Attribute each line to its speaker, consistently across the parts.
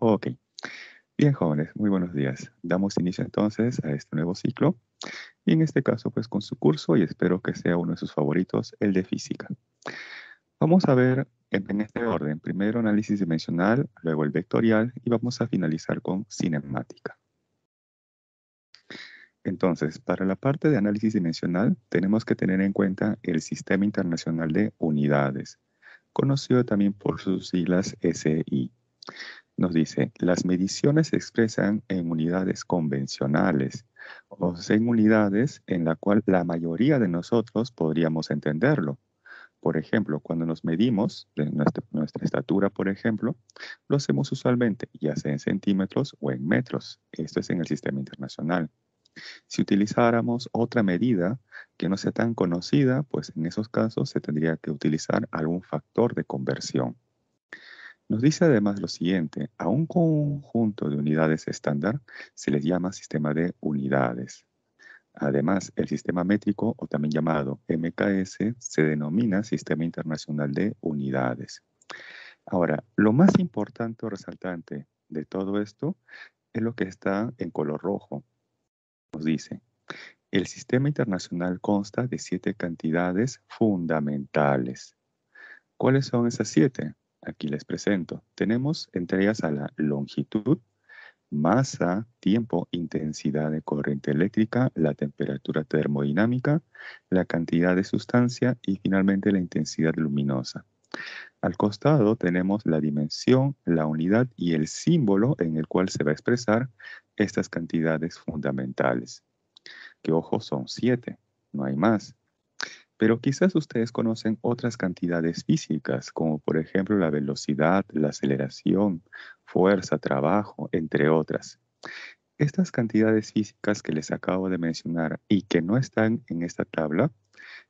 Speaker 1: Ok. Bien, jóvenes, muy buenos días. Damos inicio entonces a este nuevo ciclo, y en este caso pues con su curso, y espero que sea uno de sus favoritos, el de física. Vamos a ver en este orden, primero análisis dimensional, luego el vectorial, y vamos a finalizar con cinemática. Entonces, para la parte de análisis dimensional, tenemos que tener en cuenta el Sistema Internacional de Unidades, conocido también por sus siglas SI nos dice, las mediciones se expresan en unidades convencionales, o en unidades en la cual la mayoría de nosotros podríamos entenderlo. Por ejemplo, cuando nos medimos nuestra, estatura, por ejemplo, lo hacemos usualmente ya sea en centímetros o en metros. Esto es en el sistema internacional. Si utilizáramos otra medida que no sea tan conocida, pues en esos casos se tendría que utilizar algún factor de conversión. Nos dice además lo siguiente, a un conjunto de unidades estándar se les llama sistema de unidades. Además, el sistema métrico, o también llamado MKS, se denomina Sistema Internacional de Unidades. Ahora, lo más importante o resaltante de todo esto es lo que está en color rojo. Nos dice, el sistema internacional consta de siete cantidades fundamentales. ¿Cuáles son esas siete? aquí les presento. Tenemos entregas a la longitud, masa, tiempo, intensidad de corriente eléctrica, la temperatura termodinámica, la cantidad de sustancia y finalmente la intensidad luminosa. Al costado tenemos la dimensión, la unidad y el símbolo en el cual se va a expresar estas cantidades fundamentales. Que ojo, son siete, no hay más. Pero quizás ustedes conocen otras cantidades físicas, como por ejemplo la velocidad, la aceleración, fuerza, trabajo, entre otras. Estas cantidades físicas que les acabo de mencionar y que no están en esta tabla,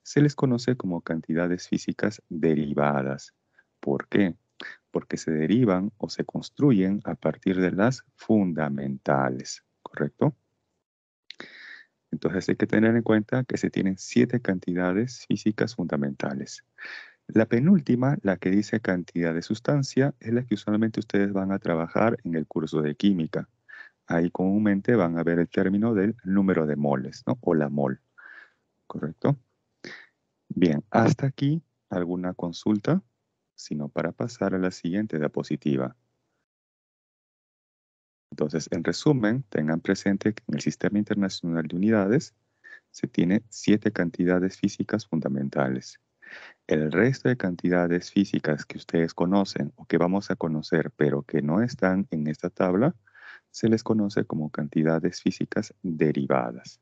Speaker 1: se les conoce como cantidades físicas derivadas. ¿Por qué? Porque se derivan o se construyen a partir de las fundamentales, ¿correcto? Entonces hay que tener en cuenta que se tienen siete cantidades físicas fundamentales. La penúltima, la que dice cantidad de sustancia, es la que usualmente ustedes van a trabajar en el curso de química. Ahí comúnmente van a ver el término del número de moles, ¿no? O la mol. ¿Correcto? Bien, hasta aquí alguna consulta, sino para pasar a la siguiente diapositiva. Entonces, en resumen, tengan presente que en el Sistema Internacional de Unidades se tiene siete cantidades físicas fundamentales. El resto de cantidades físicas que ustedes conocen o que vamos a conocer, pero que no están en esta tabla, se les conoce como cantidades físicas derivadas,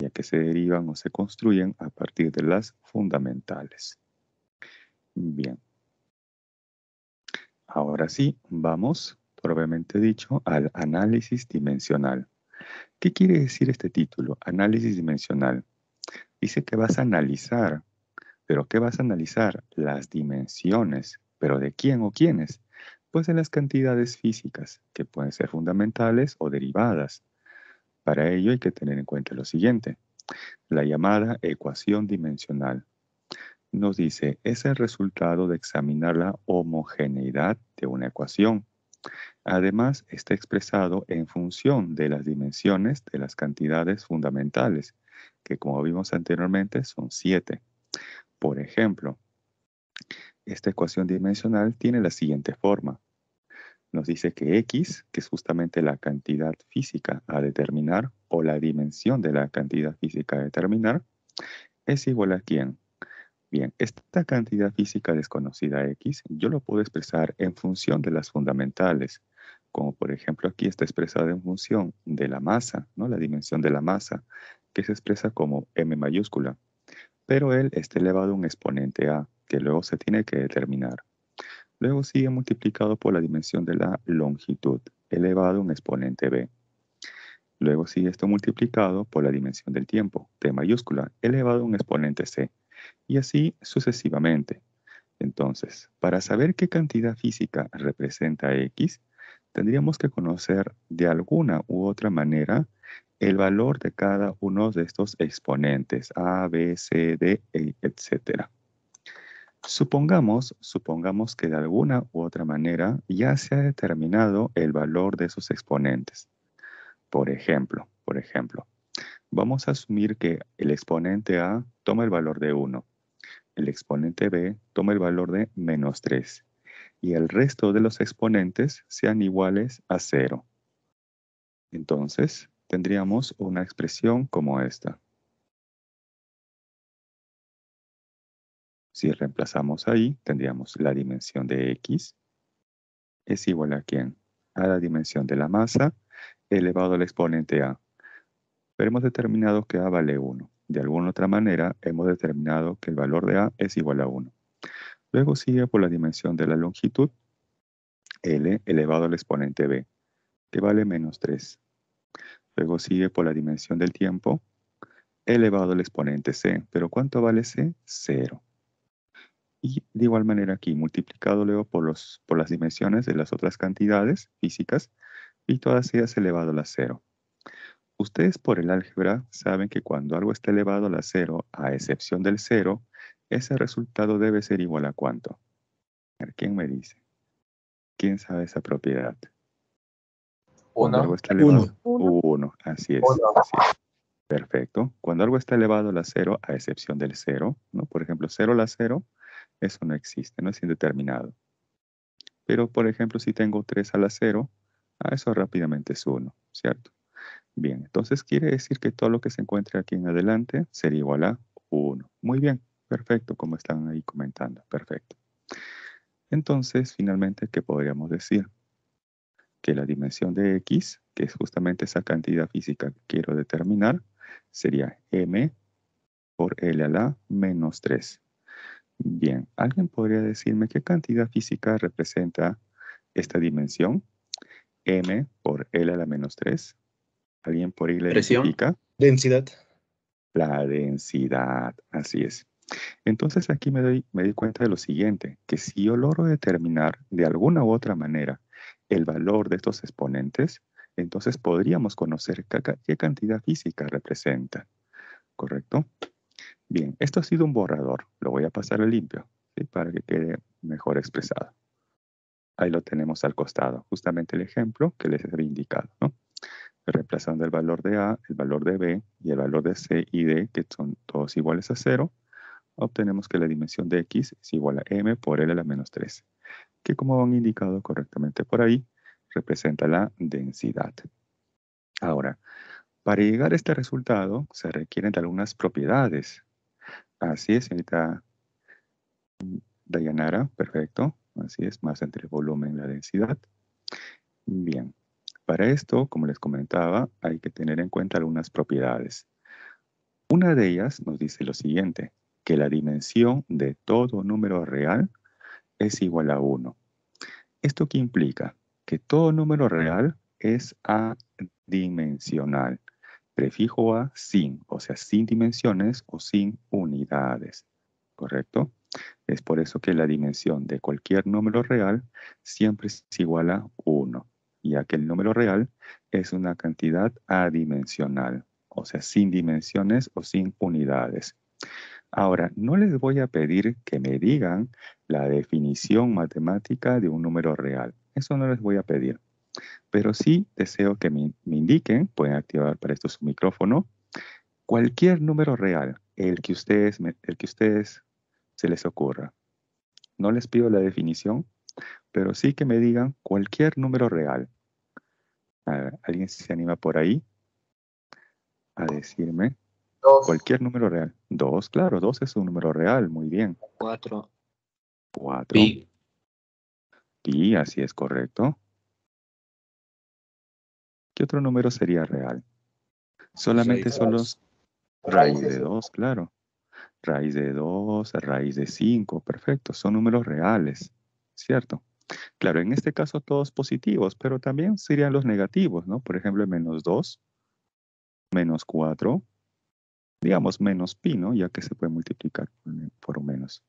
Speaker 1: ya que se derivan o se construyen a partir de las fundamentales. Bien. Ahora sí, vamos propiamente dicho, al análisis dimensional. ¿Qué quiere decir este título, análisis dimensional? Dice que vas a analizar, pero ¿qué vas a analizar? Las dimensiones, pero ¿de quién o quiénes? Pues de las cantidades físicas, que pueden ser fundamentales o derivadas. Para ello hay que tener en cuenta lo siguiente, la llamada ecuación dimensional. Nos dice, es el resultado de examinar la homogeneidad de una ecuación Además, está expresado en función de las dimensiones de las cantidades fundamentales, que como vimos anteriormente son 7. Por ejemplo, esta ecuación dimensional tiene la siguiente forma. Nos dice que x, que es justamente la cantidad física a determinar o la dimensión de la cantidad física a determinar, es igual a quién? Bien, esta cantidad física desconocida x yo lo puedo expresar en función de las fundamentales, como por ejemplo aquí está expresada en función de la masa, ¿no? la dimensión de la masa, que se expresa como m mayúscula, pero él está elevado a un exponente a, que luego se tiene que determinar. Luego sigue multiplicado por la dimensión de la longitud, elevado a un exponente b. Luego sigue esto multiplicado por la dimensión del tiempo, t mayúscula, elevado a un exponente c, y así sucesivamente. Entonces, para saber qué cantidad física representa X, tendríamos que conocer de alguna u otra manera el valor de cada uno de estos exponentes, A, B, C, D, e, etc. Supongamos, supongamos que de alguna u otra manera ya se ha determinado el valor de esos exponentes. Por ejemplo, por ejemplo, Vamos a asumir que el exponente A toma el valor de 1, el exponente B toma el valor de menos 3 y el resto de los exponentes sean iguales a 0. Entonces, tendríamos una expresión
Speaker 2: como esta. Si
Speaker 1: reemplazamos ahí, tendríamos la dimensión de x es igual a quién? A la dimensión de la masa elevado al exponente a hemos determinado que A vale 1. De alguna otra manera, hemos determinado que el valor de A es igual a 1. Luego sigue por la dimensión de la longitud, L elevado al exponente B, que vale menos 3. Luego sigue por la dimensión del tiempo, elevado al exponente C. ¿Pero cuánto vale C? 0. Y de igual manera aquí, multiplicado luego por, los, por las dimensiones de las otras cantidades físicas, y todas ellas elevado a la 0. Ustedes por el álgebra saben que cuando algo está elevado a la cero, a excepción del cero, ese resultado debe ser igual a cuánto. ¿Quién me dice? ¿Quién sabe esa propiedad? uno. uno. uno. Así es, Perfecto. Cuando algo está elevado a la cero, a excepción del cero, ¿no? por ejemplo, cero a la cero, eso no existe, no es indeterminado. Pero, por ejemplo, si tengo 3 a la 0, a eso rápidamente es uno, ¿cierto? Bien, entonces quiere decir que todo lo que se encuentre aquí en adelante sería igual a 1. Muy bien, perfecto, como están ahí comentando, perfecto. Entonces, finalmente, ¿qué podríamos decir? Que la dimensión de x, que es justamente esa cantidad física que quiero determinar, sería m por L a la menos 3. Bien, ¿alguien podría decirme qué cantidad física representa esta dimensión? M por L a la menos 3. ¿Alguien por ahí le Densidad. La densidad, así es. Entonces aquí me doy, me di cuenta de lo siguiente, que si yo logro determinar de alguna u otra manera el valor de estos exponentes, entonces podríamos conocer qué cantidad física representa, ¿correcto? Bien, esto ha sido un borrador, lo voy a pasar a limpio para que quede mejor expresado. Ahí lo tenemos al costado, justamente el ejemplo que les había indicado, ¿no? reemplazando el valor de A, el valor de B y el valor de C y D, que son todos iguales a 0, obtenemos que la dimensión de X es igual a M por L a la menos 3, que como han indicado correctamente por ahí, representa la densidad. Ahora, para llegar a este resultado se requieren de algunas propiedades. Así es, señorita Dayanara, perfecto. Así es, más entre el volumen y la densidad. Bien, para esto, como les comentaba, hay que tener en cuenta algunas propiedades. Una de ellas nos dice lo siguiente, que la dimensión de todo número real es igual a 1. ¿Esto qué implica? Que todo número real es adimensional. Prefijo a sin, o sea, sin dimensiones o sin unidades. ¿Correcto? Es por eso que la dimensión de cualquier número real siempre es igual a 1 ya que el número real es una cantidad adimensional, o sea, sin dimensiones o sin unidades. Ahora, no les voy a pedir que me digan la definición matemática de un número real. Eso no les voy a pedir. Pero sí deseo que me, indiquen, pueden activar para esto su micrófono, cualquier número real, el que ustedes, el que ustedes se les ocurra. No les pido la definición, pero sí que me digan cualquier número real. ¿Alguien se anima por ahí a decirme? Cualquier número real. Dos, claro, dos es un número real, muy bien. Cuatro. Cuatro. Y así es correcto. ¿Qué otro número sería real? Solamente son los raíz de dos, claro. Raíz de dos, raíz de cinco, perfecto, son números reales. ¿cierto? Claro, en este caso todos positivos, pero también serían los negativos, ¿no? Por ejemplo, menos 2, menos 4, digamos menos pi, ¿no? Ya que se puede multiplicar por menos.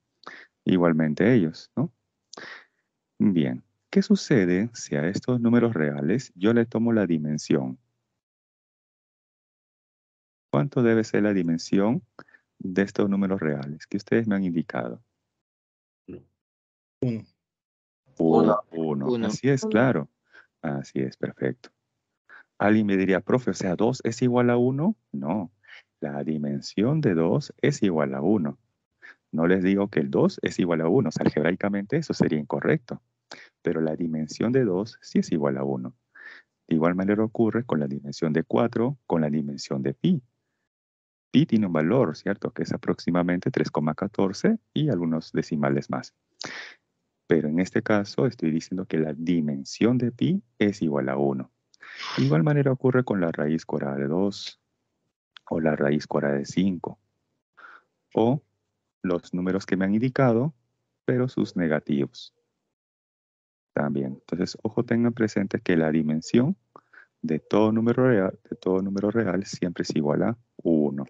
Speaker 1: Igualmente ellos, ¿no? Bien, ¿qué sucede si a estos números reales yo le tomo la dimensión? ¿Cuánto debe ser la dimensión de estos números reales que ustedes me han indicado? Uno. Uno, uno. Así es, claro. Así es, perfecto. Alguien me diría, profe, o sea, 2 es igual a 1. No, la dimensión de 2 es igual a 1. No les digo que el 2 es igual a 1. O sea, algebraicamente eso sería incorrecto. Pero la dimensión de 2 sí es igual a 1. De igual manera ocurre con la dimensión de 4, con la dimensión de pi. Pi tiene un valor, ¿cierto? Que es aproximadamente 3,14 y algunos decimales más. Pero en este caso estoy diciendo que la dimensión de pi es igual a 1. De igual manera ocurre con la raíz cuadrada de 2 o la raíz cuadrada de 5 o los números que me han indicado, pero sus negativos. También. Entonces, ojo, tengan presente que la dimensión de todo número real, de todo número real siempre es igual a 1,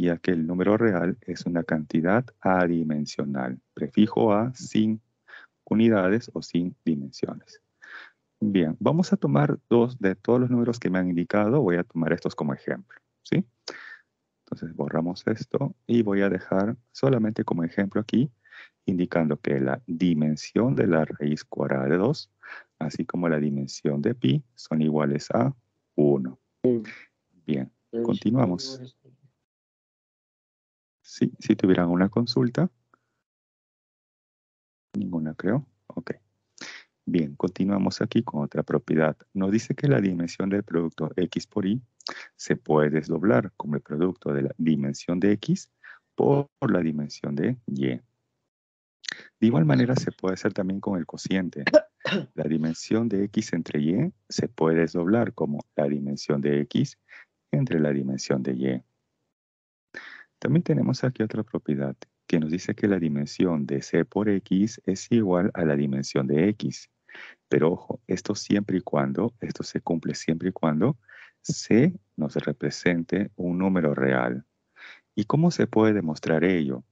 Speaker 1: ya que el número real es una cantidad adimensional. Prefijo a 5 unidades o sin dimensiones. Bien, vamos a tomar dos de todos los números que me han indicado, voy a tomar estos como ejemplo, ¿sí? Entonces borramos esto y voy a dejar solamente como ejemplo aquí, indicando que la dimensión de la raíz cuadrada de 2, así como la dimensión de pi, son iguales a 1. Bien, continuamos. si tuvieran una consulta, Ninguna creo. Ok. Bien, continuamos aquí con otra propiedad. Nos dice que la dimensión del producto X por Y se puede desdoblar como el producto de la dimensión de X por la dimensión de Y. De igual manera se puede hacer también con el cociente. La dimensión de x entre y se puede desdoblar como la dimensión de x entre la dimensión de y. También tenemos aquí otra propiedad que nos dice que la dimensión de C por X es igual a la dimensión de X. Pero ojo, esto siempre y cuando, esto se cumple siempre y cuando C nos represente un número real. ¿Y cómo se puede demostrar ello?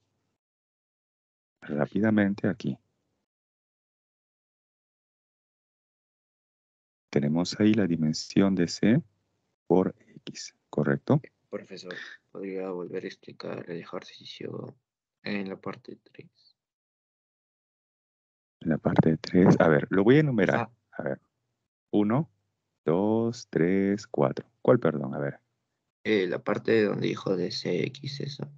Speaker 2: Rápidamente aquí.
Speaker 1: Tenemos ahí la dimensión de C por X, ¿correcto?
Speaker 2: Profesor, ¿podría volver a explicar el ejercicio en la parte 3. En la parte
Speaker 1: 3. A ver, lo voy a enumerar. Ah. A ver. 1, 2, 3, 4. ¿Cuál, perdón? A ver. Eh, la parte de donde dijo de CX, eso.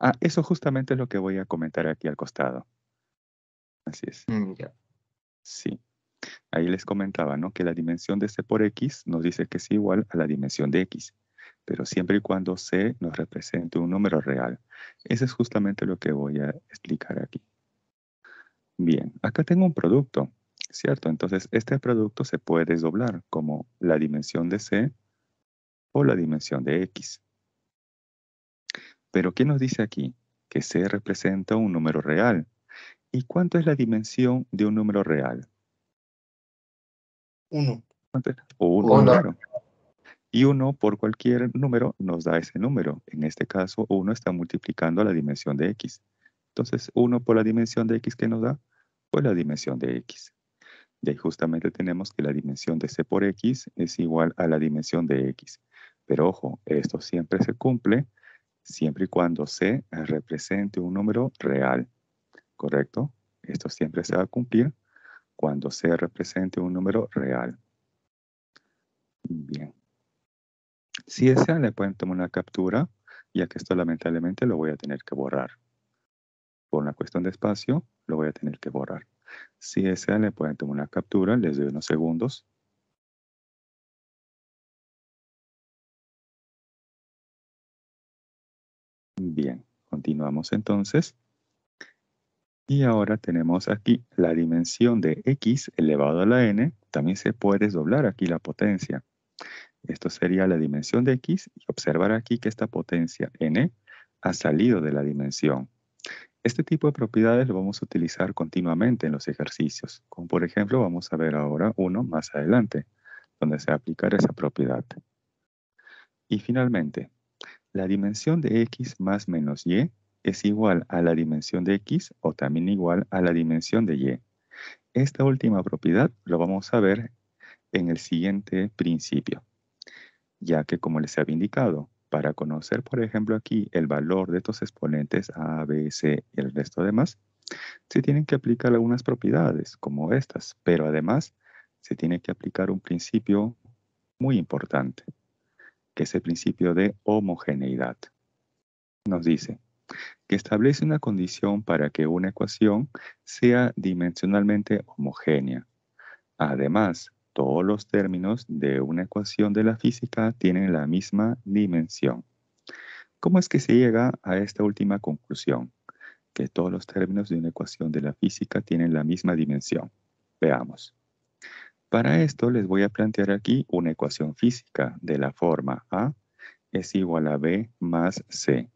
Speaker 1: Ah, eso justamente es lo que voy a comentar aquí al costado. Así es. Mm, ya. Sí. Ahí les comentaba, ¿no? Que la dimensión de C por X nos dice que es igual a la dimensión de X pero siempre y cuando C nos represente un número real. Eso es justamente lo que voy a explicar aquí. Bien, acá tengo un producto, ¿cierto? Entonces, este producto se puede desdoblar como la dimensión de C o la dimensión de X. Pero, ¿qué nos dice aquí? Que C representa un número real. ¿Y cuánto es la dimensión de un número real? Uno. O uno, y 1 por cualquier número nos da ese número. En este caso, 1 está multiplicando la dimensión de x. Entonces, 1 por la dimensión de x que nos da, pues la dimensión de x. Y ahí justamente tenemos que la dimensión de c por x es igual a la dimensión de x. Pero ojo, esto siempre se cumple siempre y cuando c represente un número real. ¿Correcto? Esto siempre se va a cumplir cuando c represente un número real. Bien. Si esa le pueden tomar una captura, ya que esto lamentablemente lo voy a tener que borrar. Por una cuestión de espacio, lo voy a tener que borrar. Si esa le pueden tomar una captura, les doy unos segundos. Bien, continuamos entonces. Y ahora tenemos aquí la dimensión de x elevado a la n. También se puede doblar aquí la potencia. Esto sería la dimensión de X y observar aquí que esta potencia N ha salido de la dimensión. Este tipo de propiedades lo vamos a utilizar continuamente en los ejercicios, como por ejemplo vamos a ver ahora uno más adelante, donde se va aplicar esa propiedad. Y finalmente, la dimensión de X más menos Y es igual a la dimensión de X o también igual a la dimensión de Y. Esta última propiedad lo vamos a ver en el siguiente principio ya que como les había indicado, para conocer, por ejemplo, aquí el valor de estos exponentes A, B, C y el resto de más, se tienen que aplicar algunas propiedades como estas, pero además se tiene que aplicar un principio muy importante, que es el principio de homogeneidad. Nos dice que establece una condición para que una ecuación sea dimensionalmente homogénea. Además, todos los términos de una ecuación de la física tienen la misma dimensión. ¿Cómo es que se llega a esta última conclusión? Que todos los términos de una ecuación de la física tienen la misma dimensión. Veamos. Para esto les voy a plantear aquí una ecuación física de la forma A es igual a B más C.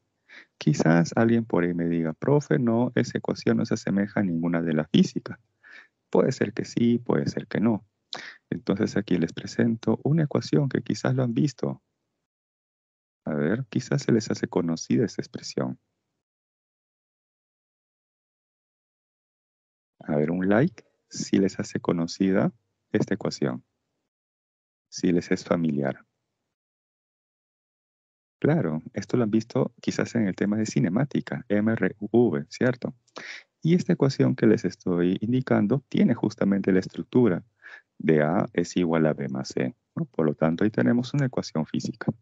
Speaker 1: Quizás alguien por ahí me diga, profe, no, esa ecuación no se asemeja a ninguna de la física. Puede ser que sí, puede ser que no. Entonces aquí les presento una ecuación que quizás lo han visto.
Speaker 2: A ver, quizás se les hace conocida esta expresión. A ver, un like si les hace conocida esta ecuación. Si les es familiar.
Speaker 1: Claro, esto lo han visto quizás en el tema de cinemática, MRV, ¿cierto? Y esta ecuación que les estoy indicando tiene justamente la estructura de A es igual a B más C. Por lo tanto, ahí tenemos una ecuación física.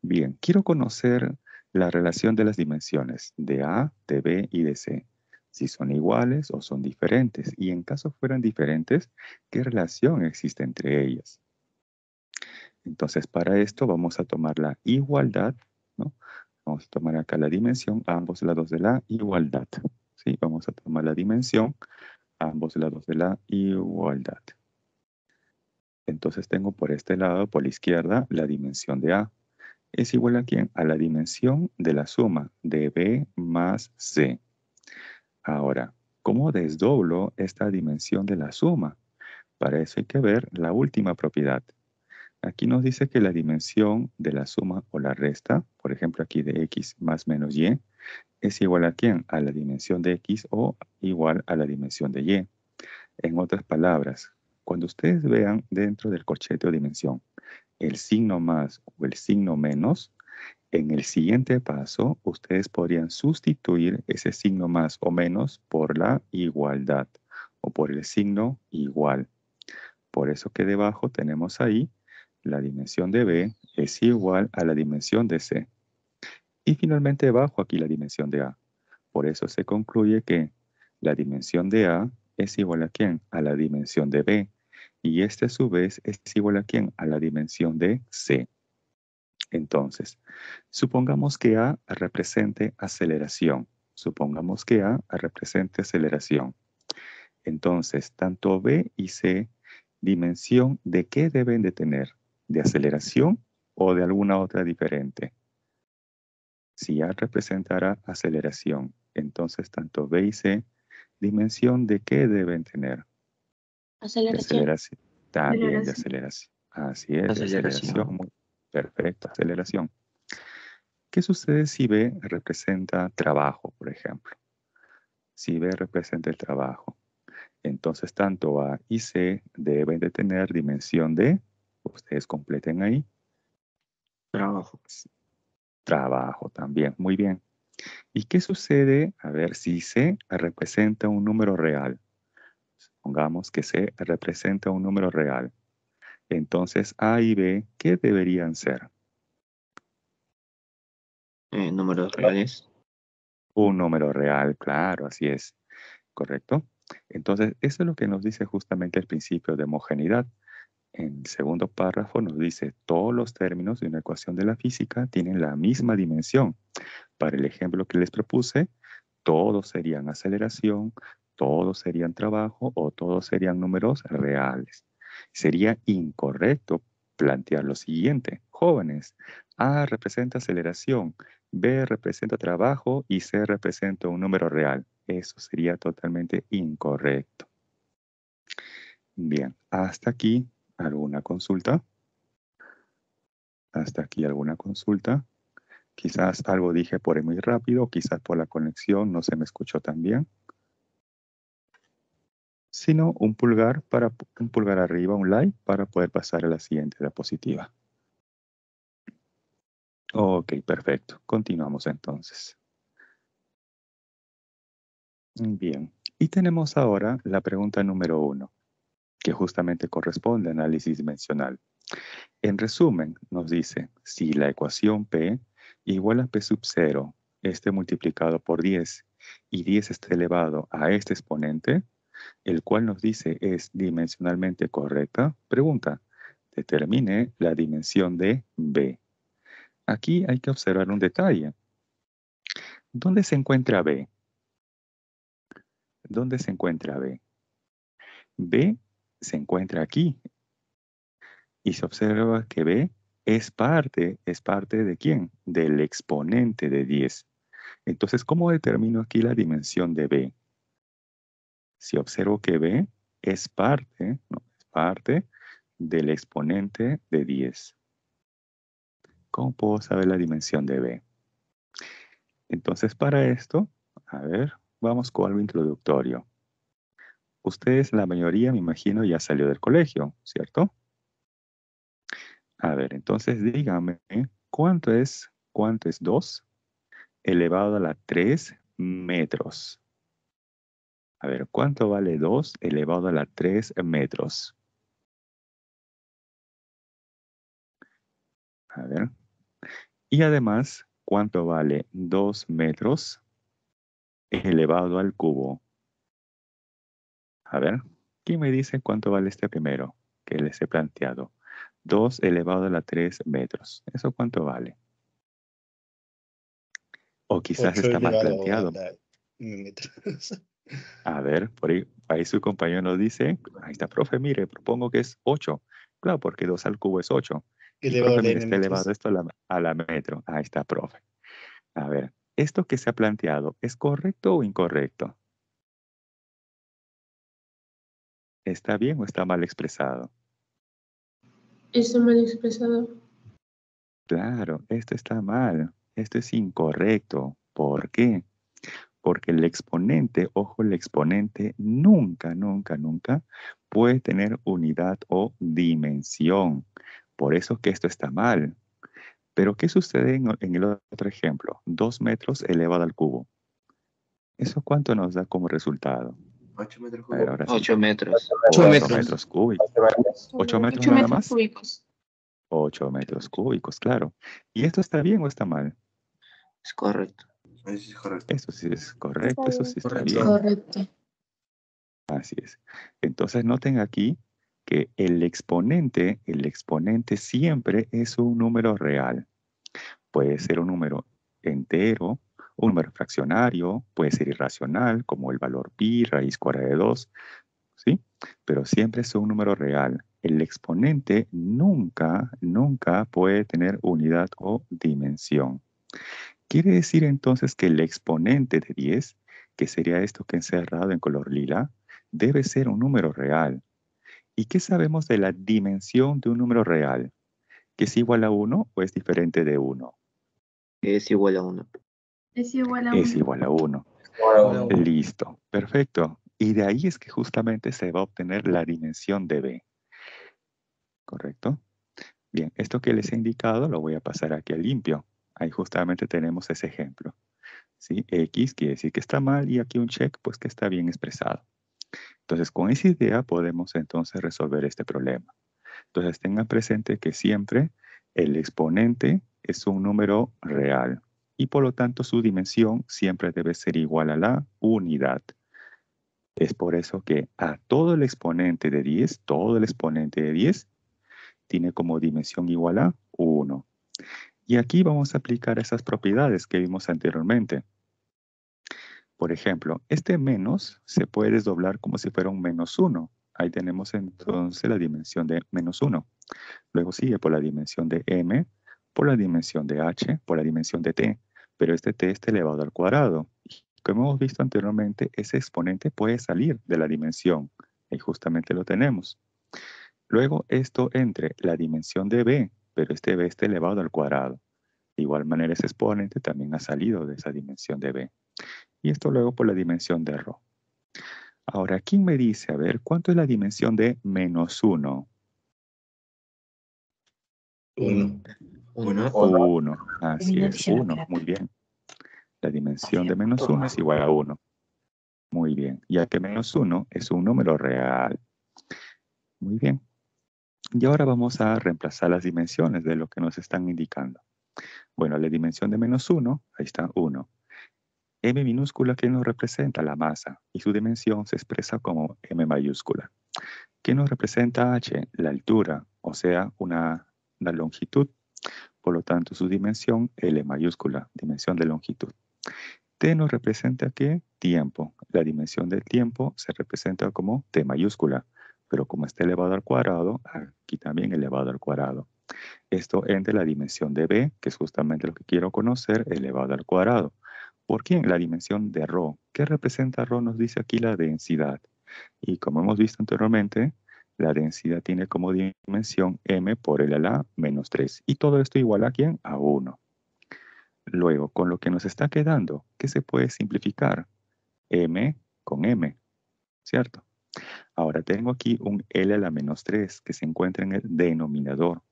Speaker 1: Bien, quiero conocer la relación de las dimensiones de A, de B y de C. Si son iguales o son diferentes. Y en caso fueran diferentes, ¿qué relación existe entre ellas? Entonces, para esto vamos a tomar la igualdad, Vamos a tomar acá la dimensión a ambos lados de la igualdad. Vamos a tomar la dimensión a ambos lados de la igualdad. Entonces tengo por este lado, por la izquierda, la dimensión de A. ¿Es igual a quién? A la dimensión de la suma de B más C. Ahora, ¿cómo desdoblo esta dimensión de la suma? Para eso hay que ver la última propiedad. Aquí nos dice que la dimensión de la suma o la resta, por ejemplo aquí de X más menos Y, es igual a quién? A la dimensión de X o igual a la dimensión de Y. En otras palabras, cuando ustedes vean dentro del corchete o dimensión el signo más o el signo menos, en el siguiente paso ustedes podrían sustituir ese signo más o menos por la igualdad o por el signo igual. Por eso que debajo tenemos ahí la dimensión de B es igual a la dimensión de C. Y finalmente abajo aquí la dimensión de A. Por eso se concluye que la dimensión de A es igual a quién? A la dimensión de B. Y este a su vez es igual a quién? A la dimensión de C. Entonces, supongamos que A represente aceleración. Supongamos que A represente aceleración. Entonces, tanto B y C, dimensión de qué deben de tener, de aceleración o de alguna otra diferente. Si A representará aceleración, entonces tanto B y C, dimensión de qué deben tener. Aceleración. aceleración. También de aceleración. Así es, aceleración. aceleración. Perfecto, aceleración. ¿Qué sucede si B representa trabajo, por ejemplo? Si B representa el trabajo, entonces tanto A y C deben de tener dimensión de, ustedes completen ahí. Trabajo trabajo también. Muy bien. ¿Y qué sucede? A ver, si C representa un número real. Supongamos que C representa un número real. Entonces, A y B, ¿qué deberían ser? Eh, números reales. Un número real, claro, así es. ¿Correcto? Entonces, eso es lo que nos dice justamente el principio de homogeneidad en el segundo párrafo nos dice, todos los términos de una ecuación de la física tienen la misma dimensión. Para el ejemplo que les propuse, todos serían aceleración, todos serían trabajo o todos serían números reales. Sería incorrecto plantear lo siguiente. Jóvenes, A representa aceleración, B representa trabajo y C representa un número real. Eso sería totalmente incorrecto. Bien, hasta aquí ¿Alguna consulta? Hasta aquí alguna consulta. Quizás algo dije por ahí muy rápido, quizás por la conexión no se me escuchó tan bien. Sino un pulgar para un pulgar arriba, un like para poder pasar a la siguiente diapositiva. Ok, perfecto. Continuamos entonces. Bien, y tenemos ahora la pregunta número uno que justamente corresponde al análisis dimensional. En resumen, nos dice, si la ecuación P igual a P sub 0, esté multiplicado por 10, y 10 esté elevado a este exponente, el cual nos dice es dimensionalmente correcta, pregunta, determine la dimensión de B. Aquí hay que observar un detalle. ¿Dónde se encuentra B? ¿Dónde se encuentra B? B se encuentra aquí. Y se observa que B es parte, es parte de quién? Del exponente de 10. Entonces, ¿cómo determino aquí la dimensión de B? Si observo que B es parte, no, es parte del exponente de 10. ¿Cómo puedo saber la dimensión de B? Entonces, para esto, a ver, vamos con algo introductorio. Ustedes, la mayoría, me imagino, ya salió del colegio, ¿cierto? A ver, entonces díganme, ¿cuánto es, cuánto es 2 elevado a la 3 metros? A ver, ¿cuánto vale 2 elevado a la 3 metros?
Speaker 2: A ver. Y
Speaker 1: además, ¿cuánto vale 2 metros elevado al cubo? A ver, ¿quién me dice cuánto vale este primero que les he planteado? 2 elevado a la 3 metros. ¿Eso cuánto vale? O quizás está mal planteado. A ver, por ahí, su compañero nos dice, ahí está, profe, mire, propongo que es 8. Claro, porque 2 al cubo es 8. Elevado, está elevado esto a la, a la, metro. Ahí está, profe. A ver, ¿esto que se ha planteado es correcto o incorrecto? ¿Está bien o está mal expresado?
Speaker 2: Está mal expresado.
Speaker 1: Claro, esto está mal, esto es incorrecto. ¿Por qué? Porque el exponente, ojo, el exponente nunca, nunca, nunca puede tener unidad o dimensión. Por eso que esto está mal. Pero ¿qué sucede en, el otro ejemplo? Dos metros elevado al cubo. ¿Eso cuánto nos da como resultado? 8 metros cúbicos. 8 metros. 8 metros cúbicos. 8 metros nada más. 8 metros cúbicos, claro. ¿Y esto está bien o está mal? Es correcto. Eso es correcto. Eso sí es correcto, eso sí está bien. Correcto. Así es. Entonces noten aquí que el exponente, el exponente siempre es un número real. Puede ser un número entero, un número fraccionario puede ser irracional, como el valor pi raíz cuadrada de 2, ¿sí? Pero siempre es un número real. El exponente nunca, nunca puede tener unidad o dimensión. Quiere decir entonces que el exponente de 10, que sería esto que encerrado en color lila, debe ser un número real. ¿Y qué sabemos de la dimensión de un número real? ¿Que es igual a 1 o es diferente de 1? Es igual a 1. Es igual a 1. Listo, perfecto. Y de ahí es que justamente se va a obtener la dimensión de B. ¿Correcto? Bien, esto que les he indicado lo voy a pasar aquí a limpio. Ahí justamente tenemos ese ejemplo. ¿Sí? X quiere decir que está mal y aquí un check pues que está bien expresado. Entonces con esa idea podemos entonces resolver este problema. Entonces tengan presente que siempre el exponente es un número real y por lo tanto su dimensión siempre debe ser igual a la unidad. Es por eso que a todo el exponente de 10, todo el exponente de 10, tiene como dimensión igual a 1. Y aquí vamos a aplicar esas propiedades que vimos anteriormente. Por ejemplo, este menos se puede desdoblar como si fuera un menos 1. Ahí tenemos entonces la dimensión de menos 1. Luego sigue por la dimensión de m por la dimensión de h, por la dimensión de t, pero este t está elevado al cuadrado. Como hemos visto anteriormente, ese exponente puede salir de la dimensión, y justamente lo tenemos. Luego esto entre la dimensión de b, pero este b está elevado al cuadrado. De igual manera ese exponente también ha salido de esa dimensión de b. Y esto luego por la dimensión de ρ. Ahora, ¿quién me dice, a ver, cuánto es la dimensión de menos 1? 1.
Speaker 2: 1. 1, así
Speaker 3: es,
Speaker 1: 1, muy bien. La dimensión de menos 1 es igual a 1. Muy bien, ya que menos 1 es un número real. Muy bien. Y ahora vamos a reemplazar las dimensiones de lo que nos están indicando. Bueno, la dimensión de menos 1, ahí está 1. M minúscula que nos representa la masa y su dimensión se expresa como M mayúscula. ¿Qué nos representa H? La altura, o sea, una, una longitud por lo tanto, su dimensión, L mayúscula, dimensión de longitud. T nos representa qué? Tiempo. La dimensión del tiempo se representa como T mayúscula, pero como está elevado al cuadrado, aquí también elevado al cuadrado. Esto entre la dimensión de B, que es justamente lo que quiero conocer, elevado al cuadrado. ¿Por qué La dimensión de Rho? ¿Qué representa Rho? Nos dice aquí la densidad. Y como hemos visto anteriormente, la densidad tiene como dimensión m por a la menos 3. Y todo esto igual a quién? A 1. Luego, con lo que nos está quedando, ¿qué se puede simplificar? m con m, ¿cierto? Ahora tengo aquí un L a la menos 3 que se encuentra en el denominador.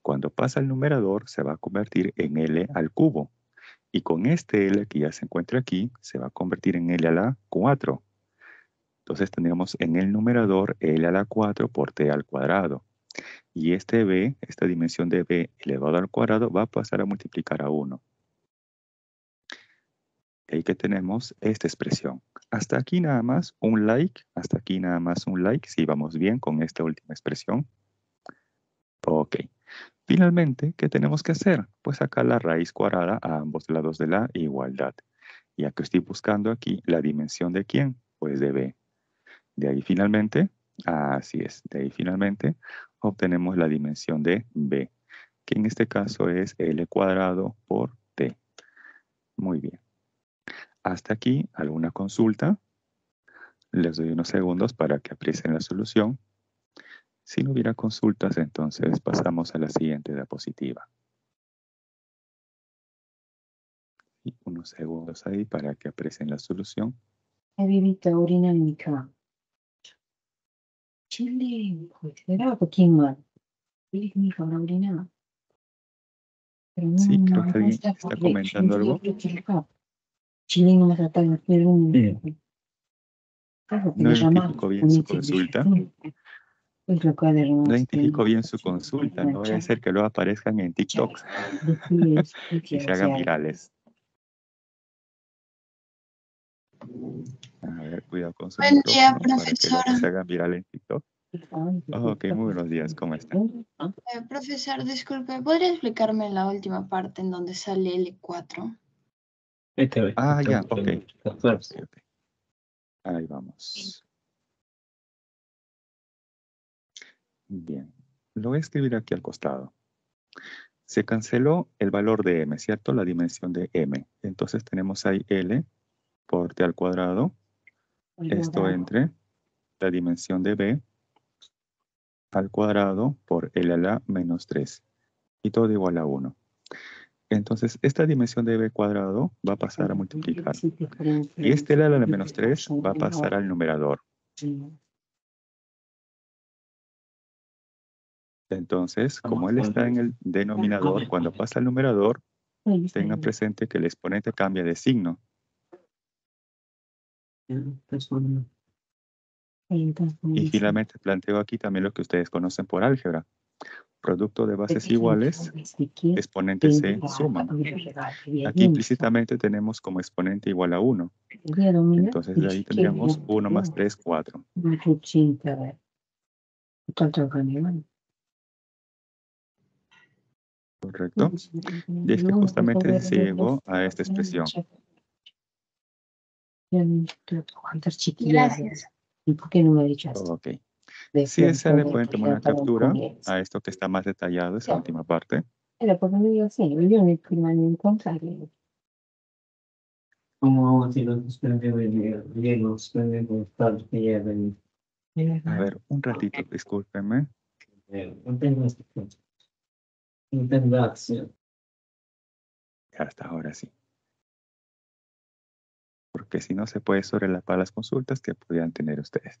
Speaker 1: Cuando pasa al numerador se va a convertir en L al cubo. Y con este L que ya se encuentra aquí se va a convertir en L a la 4. Entonces tenemos en el numerador L a la 4 por T al cuadrado. Y este B, esta dimensión de B elevado al cuadrado, va a pasar a multiplicar a 1. Ahí que tenemos esta expresión. Hasta aquí nada más un like, hasta aquí nada más un like, si vamos bien con esta última expresión. Ok. Finalmente, ¿qué tenemos que hacer? Pues sacar la raíz cuadrada a ambos lados de la igualdad. Ya que estoy buscando aquí la dimensión de quién, pues de B. De ahí finalmente, así es, de ahí finalmente obtenemos la dimensión de B, que en este caso es L cuadrado por T. Muy bien. Hasta aquí, ¿alguna consulta? Les doy unos segundos para que aprecien la solución. Si no hubiera consultas, entonces pasamos a la siguiente diapositiva.
Speaker 2: unos segundos ahí para que aprecien la solución. He orina en mi pues, Chile, es mi hijo, Pero no, sí, creo que está, comentando algo. Chile no me ah, No identifico bien su
Speaker 1: consulta.
Speaker 2: No identifico
Speaker 1: bien su consulta. No vaya a ser que luego aparezcan en TikTok
Speaker 2: y
Speaker 1: se hagan virales cuidado con su Buen día, profesora. viral en TikTok. Ah, ok, muy buenos días, ¿cómo están? Eh, profesor, disculpe, ¿podría explicarme la última parte en donde sale L4?
Speaker 2: E ah, ya, ok. Ahí vamos. Bien,
Speaker 1: lo voy a escribir aquí al costado. Se canceló el valor de m, ¿cierto? La dimensión de m. Entonces tenemos ahí L por t al cuadrado esto entre la dimensión de b al cuadrado por L a la menos 3 y todo igual a 1. Entonces, esta dimensión de b cuadrado va a pasar a multiplicar. Y este L a la menos 3 va
Speaker 2: a pasar al numerador.
Speaker 1: Entonces, como él está en el denominador, cuando pasa al numerador, tenga presente que el exponente cambia de signo. Y finalmente planteo aquí también lo que ustedes conocen por álgebra. Producto de bases iguales, exponentes se
Speaker 2: suman. Aquí
Speaker 1: implícitamente tenemos como exponente igual a 1.
Speaker 2: Entonces ahí tendríamos 1 más
Speaker 1: 3, 4.
Speaker 2: Correcto.
Speaker 3: Y es que justamente se llegó a esta expresión.
Speaker 2: ¿Cuántas
Speaker 1: chiquillas? Gracias. ¿Y por qué no me ha dicho esto? Oh, okay. sí, desean, le pueden tomar una captura a esto que está más detallado, esa sí. última parte. Era porque me menos así, yo no prima ni encontrarle.
Speaker 2: ¿Cómo vamos a decir, los griegos, A ver, un ratito, discúlpeme. Eh, no tengo este No tengo acción.
Speaker 1: Hasta ahora sí porque si no se puede sobrelapar las consultas que podrían tener ustedes.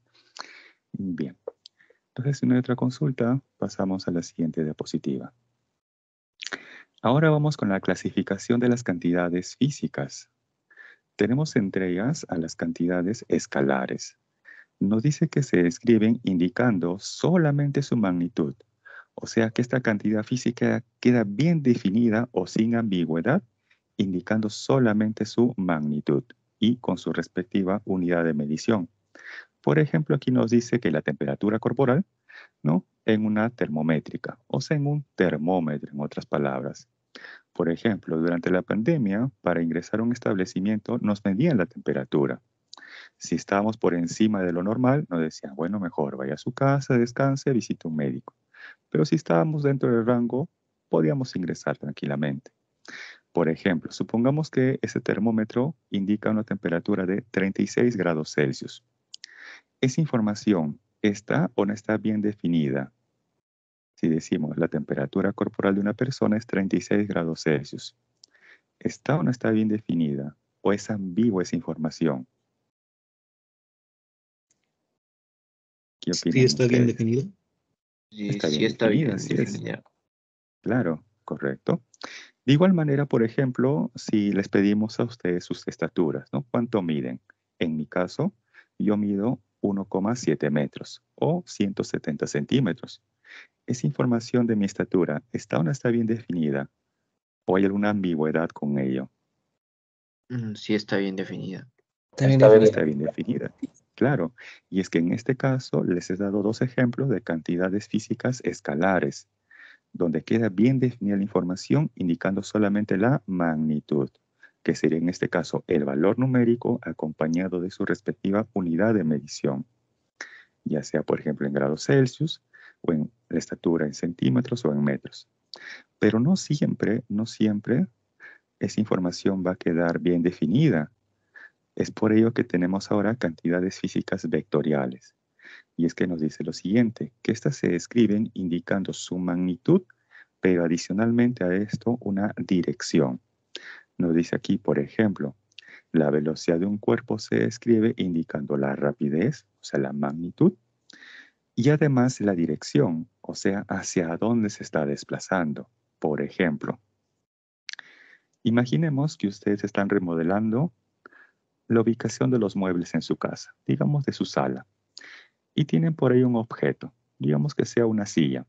Speaker 1: Bien, entonces hay otra consulta pasamos a la siguiente diapositiva. Ahora vamos con la clasificación de las cantidades físicas. Tenemos entre ellas a las cantidades escalares. Nos dice que se describen indicando solamente su magnitud, o sea que esta cantidad física queda bien definida o sin ambigüedad, indicando solamente su magnitud y con su respectiva unidad de medición. Por ejemplo, aquí nos dice que la temperatura corporal, ¿no? En una termométrica, o sea, en un termómetro, en otras palabras. Por ejemplo, durante la pandemia, para ingresar a un establecimiento nos medían la temperatura. Si estábamos por encima de lo normal, nos decían, bueno, mejor vaya a su casa, descanse, visite un médico. Pero si estábamos dentro del rango, podíamos ingresar tranquilamente. Por ejemplo, supongamos que ese termómetro indica una temperatura de 36 grados Celsius. Esa información está o no está bien definida. Si decimos la temperatura corporal de una persona es 36 grados Celsius, ¿está o no está bien definida? ¿O es ambigua esa información?
Speaker 2: ¿Qué sí, está bien definida. Sí, está bien sí,
Speaker 1: definida. Claro, correcto. De igual manera, por ejemplo, si les pedimos a ustedes sus estaturas, ¿no? ¿Cuánto miden? En mi caso, yo mido 1,7 metros o 170 centímetros. ¿Esa información de mi estatura está o no está bien definida? ¿O hay alguna ambigüedad con ello? Mm, sí, está bien definida. Está bien, Está bien definida. Claro, y es que en este caso les he dado dos ejemplos de cantidades físicas escalares, donde queda bien definida la información indicando solamente la magnitud, que sería en este caso el valor numérico acompañado de su respectiva unidad de medición, ya sea por ejemplo en grados Celsius o en la estatura en centímetros o en metros. Pero no siempre, no siempre esa información va a quedar bien definida. Es por ello que tenemos ahora cantidades físicas vectoriales, y es que nos dice lo siguiente, que estas se escriben indicando su magnitud, pero adicionalmente a esto una dirección. Nos dice aquí, por ejemplo, la velocidad de un cuerpo se escribe indicando la rapidez, o sea, la magnitud, y además la dirección, o sea, hacia dónde se está desplazando. Por ejemplo, imaginemos que ustedes están remodelando la ubicación de los muebles en su casa, digamos de su sala y tienen por ahí un objeto, digamos que sea una silla.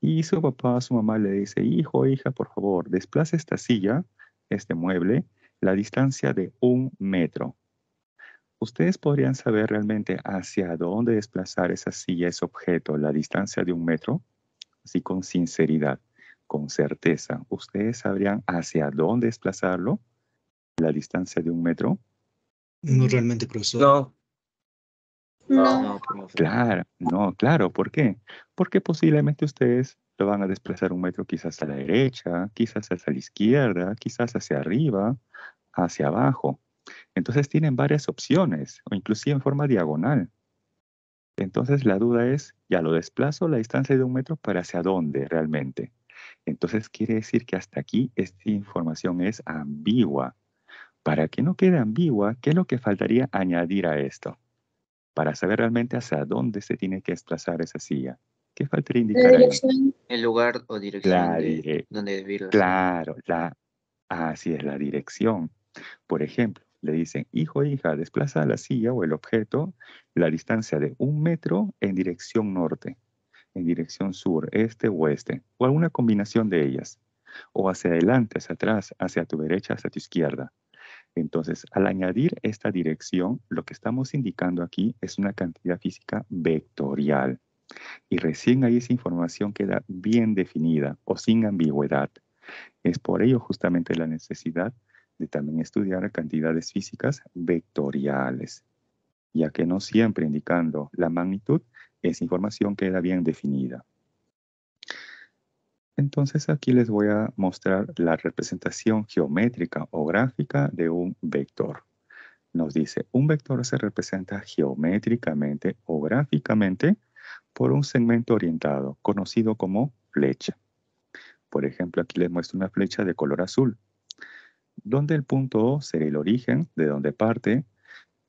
Speaker 1: Y su papá, su mamá le dice, hijo, hija, por favor, desplace esta silla, este mueble, la distancia de un metro. Ustedes podrían saber realmente hacia dónde desplazar esa silla, ese objeto, la distancia de un metro, así con sinceridad, con certeza. Ustedes sabrían hacia dónde desplazarlo, la distancia de un metro. No realmente, profesor. No, no. claro, no, claro. ¿Por qué? Porque posiblemente ustedes lo van a desplazar un metro quizás a la derecha, quizás hacia la izquierda, quizás hacia arriba, hacia abajo. Entonces tienen varias opciones, o inclusive en forma diagonal. Entonces la duda es, ya lo desplazo la distancia de un metro, para hacia dónde realmente? Entonces quiere decir que hasta aquí esta información es ambigua. Para que no quede ambigua, ¿qué es lo que faltaría añadir a esto? para saber realmente hacia dónde se tiene que desplazar esa silla. ¿Qué faltaría indicar? La El lugar o dirección donde Claro, la, así es, la dirección. Por ejemplo, le dicen, hijo, hija, desplaza la silla o el objeto la distancia de un metro en dirección norte, en dirección sur, este, oeste, o alguna combinación de ellas, o hacia adelante, hacia atrás, hacia tu derecha, hacia tu izquierda. Entonces, al añadir esta dirección, lo que estamos indicando aquí es una cantidad física vectorial. Y recién ahí esa información queda bien definida o sin ambigüedad. Es por ello justamente la necesidad de también estudiar cantidades físicas vectoriales, ya que no siempre indicando la magnitud, esa información queda bien definida. Entonces aquí les voy a mostrar la representación geométrica o gráfica de un vector. Nos dice, un vector se representa geométricamente o gráficamente por un segmento orientado, conocido como flecha. Por ejemplo, aquí les muestro una flecha de color azul, donde el punto O sería el origen, de donde parte,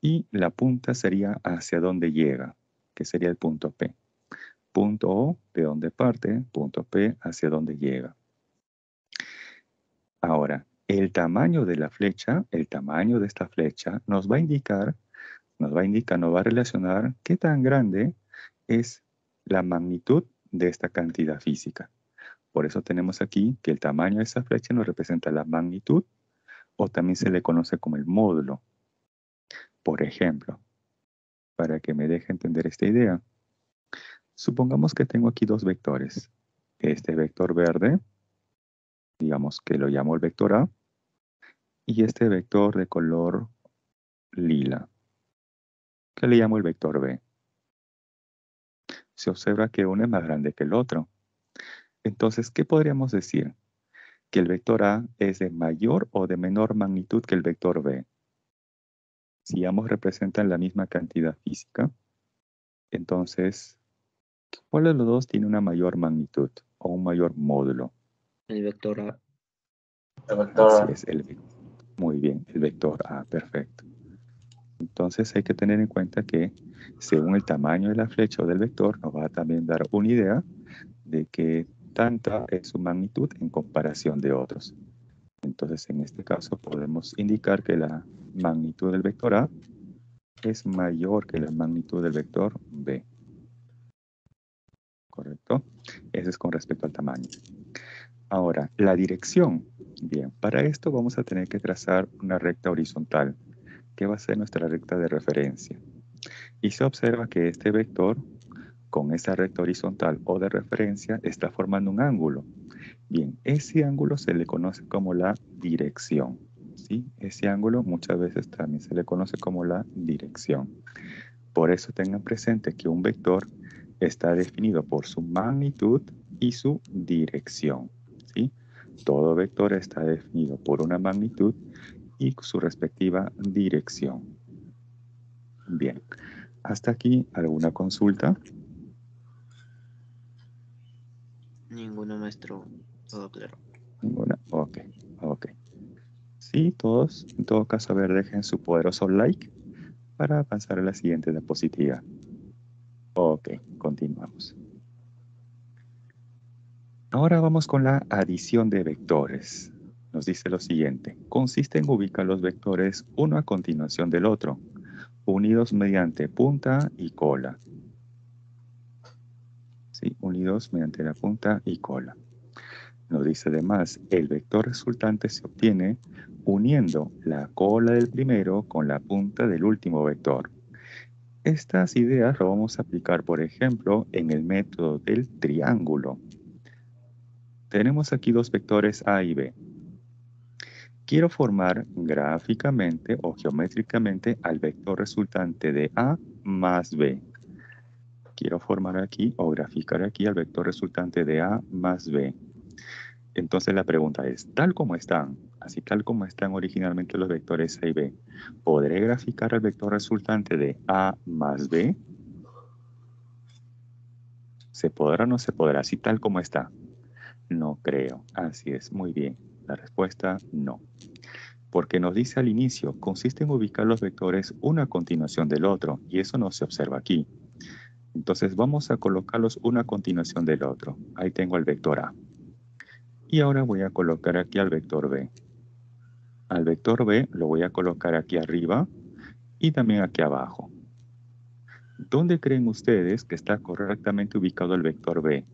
Speaker 1: y la punta sería hacia donde llega, que sería el punto P punto O, de dónde parte, punto P, hacia dónde llega. Ahora, el tamaño de la flecha, el tamaño de esta flecha, nos va a indicar, nos va a indicar, nos va a relacionar qué tan grande es la magnitud de esta cantidad física. Por eso tenemos aquí que el tamaño de esa flecha nos representa la magnitud o también se le conoce como el módulo. Por ejemplo, para que me deje entender esta idea, Supongamos que tengo aquí dos vectores. Este vector verde, digamos que lo llamo el vector A, y este vector de color lila, que le llamo el vector B. Se observa que uno es más grande que el otro. Entonces, ¿qué podríamos decir? Que el vector A es de mayor o de menor magnitud que el vector B. Si ambos representan la misma cantidad física, entonces ¿Cuál de los dos tiene una mayor magnitud o un mayor módulo? El vector A. Así es, el, muy bien, el vector A, perfecto. Entonces hay que tener en cuenta que según el tamaño de la flecha o del vector nos va a también dar una idea de qué tanta es su magnitud en comparación de otros. Entonces en este caso podemos indicar que la magnitud del vector A es mayor que la magnitud del vector B. ¿correcto? Eso es con respecto al tamaño. Ahora, la dirección. Bien, para esto vamos a tener que trazar una recta horizontal, que va a ser nuestra recta de referencia. Y se observa que este vector, con esa recta horizontal o de referencia, está formando un ángulo. Bien, ese ángulo se le conoce como la dirección. ¿sí? Ese ángulo muchas veces también se le conoce como la dirección. Por eso tengan presente que un vector está definido por su magnitud y su dirección. ¿sí? Todo vector está definido por una magnitud y su respectiva dirección. Bien, hasta aquí, ¿alguna consulta?
Speaker 2: Ninguno, maestro. Todo claro.
Speaker 1: Ninguna, ok, ok. Sí, todos, en todo caso, a ver, dejen su poderoso like para avanzar a la siguiente diapositiva. Ok, continuamos. Ahora vamos con la adición de vectores. Nos dice lo siguiente. Consiste en ubicar los vectores uno a continuación del otro, unidos mediante punta y cola. ¿Sí? Unidos mediante la punta y cola. Nos dice además, el vector resultante se obtiene uniendo la cola del primero con la punta del último vector. Estas ideas lo vamos a aplicar, por ejemplo, en el método del triángulo. Tenemos aquí dos vectores A y B. Quiero formar gráficamente o geométricamente al vector resultante de A más B. Quiero formar aquí o graficar aquí al vector resultante de A más B. Entonces la pregunta es, tal como están, así tal como están originalmente los vectores A y B, ¿podré graficar el vector resultante de A más B? ¿Se podrá o no se podrá? Así tal como está. No creo. Así es. Muy bien. La respuesta, no. Porque nos dice al inicio, consiste en ubicar los vectores una a continuación del otro, y eso no se observa aquí. Entonces vamos a colocarlos una a continuación del otro. Ahí tengo el vector A. Y ahora voy a colocar aquí al vector B. Al vector B lo voy a colocar aquí arriba y también aquí abajo. ¿Dónde creen ustedes que está correctamente ubicado el vector B?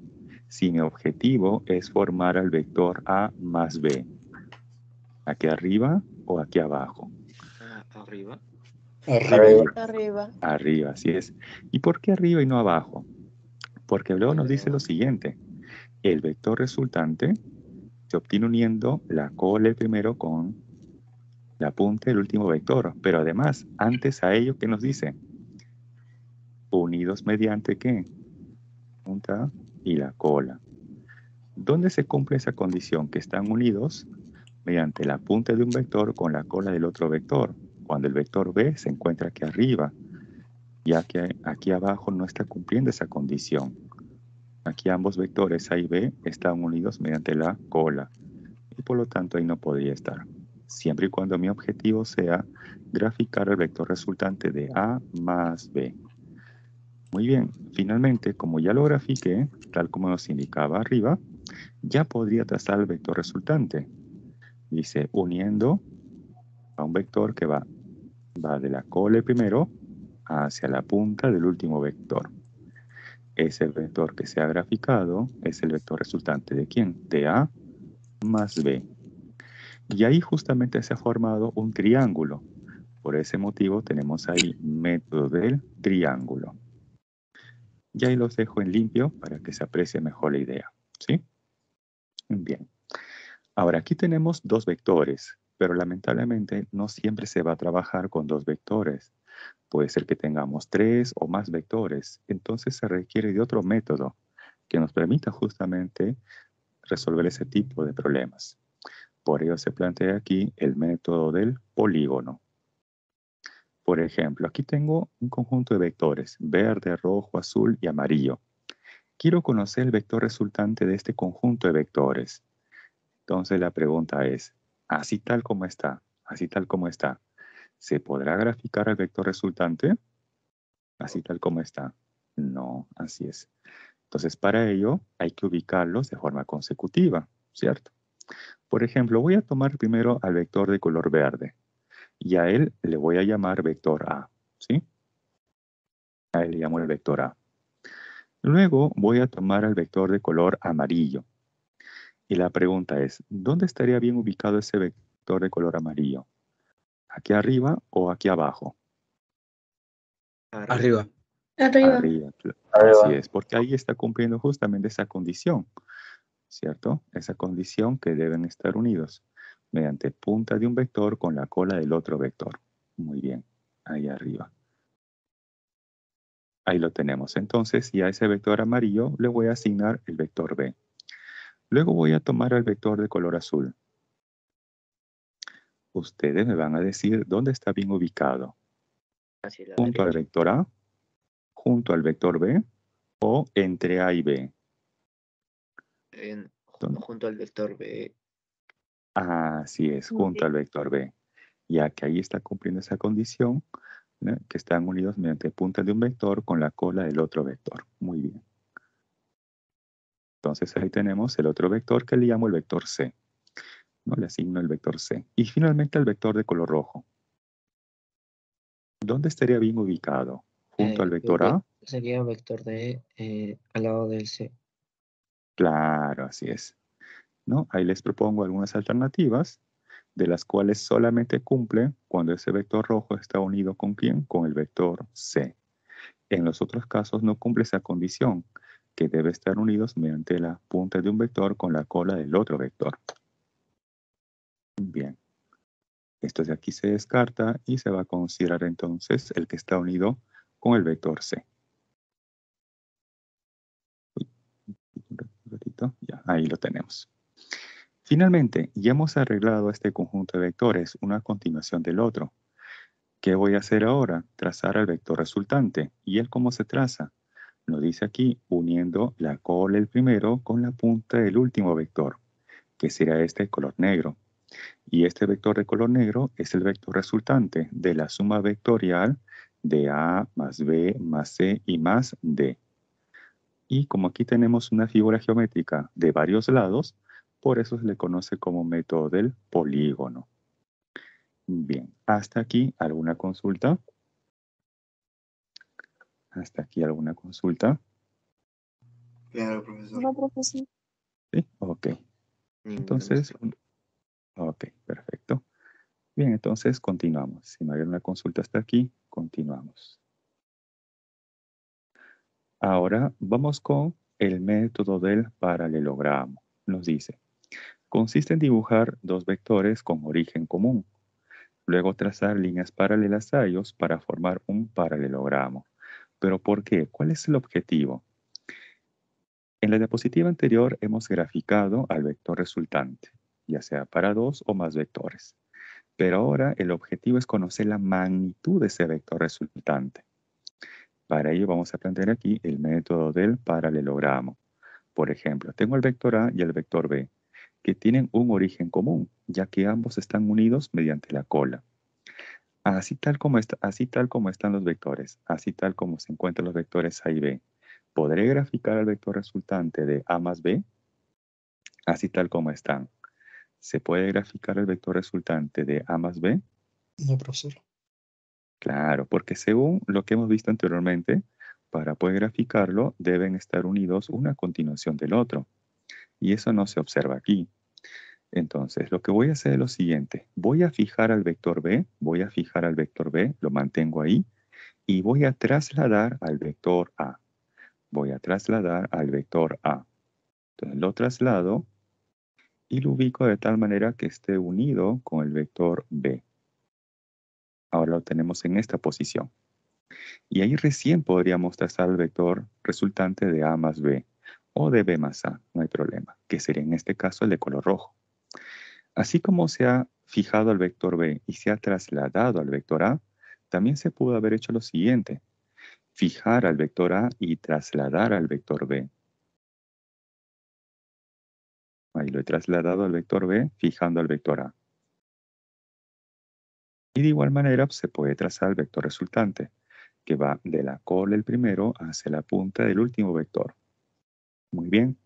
Speaker 1: Si mi objetivo es formar al vector A más B. ¿Aquí arriba o aquí abajo? Ah, arriba. Arriba. Arriba. así es. ¿Y por qué arriba y no abajo? Porque luego nos dice lo siguiente. El vector resultante se obtiene uniendo la cola del primero con la punta del último vector. Pero además, antes a ello, ¿qué nos dice? Unidos mediante qué? Punta y la cola. ¿Dónde se cumple esa condición? Que están unidos mediante la punta de un vector con la cola del otro vector. Cuando el vector B se encuentra aquí arriba, ya que aquí abajo no está cumpliendo esa condición. Aquí ambos vectores A y B están unidos mediante la cola y por lo tanto ahí no podría estar. Siempre y cuando mi objetivo sea graficar el vector resultante de A más B. Muy bien, finalmente, como ya lo grafiqué, tal como nos indicaba arriba, ya podría trazar el vector resultante. Dice, uniendo a un vector que va, va de la cola primero hacia la punta del último vector. Ese vector que se ha graficado es el vector resultante de quién? De A más B. Y ahí justamente se ha formado un triángulo. Por ese motivo tenemos ahí método del triángulo. Y ahí los dejo en limpio para que se aprecie mejor la idea. ¿Sí? Bien. Ahora, aquí tenemos dos vectores, pero lamentablemente no siempre se va a trabajar con dos vectores. Puede ser que tengamos tres o más vectores. Entonces se requiere de otro método que nos permita justamente resolver ese tipo de problemas. Por ello se plantea aquí el método del polígono. Por ejemplo, aquí tengo un conjunto de vectores, verde, rojo, azul y amarillo. Quiero conocer el vector resultante de este conjunto de vectores. Entonces la pregunta es, así tal como está, así tal como está, ¿Se podrá graficar el vector resultante? Así tal como está. No, así es. Entonces, para ello hay que ubicarlos de forma consecutiva, ¿cierto? Por ejemplo, voy a tomar primero al vector de color verde y a él le voy a llamar vector A, ¿sí? A él le llamo el vector A. Luego voy a tomar al vector de color amarillo. Y la pregunta es, ¿dónde estaría bien ubicado ese vector de color amarillo? aquí arriba o aquí abajo? Arriba.
Speaker 3: Arriba.
Speaker 1: Así es, porque ahí está cumpliendo justamente esa condición, ¿cierto? Esa condición que deben estar unidos mediante punta de un vector con la cola del otro vector. Muy bien, ahí arriba. Ahí lo tenemos. Entonces, y a ese vector amarillo le voy a asignar el vector B. Luego voy a tomar el vector de color azul ustedes me van a decir dónde está bien ubicado. Junto al vector A, junto al vector B o entre A y B. junto al vector B. Así es, junto al vector B. Ya que ahí está cumpliendo esa condición, que están unidos mediante punta de un vector con la cola del otro vector. Muy bien. Entonces ahí tenemos el otro vector que le llamo el vector C. Le asigno el vector C. Y finalmente el vector de color rojo. ¿Dónde estaría bien ubicado? ¿Junto eh, al vector eh, A?
Speaker 2: Sería el vector D eh, al lado del C.
Speaker 1: Claro, así es. ¿No? Ahí les propongo algunas alternativas, de las cuales solamente cumple cuando ese vector rojo está unido con quién? Con el vector C. En los otros casos no cumple esa condición, que debe estar unidos mediante la punta de un vector con la cola del otro vector. Bien. Esto de aquí se descarta y se va a considerar entonces el que está unido con el vector C. Ya, ahí lo tenemos. Finalmente, ya hemos arreglado este conjunto de vectores, una continuación del otro. ¿Qué voy a hacer ahora? Trazar el vector resultante. ¿Y él cómo se traza? Lo dice aquí, uniendo la cola del primero con la punta del último vector, que será este color negro. Y este vector de color negro es el vector resultante de la suma vectorial de A más B más C y más D. Y como aquí tenemos una figura geométrica de varios lados, por eso se le conoce como método del polígono. Bien, hasta aquí alguna consulta. Hasta aquí alguna consulta. Claro, profesor. profesor. Sí, ok. Entonces, Ok, perfecto. Bien, entonces continuamos. Si no hay una consulta hasta aquí, continuamos. Ahora vamos con el método del paralelogramo. Nos dice, consiste en dibujar dos vectores con origen común, luego trazar líneas paralelas a ellos para formar un paralelogramo. ¿Pero por qué? ¿Cuál es el objetivo? En la diapositiva anterior hemos graficado al vector resultante ya sea para dos o más vectores. Pero ahora el objetivo es conocer la magnitud de ese vector resultante. Para ello vamos a plantear aquí el método del paralelogramo. Por ejemplo, tengo el vector A y el vector B, que tienen un origen común, ya que ambos están unidos mediante la cola. Así tal como, así tal como están los vectores, así tal como se encuentran los vectores A y B, ¿podré graficar el vector resultante de A más B? Así tal como están. ¿se puede graficar el vector resultante de A más B? No, profesor. Claro, porque según lo que hemos visto anteriormente, para poder graficarlo deben estar unidos una continuación del otro. Y eso no se observa aquí. Entonces, lo que voy a hacer es lo siguiente. Voy a fijar al vector B, voy a fijar al vector B, lo mantengo ahí, y voy a trasladar al vector A. Voy a trasladar al vector A. Entonces, lo traslado y lo ubico de tal manera que esté unido con el vector B. Ahora lo tenemos en esta posición. Y ahí recién podríamos trazar el vector resultante de A más B o de B más A, no hay problema, que sería en este caso el de color rojo. Así como se ha fijado al vector B y se ha trasladado al vector A, también se pudo haber hecho lo siguiente. Fijar al vector A y trasladar al vector B y lo he trasladado al vector B, fijando al vector A. Y de igual manera pues, se puede trazar el vector resultante, que va de la cola del primero hacia la punta del último vector. Muy bien.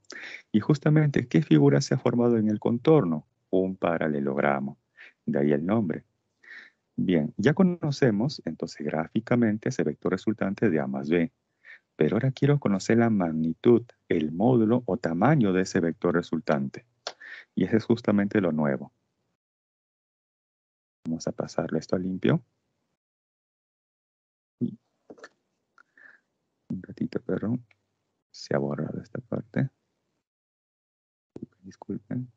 Speaker 1: Y justamente, ¿qué figura se ha formado en el contorno? Un paralelogramo. De ahí el nombre. Bien, ya conocemos entonces gráficamente ese vector resultante de A más B pero ahora quiero conocer la magnitud, el módulo o tamaño de ese vector resultante. Y ese es justamente lo nuevo.
Speaker 2: Vamos a pasarlo esto a limpio. Un ratito, perdón. Se ha borrado esta parte.
Speaker 3: Disculpen.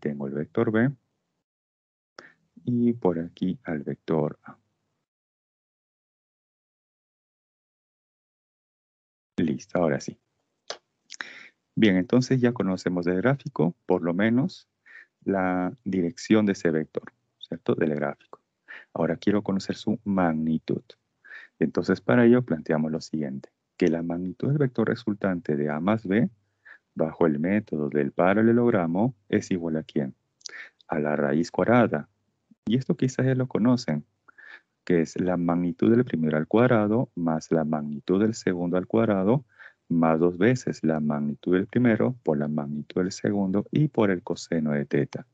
Speaker 3: tengo el vector B. Y por
Speaker 2: aquí al vector A.
Speaker 1: Listo, ahora sí. Bien, entonces ya conocemos del gráfico, por lo menos, la dirección de ese vector, ¿cierto? Del gráfico. Ahora quiero conocer su magnitud. Entonces, para ello planteamos lo siguiente, que la magnitud del vector resultante de A más B, bajo el método del paralelogramo, es igual a quién? A la raíz cuadrada. Y esto quizás ya lo conocen, que es la magnitud del primero al cuadrado más la magnitud del segundo al cuadrado más dos veces la magnitud del primero por la magnitud del segundo y por el coseno de teta.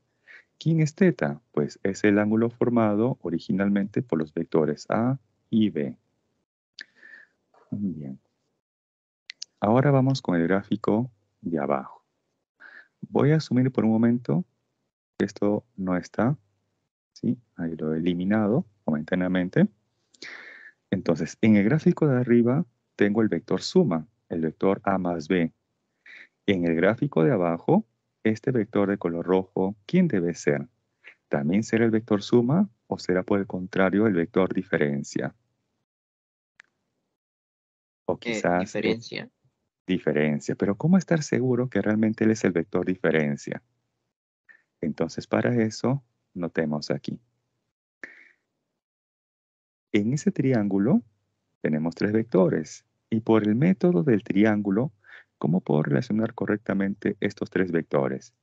Speaker 1: ¿Quién es teta? Pues es el ángulo formado originalmente por los vectores A y B. Bien. Ahora vamos con el gráfico de abajo. Voy a asumir por un momento que esto no está. ¿sí? Ahí lo he eliminado momentáneamente. Entonces, en el gráfico de arriba tengo el vector suma, el vector A más B. En el gráfico de abajo, este vector de color rojo, ¿quién debe ser? ¿También será el vector suma o será por el contrario el vector diferencia? O quizás... Eh, diferencia. diferencia. Pero ¿cómo estar seguro que realmente él es el vector diferencia? Entonces, para eso, notemos aquí. En ese triángulo tenemos tres vectores y por el método del triángulo, ¿cómo puedo relacionar correctamente estos tres vectores?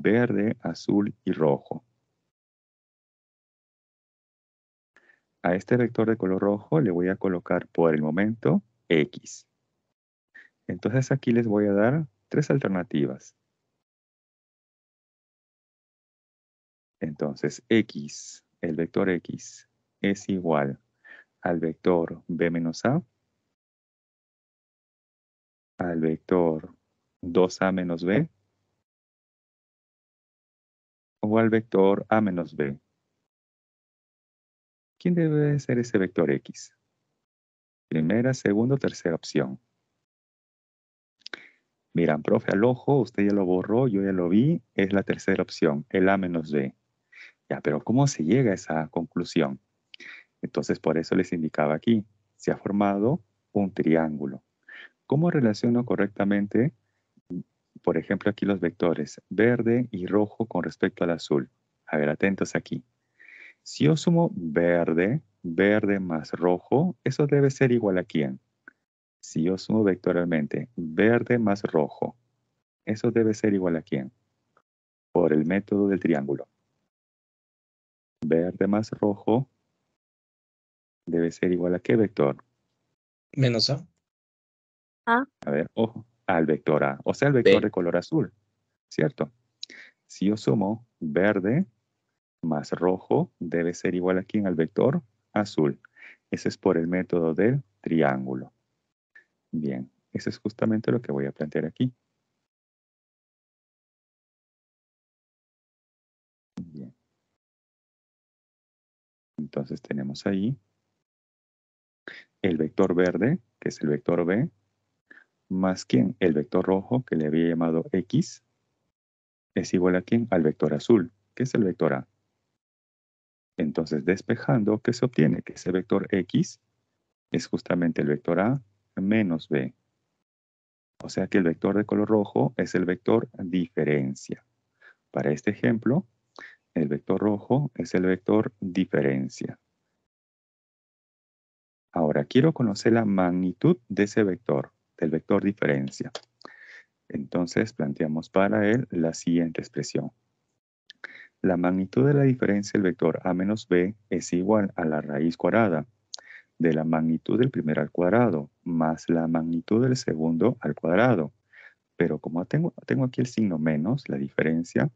Speaker 1: Verde, azul y rojo. A este vector de color rojo le voy a colocar por el momento X. Entonces aquí les voy a dar tres alternativas.
Speaker 2: Entonces X, el vector
Speaker 1: X, es igual al vector b menos a, al vector 2a menos b,
Speaker 2: o al vector a menos b.
Speaker 1: ¿Quién debe ser ese vector x? Primera, segunda, tercera opción. Miran, profe, al ojo, usted ya lo borró, yo ya lo vi, es la tercera opción, el a menos b. Ya, pero ¿cómo se llega a esa conclusión? Entonces, por eso les indicaba aquí, se ha formado un triángulo. ¿Cómo relaciono correctamente, por ejemplo, aquí los vectores verde y rojo con respecto al azul? A ver, atentos aquí. Si yo sumo verde, verde más rojo, eso debe ser igual a quién? Si yo sumo vectorialmente verde más rojo, eso debe ser igual a quién? Por el método del triángulo. Verde más
Speaker 2: rojo debe ser igual a qué vector? Menos A.
Speaker 3: A.
Speaker 1: ver, ojo, al vector A. O sea, el vector de color azul, ¿cierto? Si yo sumo verde más rojo, debe ser igual aquí en al vector azul. Ese es por el método del triángulo. Bien, eso es justamente lo que voy a plantear aquí. Bien. Entonces tenemos ahí el vector verde, que es el vector B, más quién, el vector rojo, que le había llamado X, es igual a quién, al vector azul, que es el vector A. Entonces, despejando, ¿qué se obtiene? Que ese vector X es justamente el vector A menos B. O sea que el vector de color rojo es el vector diferencia. Para este ejemplo, el vector rojo es el vector diferencia. Ahora, quiero conocer la magnitud de ese vector, del vector diferencia. Entonces, planteamos para él la siguiente expresión. La magnitud de la diferencia del vector a menos b es igual a la raíz cuadrada de la magnitud del primer al cuadrado más la magnitud del segundo al cuadrado. Pero como tengo, tengo aquí el signo menos, la diferencia,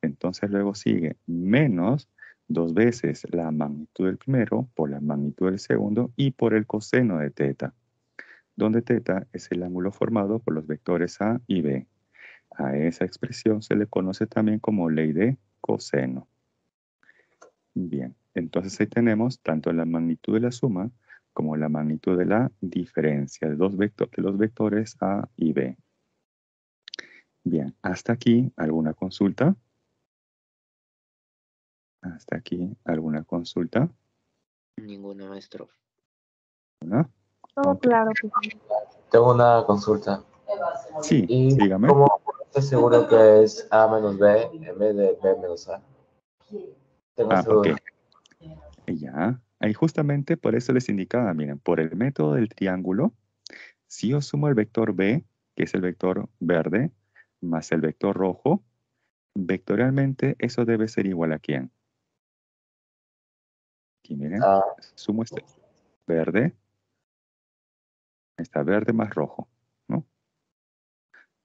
Speaker 1: entonces luego sigue menos dos veces la magnitud del primero por la magnitud del segundo y por el coseno de teta, donde teta es el ángulo formado por los vectores A y B. A esa expresión se le conoce también como ley de coseno. Bien, entonces ahí tenemos tanto la magnitud de la suma como la magnitud de la diferencia de, dos de los vectores A y B. Bien, hasta aquí,
Speaker 2: ¿alguna consulta? hasta aquí. ¿Alguna consulta? Ninguna, maestro. ¿No? No, claro
Speaker 1: Tengo una consulta. Sí, dígame. ¿Cómo estás seguro que es A menos B en de B menos A? Tengo ah, seguro. Ya. Y justamente por eso les indicaba, miren, por el método del triángulo, si yo sumo el vector B, que es el vector verde, más el vector rojo, vectorialmente eso debe ser igual a quién?
Speaker 2: Aquí miren, ah. sumo este verde. Está
Speaker 1: verde más rojo, ¿no?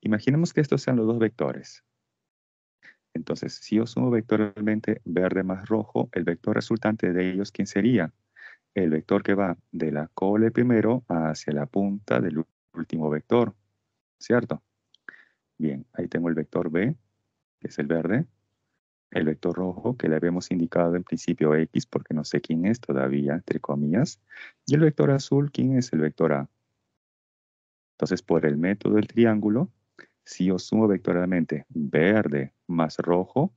Speaker 1: Imaginemos que estos sean los dos vectores. Entonces, si yo sumo vectorialmente verde más rojo, el vector resultante de ellos, ¿quién sería? El vector que va de la cole primero hacia la punta del último vector, ¿cierto? Bien, ahí tengo el vector B, que es el verde, el vector rojo que le habíamos indicado en principio X porque no sé quién es todavía, entre comillas, y el vector azul, ¿quién es el vector A? Entonces, por el método del triángulo, si yo sumo vectorialmente verde más rojo,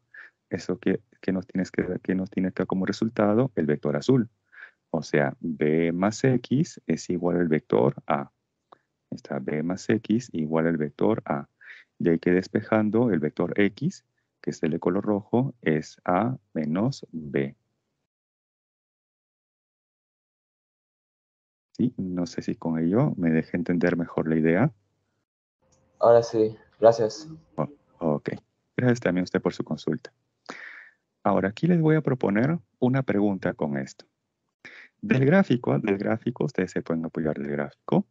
Speaker 1: eso que, que nos tienes que, que nos tiene como resultado el vector azul. O sea, B más X es igual al vector A. Está B más X igual al vector A. y ahí que despejando el vector X, que es de color rojo, es A menos B.
Speaker 2: ¿Sí? No sé si con ello me deje
Speaker 1: entender mejor la idea. Ahora sí, gracias. Oh, ok, gracias también a usted por su consulta. Ahora aquí les voy a proponer una pregunta con esto. Del gráfico, del gráfico, ustedes se pueden apoyar del gráfico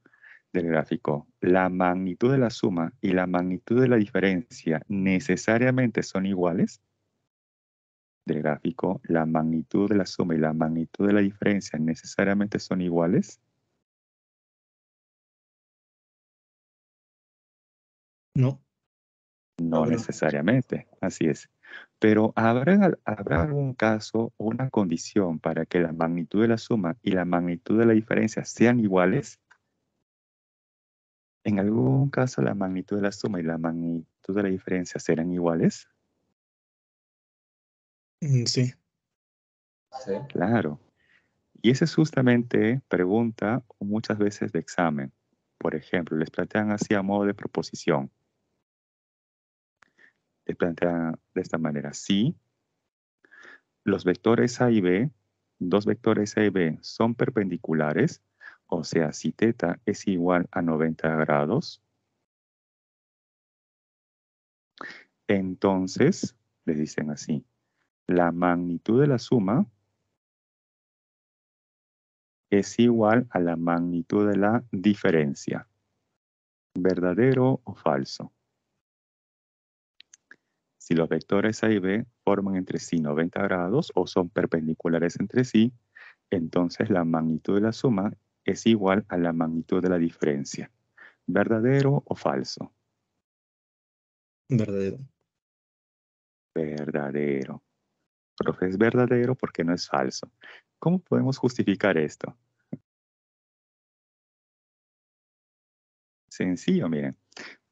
Speaker 1: del gráfico, la magnitud de la suma y la magnitud de la diferencia necesariamente son iguales del gráfico, la magnitud de la suma y la magnitud de la diferencia necesariamente son iguales.
Speaker 3: No.
Speaker 2: No necesariamente,
Speaker 1: así es. Pero ¿habrá, ¿habrá algún caso o una condición para que la magnitud de la suma y la magnitud de la diferencia sean iguales? En algún caso, la magnitud de la suma y la magnitud de la diferencia serán iguales. Mm, sí. Claro. Y esa es justamente pregunta muchas veces de examen. Por ejemplo, les plantean así a modo de proposición. Les plantean de esta manera. Sí. los vectores A y B, dos vectores A y B son perpendiculares, o sea, si θ es igual a 90 grados, entonces, les dicen así, la magnitud de la suma es igual a la magnitud de la diferencia. ¿Verdadero o falso? Si los vectores A y B forman entre sí 90 grados o son perpendiculares entre sí, entonces la magnitud de la suma es igual a la magnitud de la diferencia. ¿Verdadero o falso? Verdadero.
Speaker 2: Verdadero. Profe, es verdadero porque no es falso. ¿Cómo podemos justificar esto? Sencillo, miren.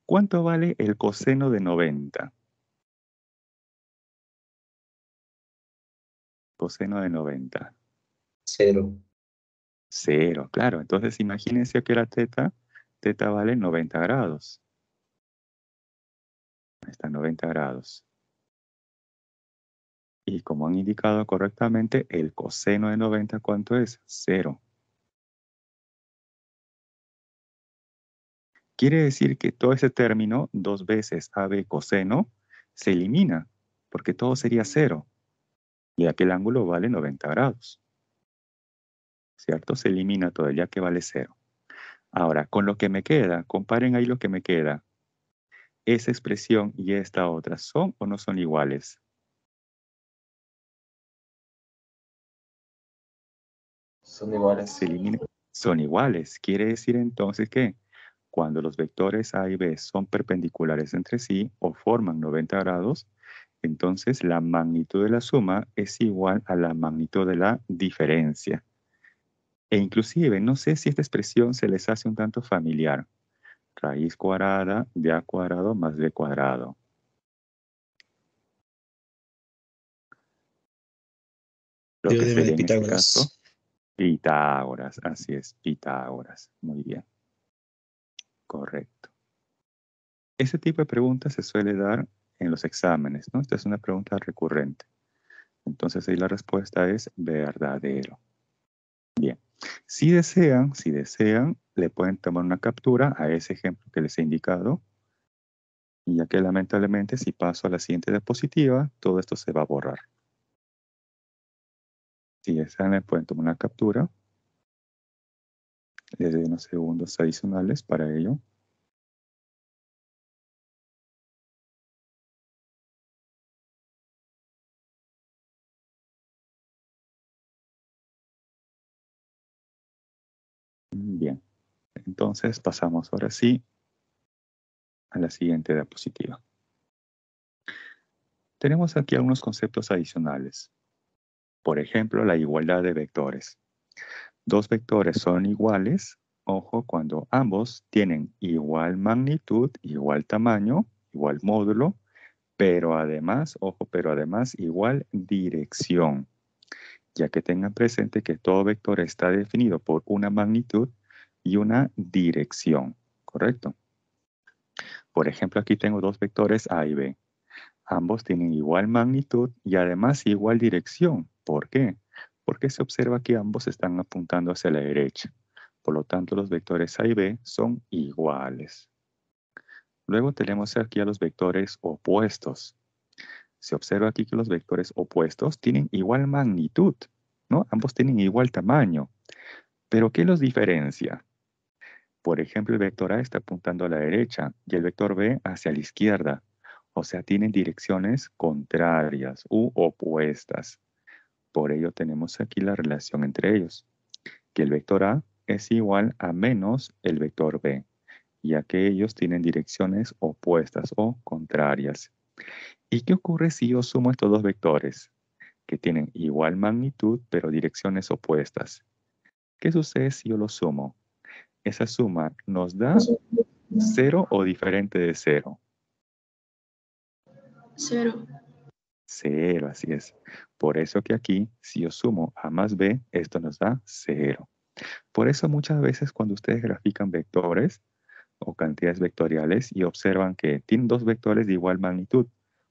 Speaker 2: ¿Cuánto vale el coseno de 90? Coseno de 90.
Speaker 1: Cero. Cero, claro. Entonces imagínense que la teta, teta vale 90 grados. Ahí está 90
Speaker 2: grados. Y como han indicado correctamente, el coseno de 90, ¿cuánto es? Cero.
Speaker 1: Quiere decir que todo ese término, dos veces AB coseno, se elimina, porque todo sería cero. Y aquel ángulo vale 90 grados. ¿cierto? Se elimina todo, ya que vale cero. Ahora, con lo que me queda, comparen ahí lo que me queda. Esa expresión y esta otra,
Speaker 2: ¿son o no son iguales?
Speaker 1: Son iguales. Son iguales. Quiere decir entonces que cuando los vectores A y B son perpendiculares entre sí o forman 90 grados, entonces la magnitud de la suma es igual a la magnitud de la diferencia. E inclusive, no sé si esta expresión se les hace un tanto familiar. Raíz cuadrada de a cuadrado más b cuadrado. Lo que de este Pitágoras. Pitágoras, así es, Pitágoras. Muy bien. Correcto. ese tipo de preguntas se suele dar en los exámenes, ¿no? Esta es una pregunta recurrente. Entonces ahí la respuesta es verdadero. Bien. Si desean, si desean, le pueden tomar una captura a ese ejemplo que les he indicado. Y ya que lamentablemente si paso a la siguiente diapositiva, todo esto se va a borrar. Si
Speaker 2: desean, le pueden tomar una captura. Les doy unos segundos adicionales
Speaker 3: para ello. Bien, entonces
Speaker 1: pasamos ahora sí a la siguiente diapositiva. Tenemos aquí algunos conceptos adicionales. Por ejemplo, la igualdad de vectores. Dos vectores son iguales, ojo, cuando ambos tienen igual magnitud, igual tamaño, igual módulo, pero además, ojo, pero además igual dirección, ya que tengan presente que todo vector está definido por una magnitud y una dirección, ¿correcto? Por ejemplo, aquí tengo dos vectores A y B. Ambos tienen igual magnitud y además igual dirección. ¿Por qué? Porque se observa que ambos están apuntando hacia la derecha. Por lo tanto, los vectores A y B son iguales. Luego tenemos aquí a los vectores opuestos. Se observa aquí que los vectores opuestos tienen igual magnitud, ¿no? Ambos tienen igual tamaño. ¿Pero qué los diferencia? Por ejemplo, el vector A está apuntando a la derecha y el vector B hacia la izquierda. O sea, tienen direcciones contrarias u opuestas. Por ello tenemos aquí la relación entre ellos, que el vector A es igual a menos el vector B, ya que ellos tienen direcciones opuestas o contrarias. ¿Y qué ocurre si yo sumo estos dos vectores, que tienen igual magnitud pero direcciones opuestas? ¿Qué sucede si yo los sumo? esa suma nos da cero o diferente de cero. Cero. Cero, así es. Por eso que aquí, si yo sumo a más b, esto nos da cero. Por eso muchas veces cuando ustedes grafican vectores o cantidades vectoriales y observan que tienen dos vectores de igual magnitud,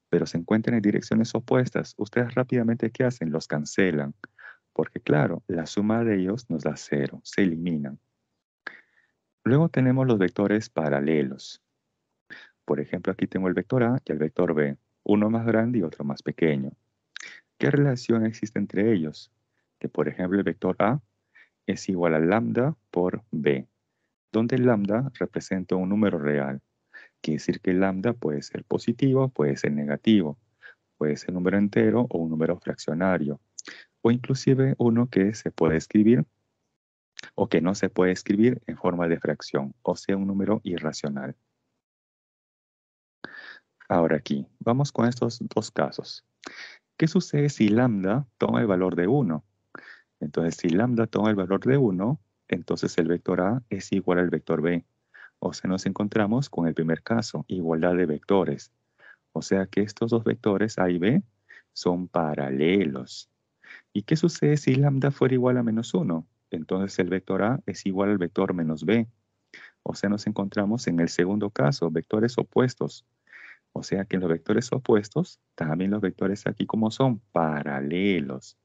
Speaker 1: pero se encuentran en direcciones opuestas, ustedes rápidamente, ¿qué hacen? Los cancelan. Porque claro, la suma de ellos nos da cero, se eliminan. Luego tenemos los vectores paralelos. Por ejemplo, aquí tengo el vector A y el vector B, uno más grande y otro más pequeño. ¿Qué relación existe entre ellos? Que por ejemplo el vector A es igual a lambda por B, donde lambda representa un número real. Quiere decir que lambda puede ser positivo, puede ser negativo, puede ser un número entero o un número fraccionario, o inclusive uno que se puede escribir o que no se puede escribir en forma de fracción, o sea, un número irracional. Ahora aquí, vamos con estos dos casos. ¿Qué sucede si lambda toma el valor de 1? Entonces, si lambda toma el valor de 1, entonces el vector A es igual al vector B. O sea, nos encontramos con el primer caso, igualdad de vectores. O sea que estos dos vectores, A y B, son paralelos. ¿Y qué sucede si lambda fuera igual a menos 1? Entonces el vector A es igual al vector menos B. O sea, nos encontramos en el segundo caso, vectores opuestos. O sea que los vectores opuestos, también los vectores aquí como son, paralelos.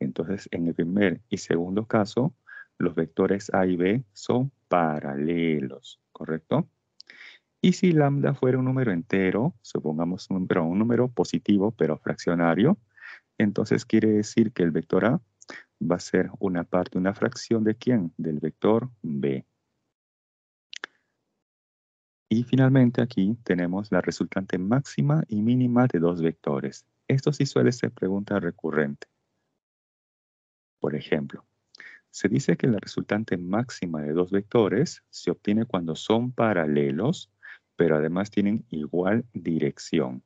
Speaker 1: Entonces, en el primer y segundo caso, los vectores A y B son paralelos, ¿correcto? Y si lambda fuera un número entero, supongamos un un número positivo pero fraccionario, entonces quiere decir que el vector A va a ser una parte, una fracción de quién? Del vector B. Y finalmente aquí tenemos la resultante máxima y mínima de dos vectores. Esto sí suele ser pregunta recurrente. Por ejemplo, se dice que la resultante máxima de dos vectores se obtiene cuando son paralelos, pero además tienen igual dirección.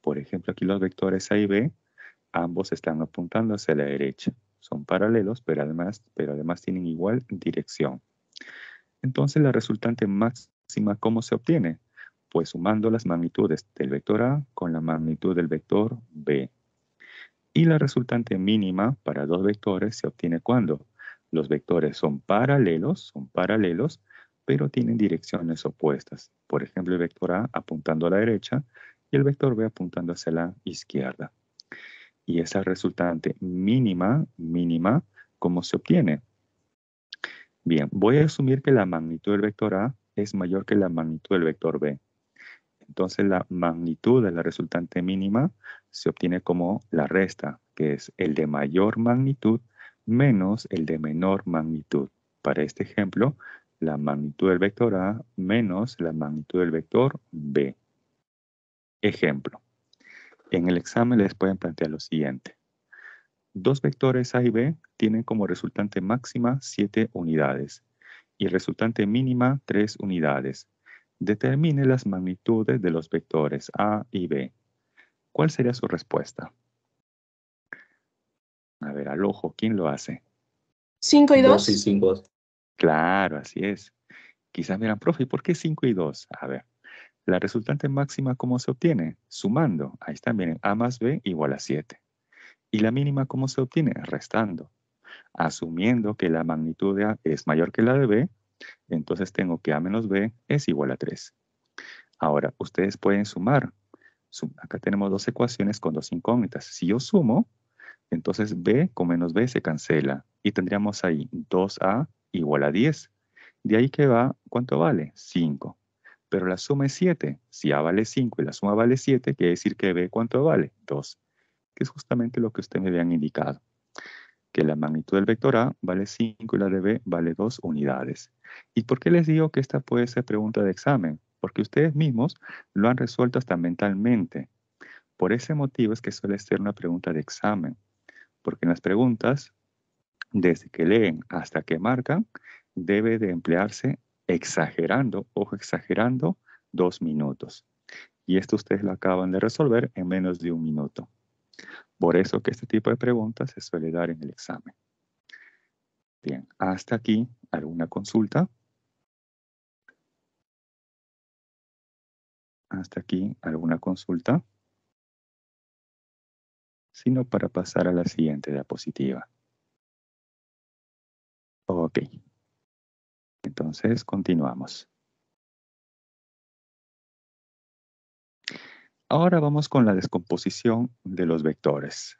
Speaker 1: Por ejemplo, aquí los vectores A y B, ambos están apuntando hacia la derecha son paralelos, pero además, pero además tienen igual dirección. Entonces, la resultante máxima, ¿cómo se obtiene? Pues sumando las magnitudes del vector A con la magnitud del vector B. Y la resultante mínima para dos vectores se obtiene cuando los vectores son paralelos, son paralelos, pero tienen direcciones opuestas. Por ejemplo, el vector A apuntando a la derecha y el vector B apuntando hacia la izquierda y esa resultante mínima, mínima, ¿cómo se obtiene? Bien, voy a asumir que la magnitud del vector A es mayor que la magnitud del vector B. Entonces la magnitud de la resultante mínima se obtiene como la resta, que es el de mayor magnitud menos el de menor magnitud. Para este ejemplo, la magnitud del vector A menos la magnitud del vector B. Ejemplo. En el examen les pueden plantear lo siguiente. Dos vectores A y B tienen como resultante máxima 7 unidades y resultante mínima 3 unidades. Determine las magnitudes de los vectores A y B. ¿Cuál sería su respuesta? A ver, al ojo, ¿quién lo hace?
Speaker 2: 5 y 2.
Speaker 1: y Claro, así es. Quizás miran, profe, ¿por qué 5 y 2? A ver, la resultante máxima, ¿cómo se obtiene? Sumando. Ahí está, miren, A más B igual a 7. ¿Y la mínima cómo se obtiene? Restando. Asumiendo que la magnitud de A es mayor que la de B, entonces tengo que A menos B es igual a 3. Ahora, ustedes pueden sumar. Acá tenemos dos ecuaciones con dos incógnitas. Si yo sumo, entonces B con menos B se cancela. Y tendríamos ahí 2A igual a 10. De ahí que va, ¿cuánto vale? 5 pero la suma es 7. Si A vale 5 y la suma vale 7, quiere decir que B cuánto vale? 2, que es justamente lo que ustedes me habían indicado, que la magnitud del vector A vale 5 y la de B vale 2 unidades. ¿Y por qué les digo que esta puede ser pregunta de examen? Porque ustedes mismos lo han resuelto hasta mentalmente. Por ese motivo es que suele ser una pregunta de examen, porque en las preguntas, desde que leen hasta que marcan, debe de emplearse exagerando, ojo, exagerando, dos minutos. Y esto ustedes lo acaban de resolver en menos de un minuto. Por eso que este tipo de preguntas se suele dar en el examen. Bien, hasta aquí, ¿alguna consulta?
Speaker 2: Hasta aquí, ¿alguna consulta?
Speaker 3: Sino para pasar a la siguiente diapositiva. Entonces, continuamos.
Speaker 2: Ahora vamos
Speaker 1: con la descomposición de los vectores.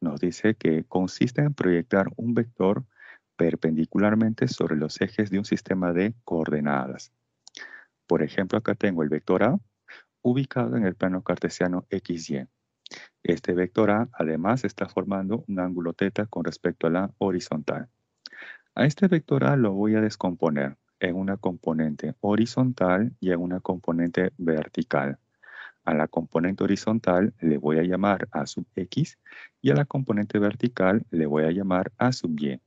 Speaker 1: Nos dice que consiste en proyectar un vector perpendicularmente sobre los ejes de un sistema de coordenadas. Por ejemplo, acá tengo el vector A ubicado en el plano cartesiano XY. Este vector A además está formando un ángulo θ con respecto a la horizontal. A este vector A lo voy a descomponer en una componente horizontal y en una componente vertical. A la componente horizontal le voy a llamar a sub x y a la componente vertical le voy a llamar a sub y.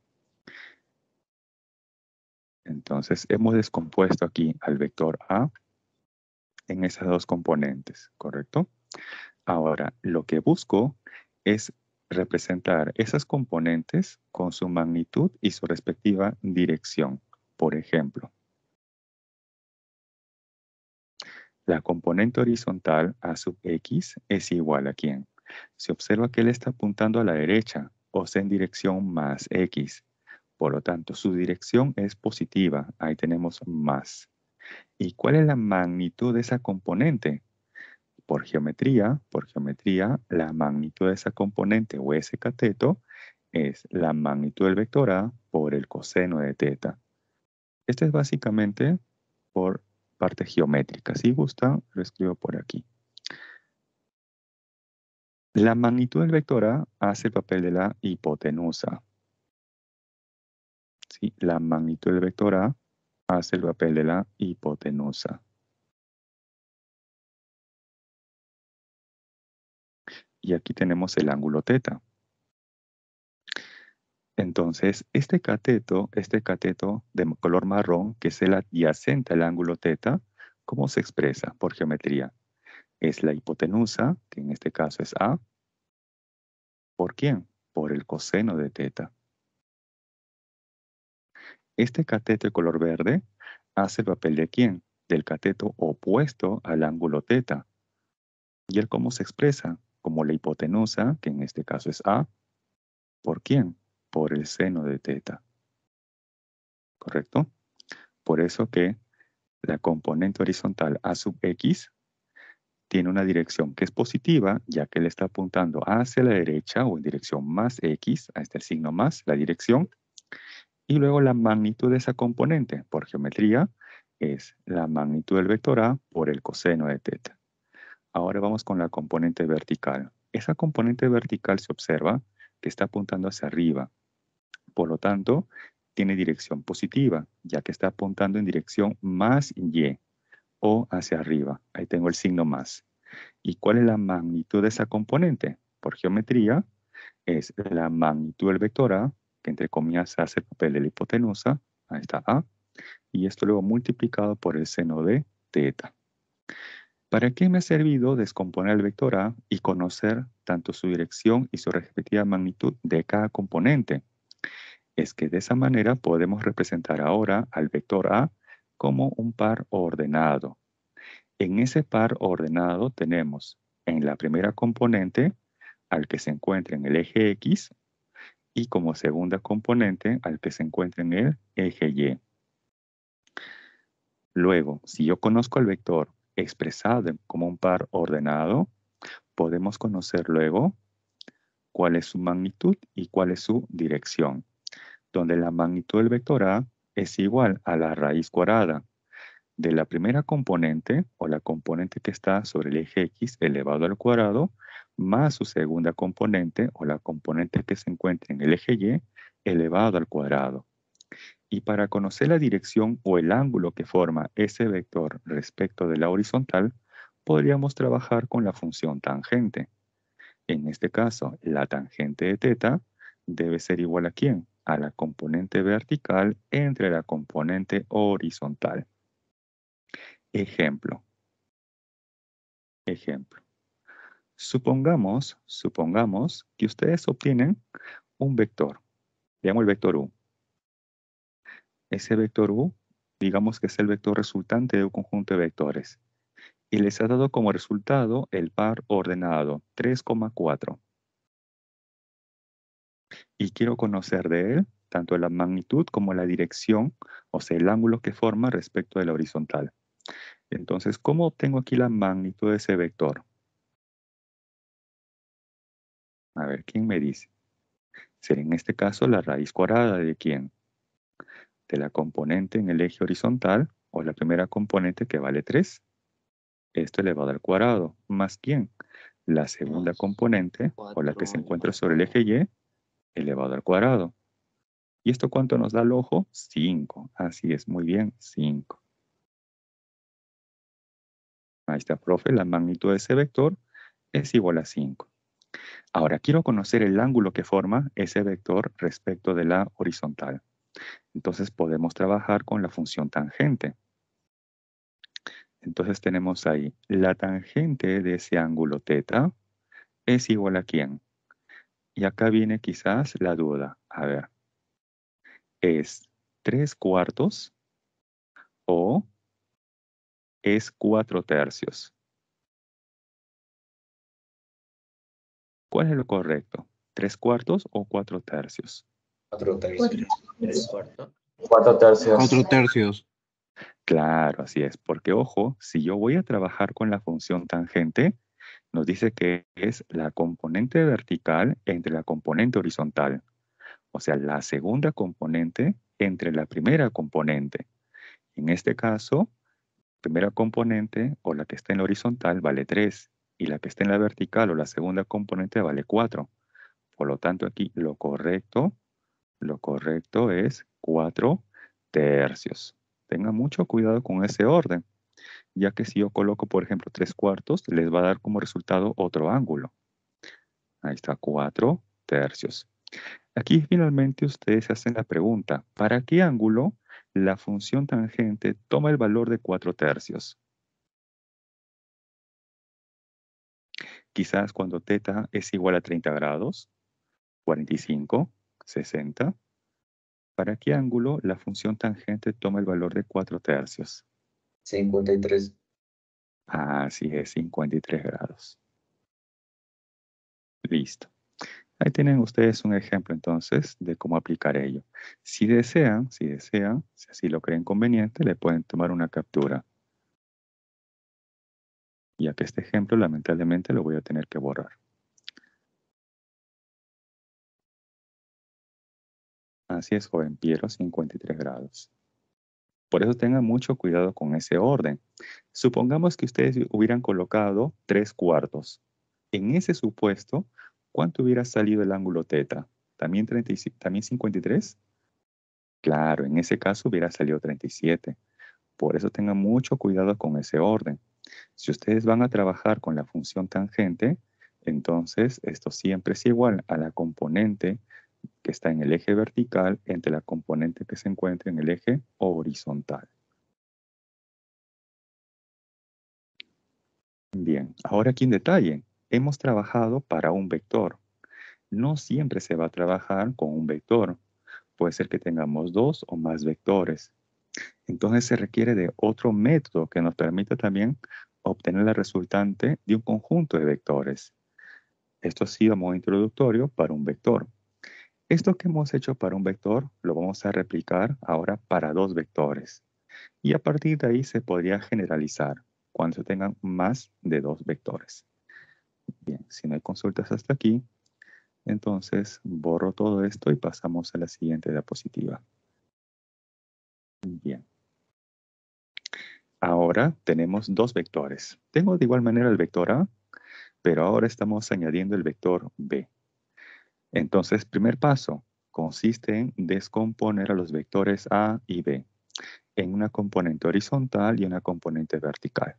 Speaker 1: Entonces hemos descompuesto aquí al vector A en esas dos componentes, ¿correcto? Ahora, lo que busco es representar esas componentes con su magnitud y su respectiva dirección, por ejemplo. La componente horizontal A sub x es igual a quién. Se observa que él está apuntando a la derecha, o sea, en dirección más x. Por lo tanto, su dirección es positiva. Ahí tenemos más. ¿Y cuál es la magnitud de esa componente? por geometría, por geometría, la magnitud de esa componente o ese cateto es la magnitud del vector A por el coseno de teta. Esto es básicamente por parte geométrica. Si gusta, lo escribo por aquí. La magnitud del vector A hace el papel de la hipotenusa. La magnitud del vector A hace el papel de la
Speaker 3: hipotenusa.
Speaker 1: y aquí tenemos el ángulo teta. Entonces, este cateto, este cateto de color marrón, que es el adyacente al ángulo teta, ¿cómo se expresa por geometría? Es la hipotenusa, que en este caso es A. ¿Por quién? Por el coseno de teta. Este cateto de color verde hace el papel de quién? Del cateto opuesto al ángulo teta. ¿Y él cómo se expresa? como la hipotenusa, que en este caso es A, ¿por quién? Por el seno de teta. ¿Correcto? Por eso que la componente horizontal A sub X tiene una dirección que es positiva, ya que le está apuntando hacia la derecha o en dirección más X, a este signo más, la dirección, y luego la magnitud de esa componente por geometría es la magnitud del vector A por el coseno de teta. Ahora vamos con la componente vertical. Esa componente vertical se observa que está apuntando hacia arriba. Por lo tanto, tiene dirección positiva, ya que está apuntando en dirección más Y o hacia arriba. Ahí tengo el signo más. ¿Y cuál es la magnitud de esa componente? Por geometría, es la magnitud del vector A, que entre comillas hace el papel de la hipotenusa, ahí está A, y esto luego multiplicado por el seno de teta. ¿Para qué me ha servido descomponer el vector A y conocer tanto su dirección y su respectiva magnitud de cada componente? Es que de esa manera podemos representar ahora al vector A como un par ordenado. En ese par ordenado tenemos en la primera componente al que se encuentra en el eje X y como segunda componente al que se encuentra en el eje Y. Luego, si yo conozco el vector expresado como un par ordenado, podemos conocer luego cuál es su magnitud y cuál es su dirección, donde la magnitud del vector A es igual a la raíz cuadrada de la primera componente o la componente que está sobre el eje X elevado al cuadrado más su segunda componente o la componente que se encuentra en el eje Y elevado al cuadrado y para conocer la dirección o el ángulo que forma ese vector respecto de la horizontal, podríamos trabajar con la función tangente. En este caso, la tangente de teta debe ser igual a quién? A la componente vertical entre la componente horizontal. Ejemplo. Ejemplo. Supongamos, supongamos que ustedes obtienen un vector. Veamos el vector U ese vector U, digamos que es el vector resultante de un conjunto de vectores. Y les ha dado como resultado el par ordenado, 3,4. Y quiero conocer de él tanto la magnitud como la dirección, o sea, el ángulo que forma respecto de la horizontal. Entonces, ¿cómo obtengo aquí la magnitud de ese vector? A ver, ¿quién me dice? Sería en este caso la raíz cuadrada de quién? de la componente en el eje horizontal, o la primera componente que vale 3, esto elevado al cuadrado, más quién? La segunda componente, o la que se encuentra sobre el eje Y, elevado eh, al cuadrado. ¿Y esto cuánto nos da el ojo? 5. Así es, muy bien, 5. Ahí está, profe, la magnitud de ese vector es igual a 5. Ahora, quiero conocer el ángulo que forma ese vector respecto de la horizontal. Entonces podemos trabajar con la función tangente. Entonces tenemos ahí, la tangente de ese ángulo teta es igual a quién. Y acá viene quizás la duda. A ver, ¿es tres cuartos o
Speaker 2: es cuatro tercios?
Speaker 1: ¿Cuál es lo correcto? ¿Tres cuartos o cuatro tercios? Cuatro tercios. Cuatro, tercios. Cuatro tercios. Claro, así es. Porque, ojo, si yo voy a trabajar con la función tangente, nos dice que es la componente vertical entre la componente horizontal. O sea, la segunda componente entre la primera componente. En este caso, la primera componente o la que está en la horizontal vale 3 y la que está en la vertical o la segunda componente vale 4. Por lo tanto, aquí lo correcto lo correcto es 4 tercios. Tenga mucho cuidado con ese orden, ya que si yo coloco, por ejemplo, 3 cuartos, les va a dar como resultado otro ángulo. Ahí está, 4 tercios. Aquí finalmente ustedes se hacen la pregunta, ¿para qué ángulo la función tangente toma el valor de 4 tercios? Quizás cuando teta es igual a 30 grados, 45, 60, ¿para qué ángulo la función tangente toma el valor de 4 tercios? 53. sí es, 53 grados. Listo. Ahí tienen ustedes un ejemplo entonces de cómo aplicar ello. Si desean, si desean, si así lo creen conveniente, le pueden tomar una captura. Ya que este ejemplo lamentablemente lo voy a tener que borrar. Así es, joven Piero, 53 grados. Por eso tengan mucho cuidado con ese orden. Supongamos que ustedes hubieran colocado tres cuartos. En ese supuesto, ¿cuánto hubiera salido el ángulo teta? ¿También, ¿También 53? Claro, en ese caso hubiera salido 37. Por eso tengan mucho cuidado con ese orden. Si ustedes van a trabajar con la función tangente, entonces esto siempre es igual a la componente que está en el eje vertical entre la componente que se encuentra en el eje horizontal. Bien, ahora aquí en detalle, hemos trabajado para un vector. No siempre se va a trabajar con un vector. Puede ser que tengamos dos o más vectores. Entonces se requiere de otro método que nos permita también obtener la resultante de un conjunto de vectores. Esto ha sido muy introductorio para un vector. Esto que hemos hecho para un vector lo vamos a replicar ahora para dos vectores. Y a partir de ahí se podría generalizar cuando se tengan más de dos vectores. Bien, si no hay consultas hasta aquí, entonces borro todo esto y pasamos a la siguiente diapositiva. Bien. Ahora tenemos dos vectores. Tengo de igual manera el vector A, pero ahora estamos añadiendo el vector B. Entonces, primer paso consiste en descomponer a los vectores A y B en una componente horizontal y una componente vertical.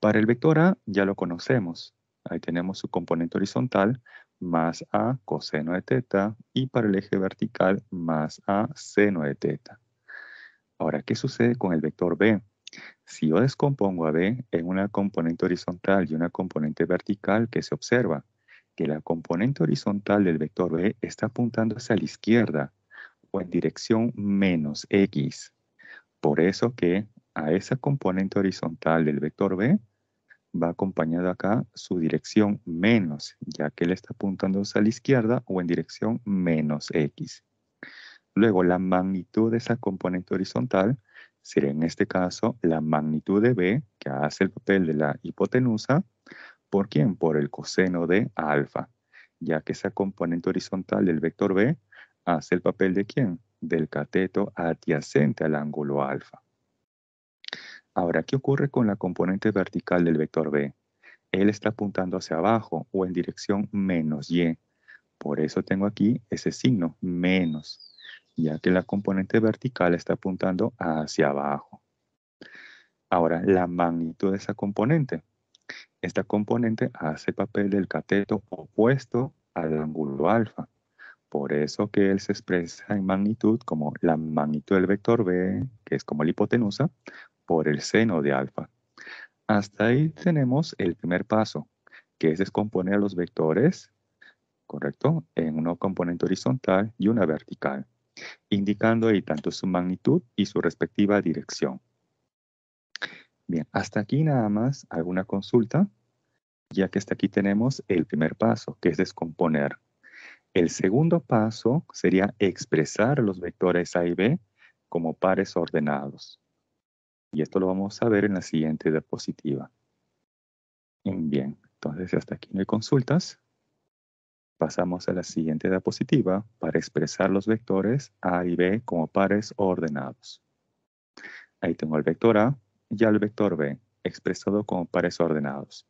Speaker 1: Para el vector A ya lo conocemos. Ahí tenemos su componente horizontal más A coseno de teta y para el eje vertical más A seno de teta. Ahora, ¿qué sucede con el vector B? Si yo descompongo a B en una componente horizontal y una componente vertical, ¿qué se observa? que la componente horizontal del vector B está apuntándose a la izquierda o en dirección menos X. Por eso que a esa componente horizontal del vector B va acompañado acá su dirección menos, ya que él está apuntándose a la izquierda o en dirección menos X. Luego, la magnitud de esa componente horizontal sería en este caso la magnitud de B, que hace el papel de la hipotenusa, ¿Por quién? Por el coseno de alfa, ya que esa componente horizontal del vector B hace el papel de quién? Del cateto adyacente al ángulo alfa. Ahora, ¿qué ocurre con la componente vertical del vector B? Él está apuntando hacia abajo o en dirección menos y. Por eso tengo aquí ese signo, menos, ya que la componente vertical está apuntando hacia abajo. Ahora, la magnitud de esa componente. Esta componente hace papel del cateto opuesto al ángulo alfa. Por eso que él se expresa en magnitud como la magnitud del vector B, que es como la hipotenusa, por el seno de alfa. Hasta ahí tenemos el primer paso, que es descomponer los vectores, ¿correcto? En una componente horizontal y una vertical, indicando ahí tanto su magnitud y su respectiva dirección. Bien, hasta aquí nada más alguna consulta, ya que hasta aquí tenemos el primer paso, que es descomponer. El segundo paso sería expresar los vectores A y B como pares ordenados. Y esto lo vamos a ver en la siguiente diapositiva. Bien, entonces hasta aquí no hay consultas. Pasamos a la siguiente diapositiva para expresar los vectores A y B como pares ordenados. Ahí tengo el vector A, y el vector B, expresado como pares ordenados.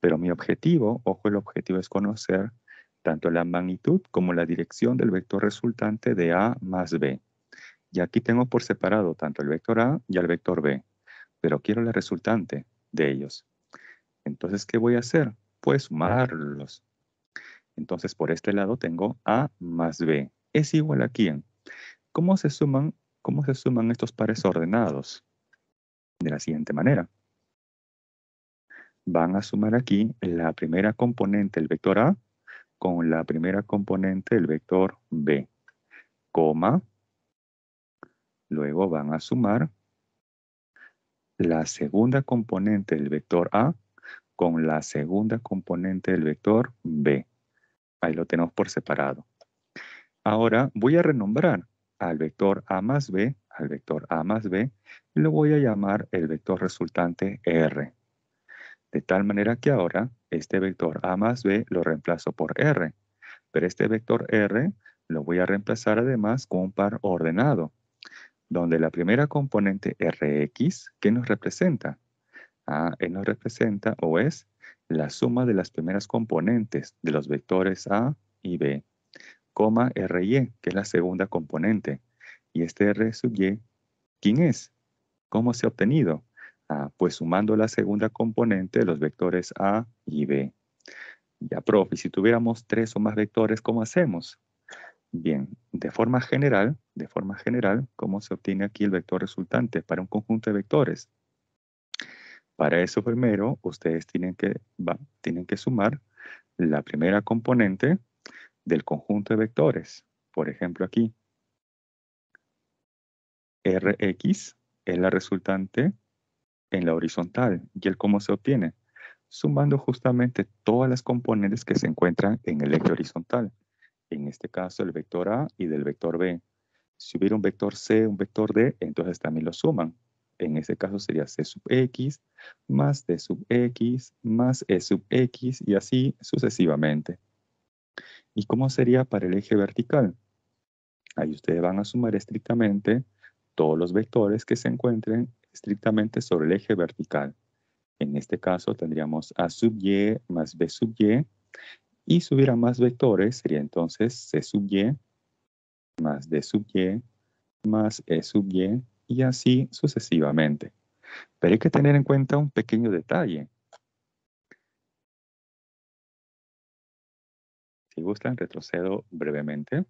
Speaker 1: Pero mi objetivo, ojo, el objetivo es conocer tanto la magnitud como la dirección del vector resultante de A más B. Y aquí tengo por separado tanto el vector A y el vector B, pero quiero la resultante de ellos. Entonces, ¿qué voy a hacer? Pues sumarlos. Entonces, por este lado tengo A más B. Es igual a quién. ¿Cómo se suman, cómo se suman estos pares ordenados? de la siguiente manera. Van a sumar aquí la primera componente del vector A con la primera componente del vector B, coma. Luego van a sumar la segunda componente del vector A con la segunda componente del vector B. Ahí lo tenemos por separado. Ahora voy a renombrar al vector A más B al vector A más B y lo voy a llamar el vector resultante R. De tal manera que ahora este vector A más B lo reemplazo por R, pero este vector R lo voy a reemplazar además con un par ordenado, donde la primera componente Rx, ¿qué nos representa? A nos representa o es la suma de las primeras componentes de los vectores A y B, coma RY, que es la segunda componente, y este R sub Y, ¿quién es? ¿Cómo se ha obtenido? Ah, pues sumando la segunda componente de los vectores A y B. Ya, profe, si tuviéramos tres o más vectores, ¿cómo hacemos? Bien, de forma general, de forma general, ¿cómo se obtiene aquí el vector resultante para un conjunto de vectores? Para eso primero, ustedes tienen que, tienen que sumar la primera componente del conjunto de vectores. Por ejemplo, aquí, Rx es la resultante en la horizontal. ¿Y el cómo se obtiene? Sumando justamente todas las componentes que se encuentran en el eje horizontal. En este caso, el vector A y del vector B. Si hubiera un vector C, un vector D, entonces también lo suman. En este caso sería C sub X más D sub X más E sub X y así sucesivamente. ¿Y cómo sería para el eje vertical? Ahí ustedes van a sumar estrictamente todos los vectores que se encuentren estrictamente sobre el eje vertical. En este caso tendríamos A sub y más B sub y, y si hubiera más vectores sería entonces C sub y más D sub y más E sub y y así sucesivamente. Pero hay que tener en cuenta un pequeño detalle.
Speaker 2: Si gustan, retrocedo brevemente.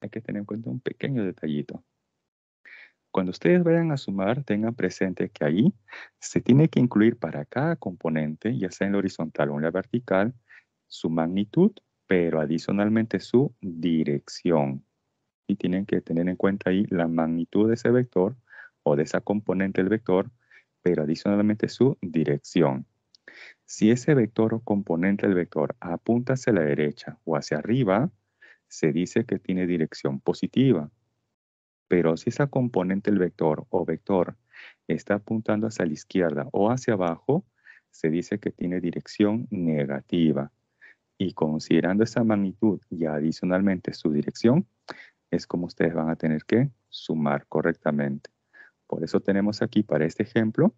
Speaker 1: Hay que tener en cuenta un pequeño detallito. Cuando ustedes vayan a sumar, tengan presente que ahí se tiene que incluir para cada componente, ya sea en la horizontal o en la vertical, su magnitud, pero adicionalmente su dirección. Y tienen que tener en cuenta ahí la magnitud de ese vector o de esa componente del vector, pero adicionalmente su dirección. Si ese vector o componente del vector apunta hacia la derecha o hacia arriba, se dice que tiene dirección positiva. Pero si esa componente el vector o vector está apuntando hacia la izquierda o hacia abajo, se dice que tiene dirección negativa. Y considerando esa magnitud y adicionalmente su dirección, es como ustedes van a tener que sumar correctamente. Por eso tenemos aquí para este ejemplo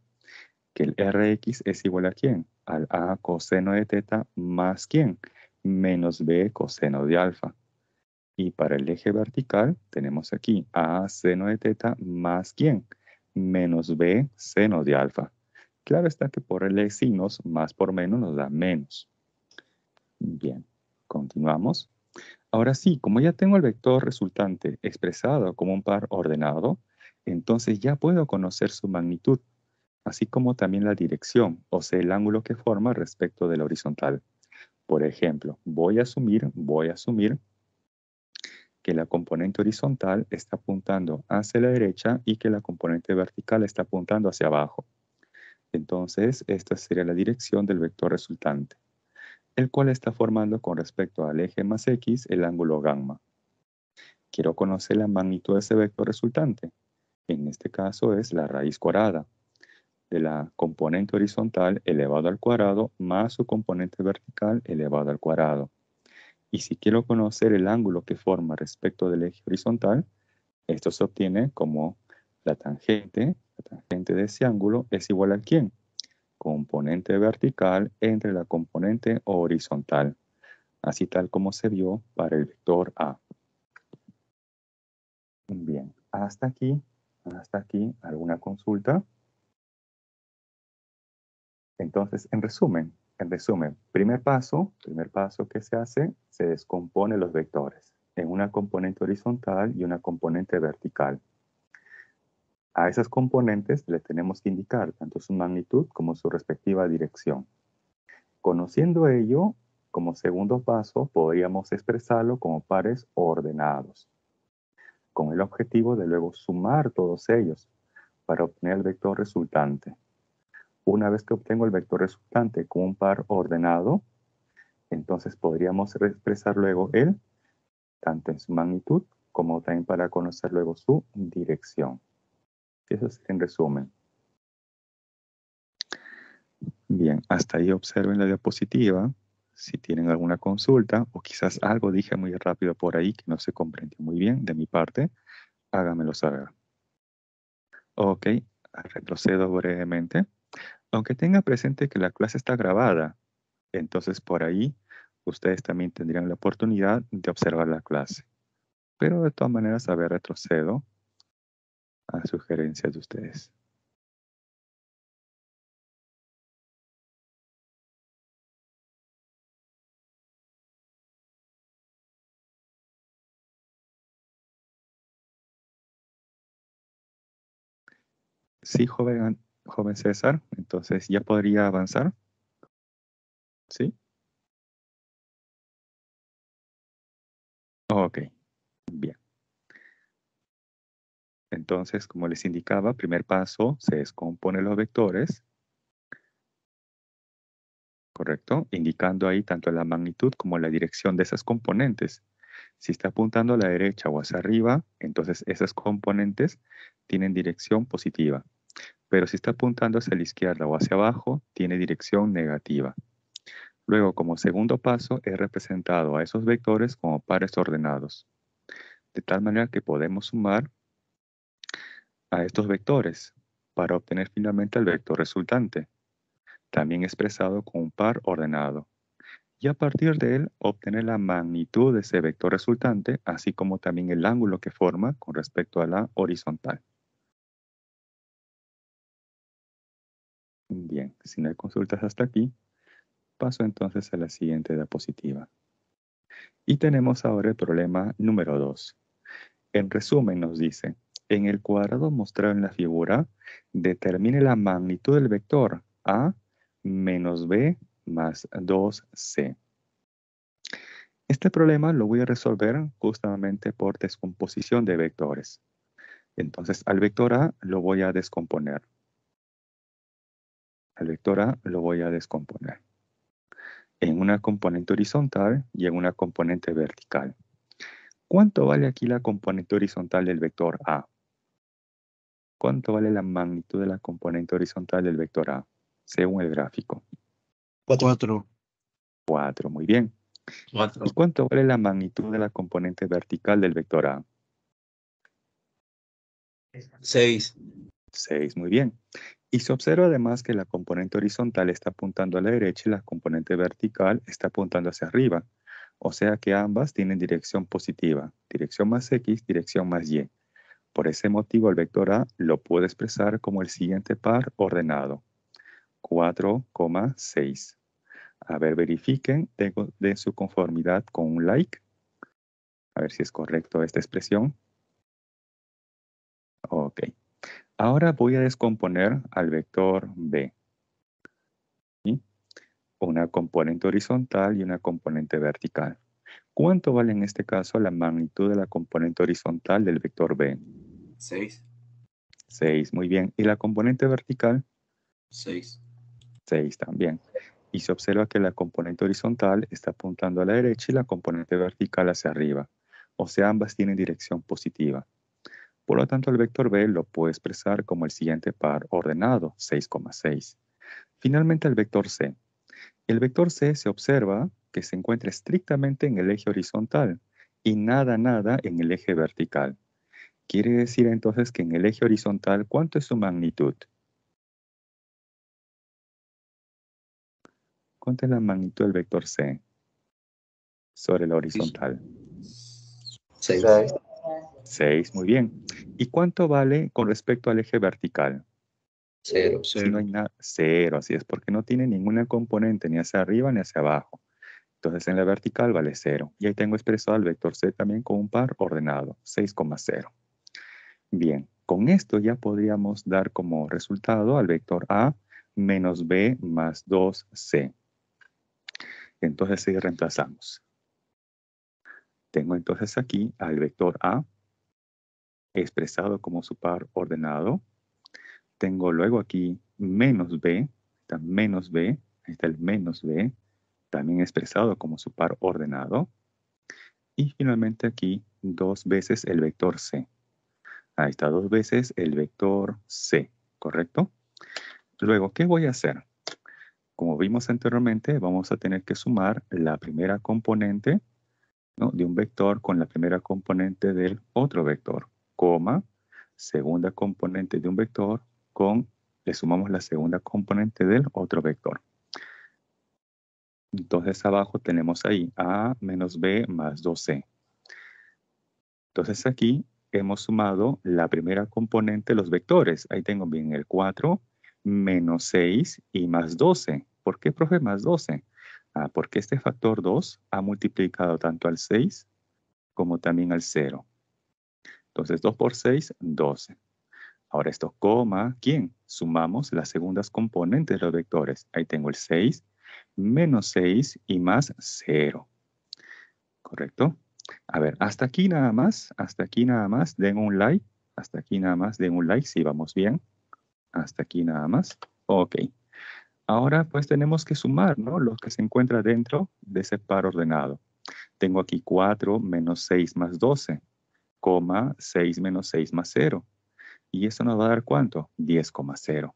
Speaker 1: que el Rx es igual a quién? Al A coseno de teta más quién? Menos B coseno de alfa. Y para el eje vertical tenemos aquí A seno de teta más quién? Menos B seno de alfa. Claro está que por el e signos más por menos nos da menos. Bien, continuamos. Ahora sí, como ya tengo el vector resultante expresado como un par ordenado, entonces ya puedo conocer su magnitud, así como también la dirección, o sea, el ángulo que forma respecto del horizontal. Por ejemplo, voy a asumir, voy a asumir que la componente horizontal está apuntando hacia la derecha y que la componente vertical está apuntando hacia abajo. Entonces, esta sería la dirección del vector resultante, el cual está formando con respecto al eje más x el ángulo gamma. Quiero conocer la magnitud de ese vector resultante. En este caso es la raíz cuadrada de la componente horizontal elevado al cuadrado más su componente vertical elevado al cuadrado. Y si quiero conocer el ángulo que forma respecto del eje horizontal, esto se obtiene como la tangente, la tangente de ese ángulo es igual a quién? Componente vertical entre la componente horizontal, así tal como se vio para el vector A. Bien, hasta aquí, hasta aquí, ¿alguna consulta? Entonces, en resumen, en resumen, primer paso, primer paso que se hace, se descompone los vectores en una componente horizontal y una componente vertical. A esas componentes le tenemos que indicar tanto su magnitud como su respectiva dirección. Conociendo ello, como segundo paso, podríamos expresarlo como pares ordenados, con el objetivo de luego sumar todos ellos para obtener el vector resultante. Una vez que obtengo el vector resultante con un par ordenado, entonces podríamos expresar luego él, tanto en su magnitud como también para conocer luego su dirección. Eso es en resumen. Bien, hasta ahí observen la diapositiva. Si tienen alguna consulta o quizás algo dije muy rápido por ahí que no se comprendió muy bien de mi parte, háganmelo saber. Ok, retrocedo brevemente. Aunque tenga presente que la clase está grabada, entonces por ahí ustedes también tendrían la oportunidad de observar la clase. Pero de todas maneras, a ver, retrocedo a sugerencias de ustedes.
Speaker 3: Sí, joven
Speaker 2: joven César, entonces ya podría avanzar. ¿Sí? Ok,
Speaker 1: bien. Entonces, como les indicaba, primer paso, se descomponen los vectores. Correcto, indicando ahí tanto la magnitud como la dirección de esas componentes. Si está apuntando a la derecha o hacia arriba, entonces esas componentes tienen dirección positiva. Pero si está apuntando hacia la izquierda o hacia abajo, tiene dirección negativa. Luego, como segundo paso, he representado a esos vectores como pares ordenados. De tal manera que podemos sumar a estos vectores para obtener finalmente el vector resultante, también expresado con un par ordenado. Y a partir de él, obtener la magnitud de ese vector resultante, así como también el ángulo que forma con respecto a la horizontal. Bien, si no hay consultas hasta aquí, paso entonces a la siguiente diapositiva. Y tenemos ahora el problema número 2. En resumen nos dice, en el cuadrado mostrado en la figura, determine la magnitud del vector A menos B más 2C. Este problema lo voy a resolver justamente por descomposición de vectores. Entonces al vector A lo voy a descomponer vector A lo voy a descomponer en una componente horizontal y en una componente vertical. ¿Cuánto vale aquí la componente horizontal del vector A? ¿Cuánto vale la magnitud de la componente horizontal del vector A? Según el gráfico. 4. 4, muy bien. ¿Y cuánto vale la magnitud de la componente vertical del vector A? 6. 6, muy bien. Y se observa además que la componente horizontal está apuntando a la derecha y la componente vertical está apuntando hacia arriba. O sea que ambas tienen dirección positiva, dirección más X, dirección más Y. Por ese motivo el vector A lo puedo expresar como el siguiente par ordenado. 4,6. A ver, verifiquen de, de su conformidad con un like. A ver si es correcto esta expresión. Ok. Ahora voy a descomponer al vector B. Una componente horizontal y una componente vertical. ¿Cuánto vale en este caso la magnitud de la componente horizontal del vector B? 6. 6, muy bien. ¿Y la componente vertical? 6. 6 también. Y se observa que la componente horizontal está apuntando a la derecha y la componente vertical hacia arriba. O sea, ambas tienen dirección positiva. Por lo tanto, el vector B lo puede expresar como el siguiente par ordenado, 6,6. Finalmente, el vector C. El vector C se observa que se encuentra estrictamente en el eje horizontal y nada, nada en el eje vertical. Quiere decir entonces que en el eje horizontal, ¿cuánto es su magnitud? ¿Cuánto es la magnitud del vector C sobre el horizontal? 6. 6, muy bien. ¿Y cuánto vale con respecto al eje vertical? Cero, cero. Si no hay nada, cero, así es, porque no tiene ninguna componente ni hacia arriba ni hacia abajo. Entonces en la vertical vale 0. Y ahí tengo expresado al vector C también con un par ordenado, 6,0. Bien, con esto ya podríamos dar como resultado al vector A menos B más 2C. Entonces si reemplazamos. Tengo entonces aquí al vector A expresado como su par ordenado. Tengo luego aquí menos b, está menos b, está el menos b, también expresado como su par ordenado. Y finalmente aquí dos veces el vector c. Ahí está dos veces el vector c, ¿correcto? Luego, ¿qué voy a hacer? Como vimos anteriormente, vamos a tener que sumar la primera componente de un vector con la primera componente del otro vector coma, segunda componente de un vector con, le sumamos la segunda componente del otro vector. Entonces abajo tenemos ahí A menos B más 12. Entonces aquí hemos sumado la primera componente de los vectores. Ahí tengo bien el 4 menos 6 y más 12. ¿Por qué, profe, más 12? Ah, porque este factor 2 ha multiplicado tanto al 6 como también al 0. Entonces 2 por 6, 12. Ahora esto coma, ¿quién? Sumamos las segundas componentes de los vectores. Ahí tengo el 6, menos 6 y más 0. ¿Correcto? A ver, hasta aquí nada más, hasta aquí nada más, den un like, hasta aquí nada más, den un like si vamos bien. Hasta aquí nada más. Ok. Ahora pues tenemos que sumar, ¿no? Lo que se encuentra dentro de ese par ordenado. Tengo aquí 4 menos 6 más 12. 6 menos 6 más 0. Y eso nos va a dar cuánto? 10,0.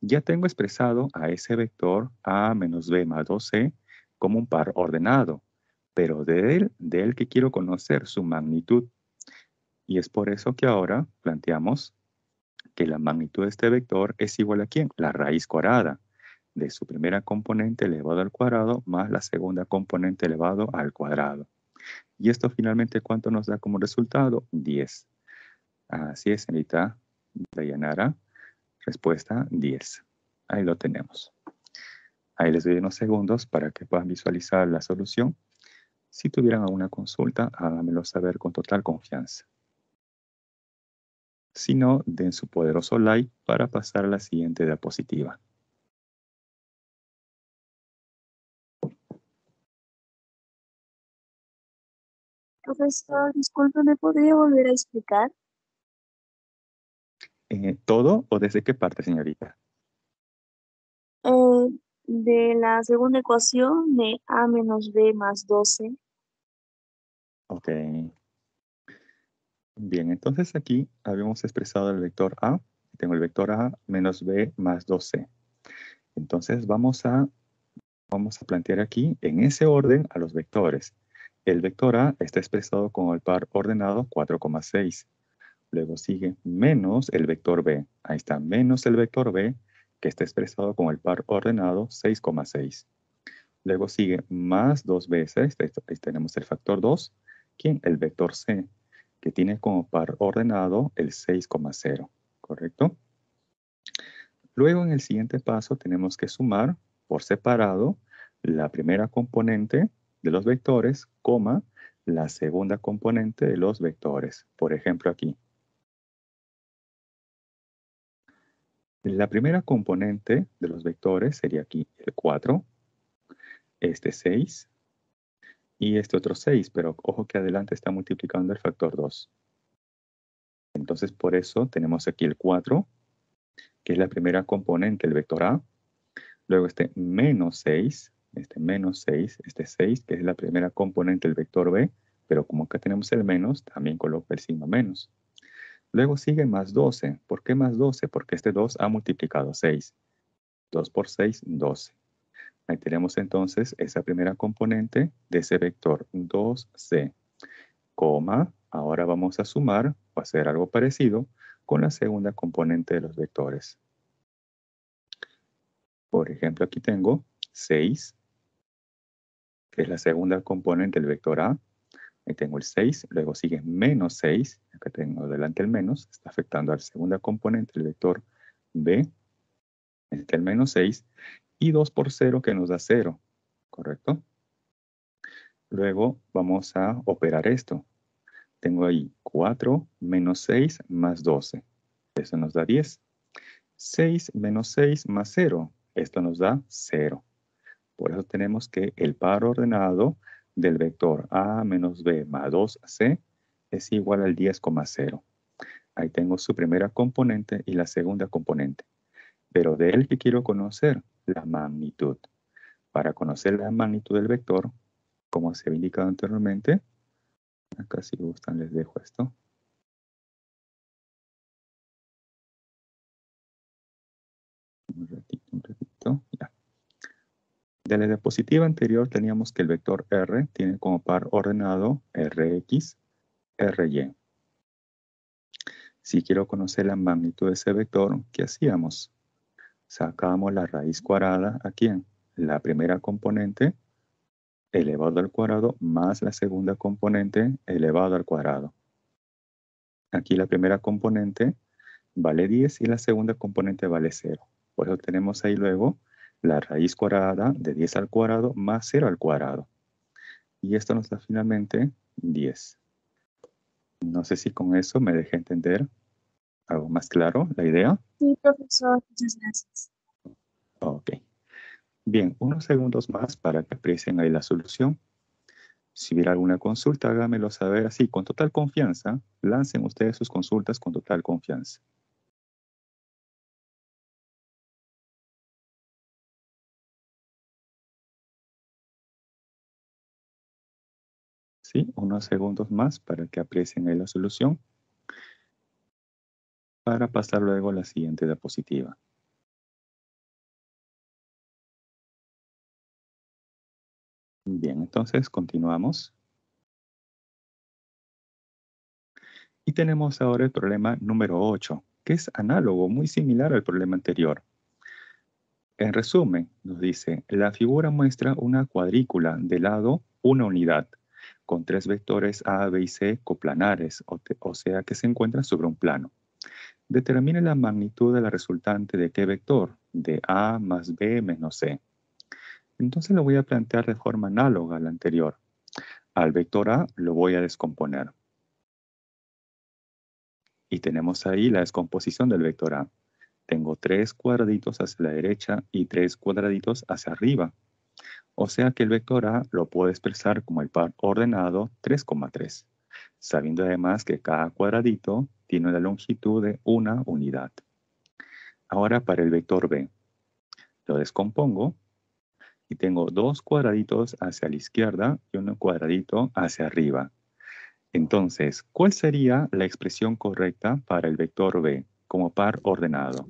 Speaker 1: Ya tengo expresado a ese vector a menos b más 2c como un par ordenado, pero de él, de él que quiero conocer su magnitud. Y es por eso que ahora planteamos que la magnitud de este vector es igual a quién? La raíz cuadrada de su primera componente elevado al cuadrado más la segunda componente elevado al cuadrado. Y esto finalmente, ¿cuánto nos da como resultado? 10. Así es, señorita Dayanara. Respuesta 10. Ahí lo tenemos. Ahí les doy unos segundos para que puedan visualizar la solución. Si tuvieran alguna consulta, háganmelo saber con total confianza. Si no, den su poderoso like para pasar a la
Speaker 2: siguiente diapositiva.
Speaker 3: Profesor, disculpe, ¿me podría volver a explicar?
Speaker 2: Eh, ¿Todo o desde qué parte, señorita? Eh, de la segunda ecuación de A menos B más 12.
Speaker 1: Ok. Bien, entonces aquí habíamos expresado el vector A. Tengo el vector A menos B más 12. Entonces vamos a, vamos a plantear aquí en ese orden a los vectores. El vector A está expresado con el par ordenado 4,6. Luego sigue menos el vector B. Ahí está menos el vector B, que está expresado con el par ordenado 6,6. Luego sigue más dos veces, ahí tenemos el factor 2, quien El vector C, que tiene como par ordenado el 6,0, ¿correcto? Luego en el siguiente paso tenemos que sumar por separado la primera componente de los vectores, coma, la segunda componente de los vectores. Por ejemplo, aquí. La primera componente de los vectores sería aquí el 4, este 6 y este otro 6, pero ojo que adelante está multiplicando el factor 2. Entonces, por eso tenemos aquí el 4, que es la primera componente del vector A. Luego este menos 6, este menos 6, este 6, que es la primera componente del vector B, pero como acá tenemos el menos, también coloco el signo menos. Luego sigue más 12. ¿Por qué más 12? Porque este 2 ha multiplicado 6. 2 por 6, 12. Ahí tenemos entonces esa primera componente de ese vector 2c, coma, ahora vamos a sumar o hacer algo parecido con la segunda componente de los vectores. Por ejemplo, aquí tengo 6 que es la segunda componente del vector A. Ahí tengo el 6, luego sigue menos 6, acá tengo delante el menos, está afectando al la segunda componente del vector B, es el menos 6, y 2 por 0 que nos da 0, ¿correcto? Luego vamos a operar esto. Tengo ahí 4 menos 6 más 12, eso nos da 10. 6 menos 6 más 0, esto nos da 0. Por eso tenemos que el par ordenado del vector A menos B más 2C es igual al 10,0. Ahí tengo su primera componente y la segunda componente. Pero de él que quiero conocer la magnitud. Para conocer la magnitud del vector, como se había indicado anteriormente, acá si gustan les dejo esto. Un ratito, un ratito, de la diapositiva anterior teníamos que el vector R tiene como par ordenado Rx, Ry. Si quiero conocer la magnitud de ese vector, ¿qué hacíamos? Sacamos la raíz cuadrada, aquí en La primera componente elevado al cuadrado más la segunda componente elevado al cuadrado. Aquí la primera componente vale 10 y la segunda componente vale 0. Por eso tenemos ahí luego la raíz cuadrada de 10 al cuadrado más 0 al cuadrado. Y esto nos da finalmente 10. No sé si con eso me dejé entender algo más claro la idea.
Speaker 3: Sí, profesor, muchas gracias.
Speaker 1: Ok. Bien, unos segundos más para que aprecien ahí la solución. Si hubiera alguna consulta, hágamelo saber así, con total confianza. Lancen ustedes sus consultas con total confianza.
Speaker 2: ¿sí? unos segundos más para que aprecien ahí la solución para pasar luego a la siguiente diapositiva.
Speaker 1: Bien, entonces continuamos. Y tenemos ahora el problema número 8, que es análogo, muy similar al problema anterior. En resumen, nos dice, la figura muestra una cuadrícula de lado una unidad con tres vectores A, B y C coplanares, o, sea que se encuentran sobre un plano. Determine la magnitud de la resultante de qué vector, de A más B menos C. Entonces lo voy a plantear de forma análoga a la anterior. Al vector A lo voy a descomponer. Y tenemos ahí la descomposición del vector A. Tengo tres cuadraditos hacia la derecha y tres cuadraditos hacia arriba o sea que el vector A lo puedo expresar como el par ordenado 3,3, sabiendo además que cada cuadradito tiene una longitud de una unidad. Ahora para el vector B. Lo descompongo y tengo dos cuadraditos hacia la izquierda y un cuadradito hacia arriba. Entonces, ¿cuál sería la expresión correcta para el vector B como par ordenado?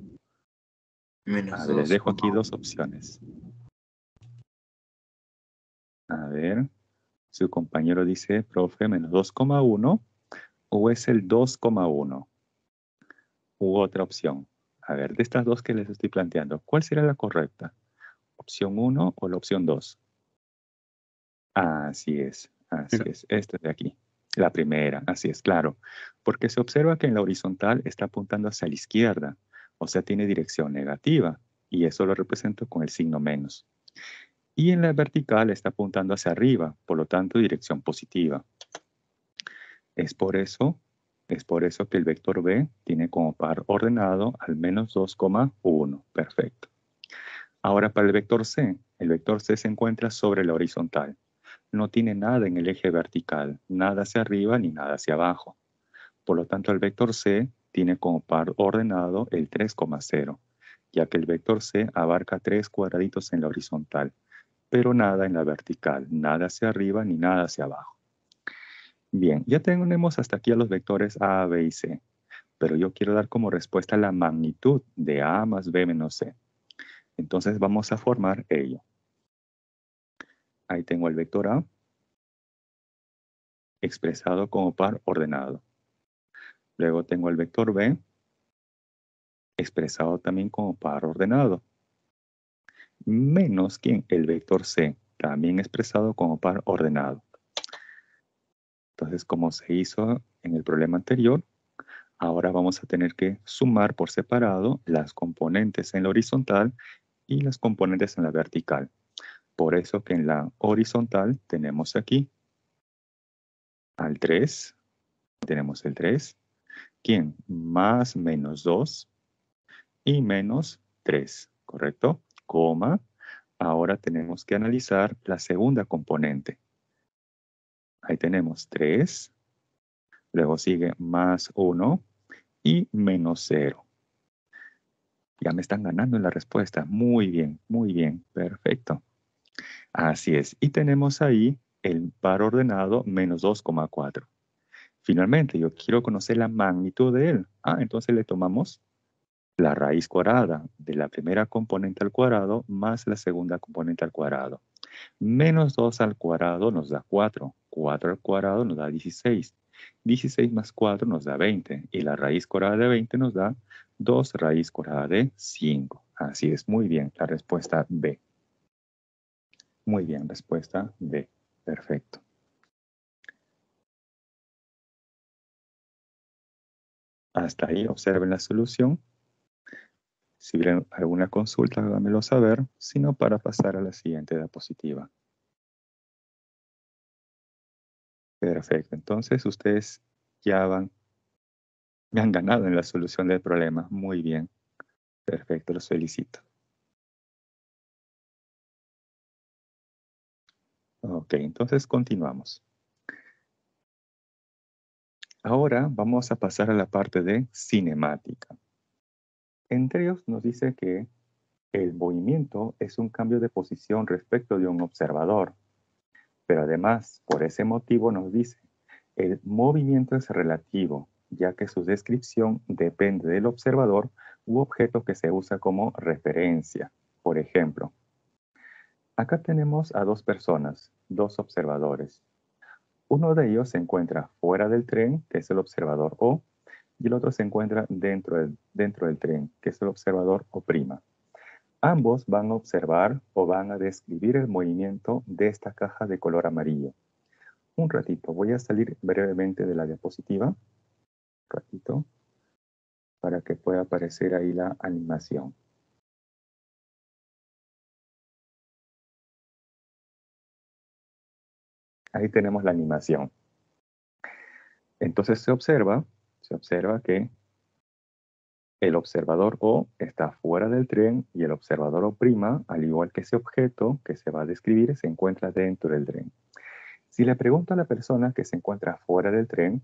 Speaker 1: Menos les dejo aquí dos opciones. A ver, su compañero dice, profe, menos 2,1 o es el 2,1 u otra opción. A ver, de estas dos que les estoy planteando, ¿cuál será la correcta? ¿Opción 1 o la opción 2? Así es, así es, esta de aquí. La primera, así es, claro. Porque se observa que en la horizontal está apuntando hacia la izquierda, o sea, tiene dirección negativa, y eso lo represento con el signo menos y en la vertical está apuntando hacia arriba, por lo tanto dirección positiva. Es por eso, es por eso que el vector B tiene como par ordenado al menos 2,1. Perfecto. Ahora para el vector C, el vector C se encuentra sobre la horizontal. No tiene nada en el eje vertical, nada hacia arriba ni nada hacia abajo. Por lo tanto, el vector C tiene como par ordenado el 3,0, ya que el vector C abarca tres cuadraditos en la horizontal pero nada en la vertical, nada hacia arriba ni nada hacia abajo. Bien, ya tenemos hasta aquí a los vectores A, B y C, pero yo quiero dar como respuesta la magnitud de A más B menos C. Entonces vamos a formar ello. Ahí
Speaker 2: tengo el vector A, expresado como par ordenado.
Speaker 1: Luego tengo el vector B, expresado también como par ordenado menos que el vector C, también expresado como par ordenado. Entonces, como se hizo en el problema anterior, ahora vamos a tener que sumar por separado las componentes en la horizontal y las componentes en la vertical. Por eso que en la horizontal tenemos aquí al 3, tenemos el 3, ¿quién? Más menos 2 y menos 3, ¿correcto? coma, ahora tenemos que analizar la segunda componente. Ahí tenemos 3, luego sigue más 1 y menos 0. Ya me están ganando en la respuesta. Muy bien, muy bien, perfecto. Así es. Y tenemos ahí el par ordenado menos 2,4. Finalmente, yo quiero conocer la magnitud de él. Ah, entonces le tomamos la raíz cuadrada de la primera componente al cuadrado más la segunda componente al cuadrado. Menos 2 al cuadrado nos da 4. 4 al cuadrado nos da 16. 16 más 4 nos da 20. Y la raíz cuadrada de 20 nos da 2 raíz cuadrada de 5. Así es, muy bien, la respuesta B. Muy bien, respuesta
Speaker 2: B. Perfecto.
Speaker 1: Hasta ahí observen la solución. Si tienen alguna consulta, háganmelo saber, sino para pasar a la siguiente diapositiva.
Speaker 2: Perfecto, entonces ustedes ya van, me han ganado en la solución del problema. Muy bien, perfecto, los
Speaker 3: felicito.
Speaker 1: Ok, entonces continuamos. Ahora vamos a pasar a la parte de cinemática. Entre ellos nos dice que el movimiento es un cambio de posición respecto de un observador, pero además por ese motivo nos dice, el movimiento es relativo, ya que su descripción depende del observador u objeto que se usa como referencia. Por ejemplo, acá tenemos a dos personas, dos observadores. Uno de ellos se encuentra fuera del tren, que es el observador O, y el otro se encuentra dentro del, dentro del tren, que es el observador o prima. Ambos van a observar o van a describir el movimiento de esta caja de color amarillo. Un ratito, voy a salir brevemente de la diapositiva. Un ratito, para que pueda aparecer ahí la animación. Ahí tenemos la animación. Entonces se observa se observa que el observador O está fuera del tren y el observador O', al igual que ese objeto que se va a describir, se encuentra dentro del tren. Si le pregunto a la persona que se encuentra fuera del tren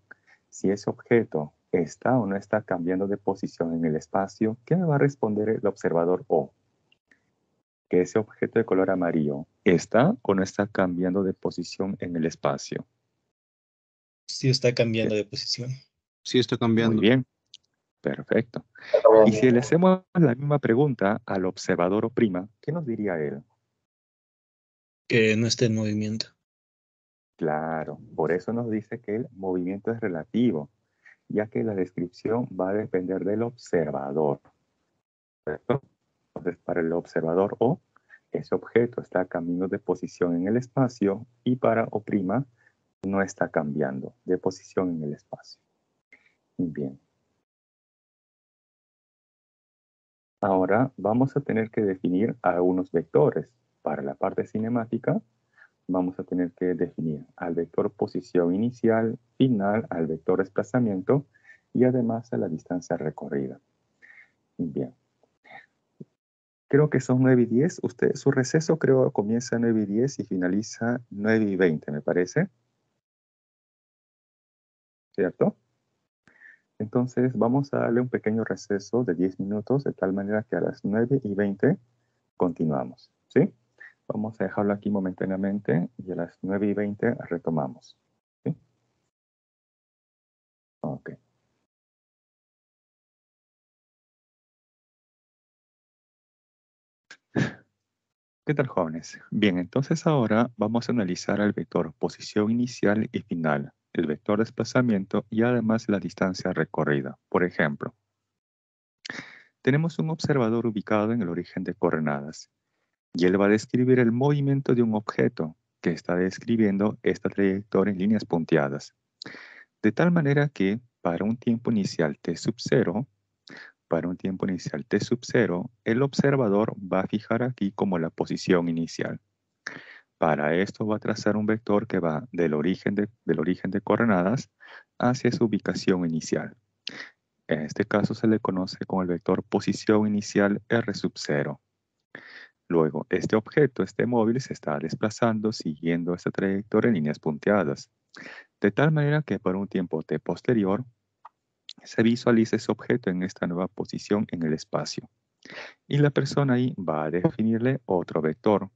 Speaker 1: si ese objeto está o no está cambiando de posición en el espacio, ¿qué me va a responder el observador O? Que ese objeto de color amarillo está o no está cambiando de posición en el espacio.
Speaker 2: Sí está cambiando de posición.
Speaker 1: Sí está cambiando. Muy bien. Perfecto. Y si le hacemos la misma pregunta al observador o prima, ¿qué nos diría él? Que no esté en movimiento. Claro, por eso nos dice que el movimiento es relativo, ya que la descripción va a depender del observador. ¿Cierto? Entonces, para el observador O, ese objeto está cambiando de posición en el espacio y para O' no está cambiando de posición en el espacio. Bien. Ahora vamos a tener que definir algunos vectores. Para la parte cinemática vamos a tener que definir al vector posición inicial, final, al vector desplazamiento y además a la distancia recorrida. Bien. Creo que son 9 y 10. Usted, su receso creo comienza 9 y 10 y finaliza 9 y 20, me parece. ¿Cierto? Entonces vamos a darle un pequeño receso de 10 minutos, de tal manera que a las 9 y 20 continuamos. ¿sí? Vamos a dejarlo aquí momentáneamente y a las 9 y 20 retomamos. ¿sí? Ok. ¿Qué tal jóvenes? Bien, entonces ahora vamos a analizar el vector posición inicial y final el vector de desplazamiento y además la distancia recorrida. Por ejemplo, tenemos un observador ubicado en el origen de coordenadas y él va a describir el movimiento de un objeto que está describiendo esta trayectoria en líneas punteadas. De tal manera que para un tiempo inicial t sub 0, para un tiempo inicial t sub 0, el observador va a fijar aquí como la posición inicial. Para esto va a trazar un vector que va del origen de, coordenadas hacia su ubicación inicial. En este caso se le conoce como el vector posición inicial R sub 0. Luego, este objeto, este móvil, se está desplazando siguiendo esta trayectoria en líneas punteadas, de tal manera que por un tiempo t posterior se visualiza ese objeto en esta nueva posición en el espacio. Y la persona ahí va a definirle otro vector.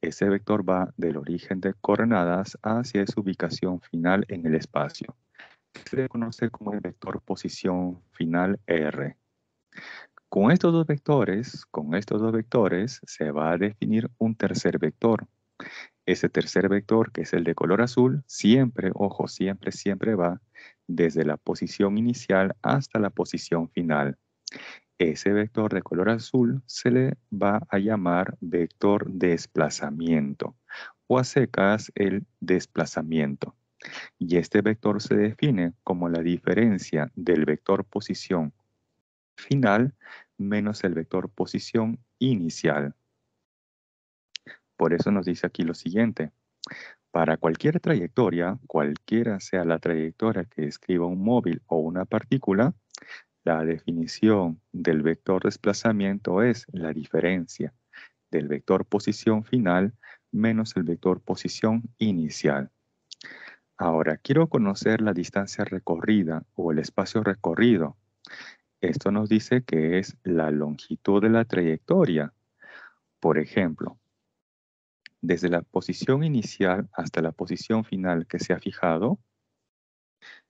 Speaker 1: Ese vector va del origen de coordenadas hacia su ubicación final en el espacio. Se conoce como el vector posición final R. Con estos dos vectores, con estos dos vectores se va a definir un tercer vector. Ese tercer vector, que es el de color azul, siempre, ojo, siempre, siempre va desde la posición inicial hasta la posición final ese vector de color azul se le va a llamar vector desplazamiento o a secas el desplazamiento. Y este vector se define como la diferencia del vector posición final menos el vector posición inicial. Por eso nos dice aquí lo siguiente. Para cualquier trayectoria, cualquiera sea la trayectoria que escriba un móvil o una partícula, la definición del vector desplazamiento es la diferencia del vector posición final menos el vector posición inicial. Ahora, quiero conocer la distancia recorrida o el espacio recorrido. Esto nos dice que es la longitud de la trayectoria. Por ejemplo, desde la posición inicial hasta la posición final que se ha fijado,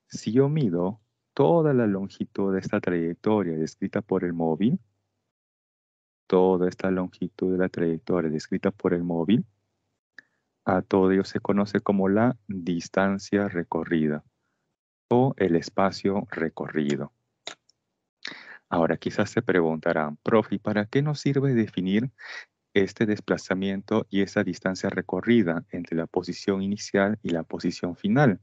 Speaker 1: si yo mido toda la longitud de esta trayectoria descrita por el móvil, toda esta longitud de la trayectoria descrita por el móvil, a todo ello se conoce como la distancia recorrida o el espacio recorrido. Ahora quizás se preguntarán, profe, ¿para qué nos sirve definir este desplazamiento y esa distancia recorrida entre la posición inicial y la posición final?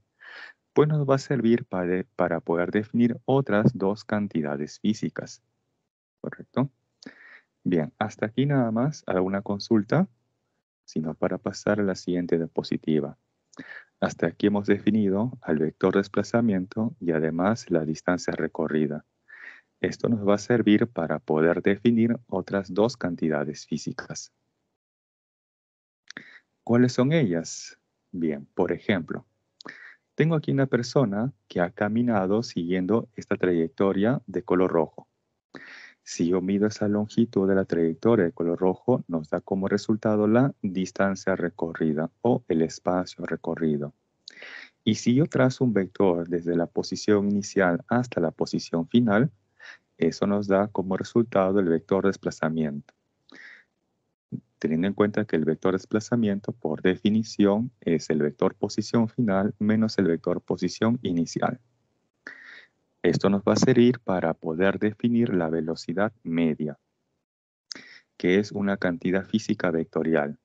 Speaker 1: pues nos va a servir para, para poder definir otras dos cantidades físicas. ¿Correcto? Bien, hasta aquí nada más. ¿Alguna consulta? Sino para pasar a la siguiente diapositiva. Hasta aquí hemos definido al vector desplazamiento y además la distancia recorrida. Esto nos va a servir para poder definir otras dos cantidades físicas. ¿Cuáles son ellas? Bien, por ejemplo, tengo aquí una persona que ha caminado siguiendo esta trayectoria de color rojo. Si yo mido esa longitud de la trayectoria de color rojo, nos da como resultado la distancia recorrida o el espacio recorrido. Y si yo trazo un vector desde la posición inicial hasta la posición final, eso nos da como resultado el vector desplazamiento teniendo en cuenta que el vector desplazamiento por definición es el vector posición final menos el vector posición inicial. Esto nos va a servir para poder definir la velocidad media, que es una cantidad física vectorial,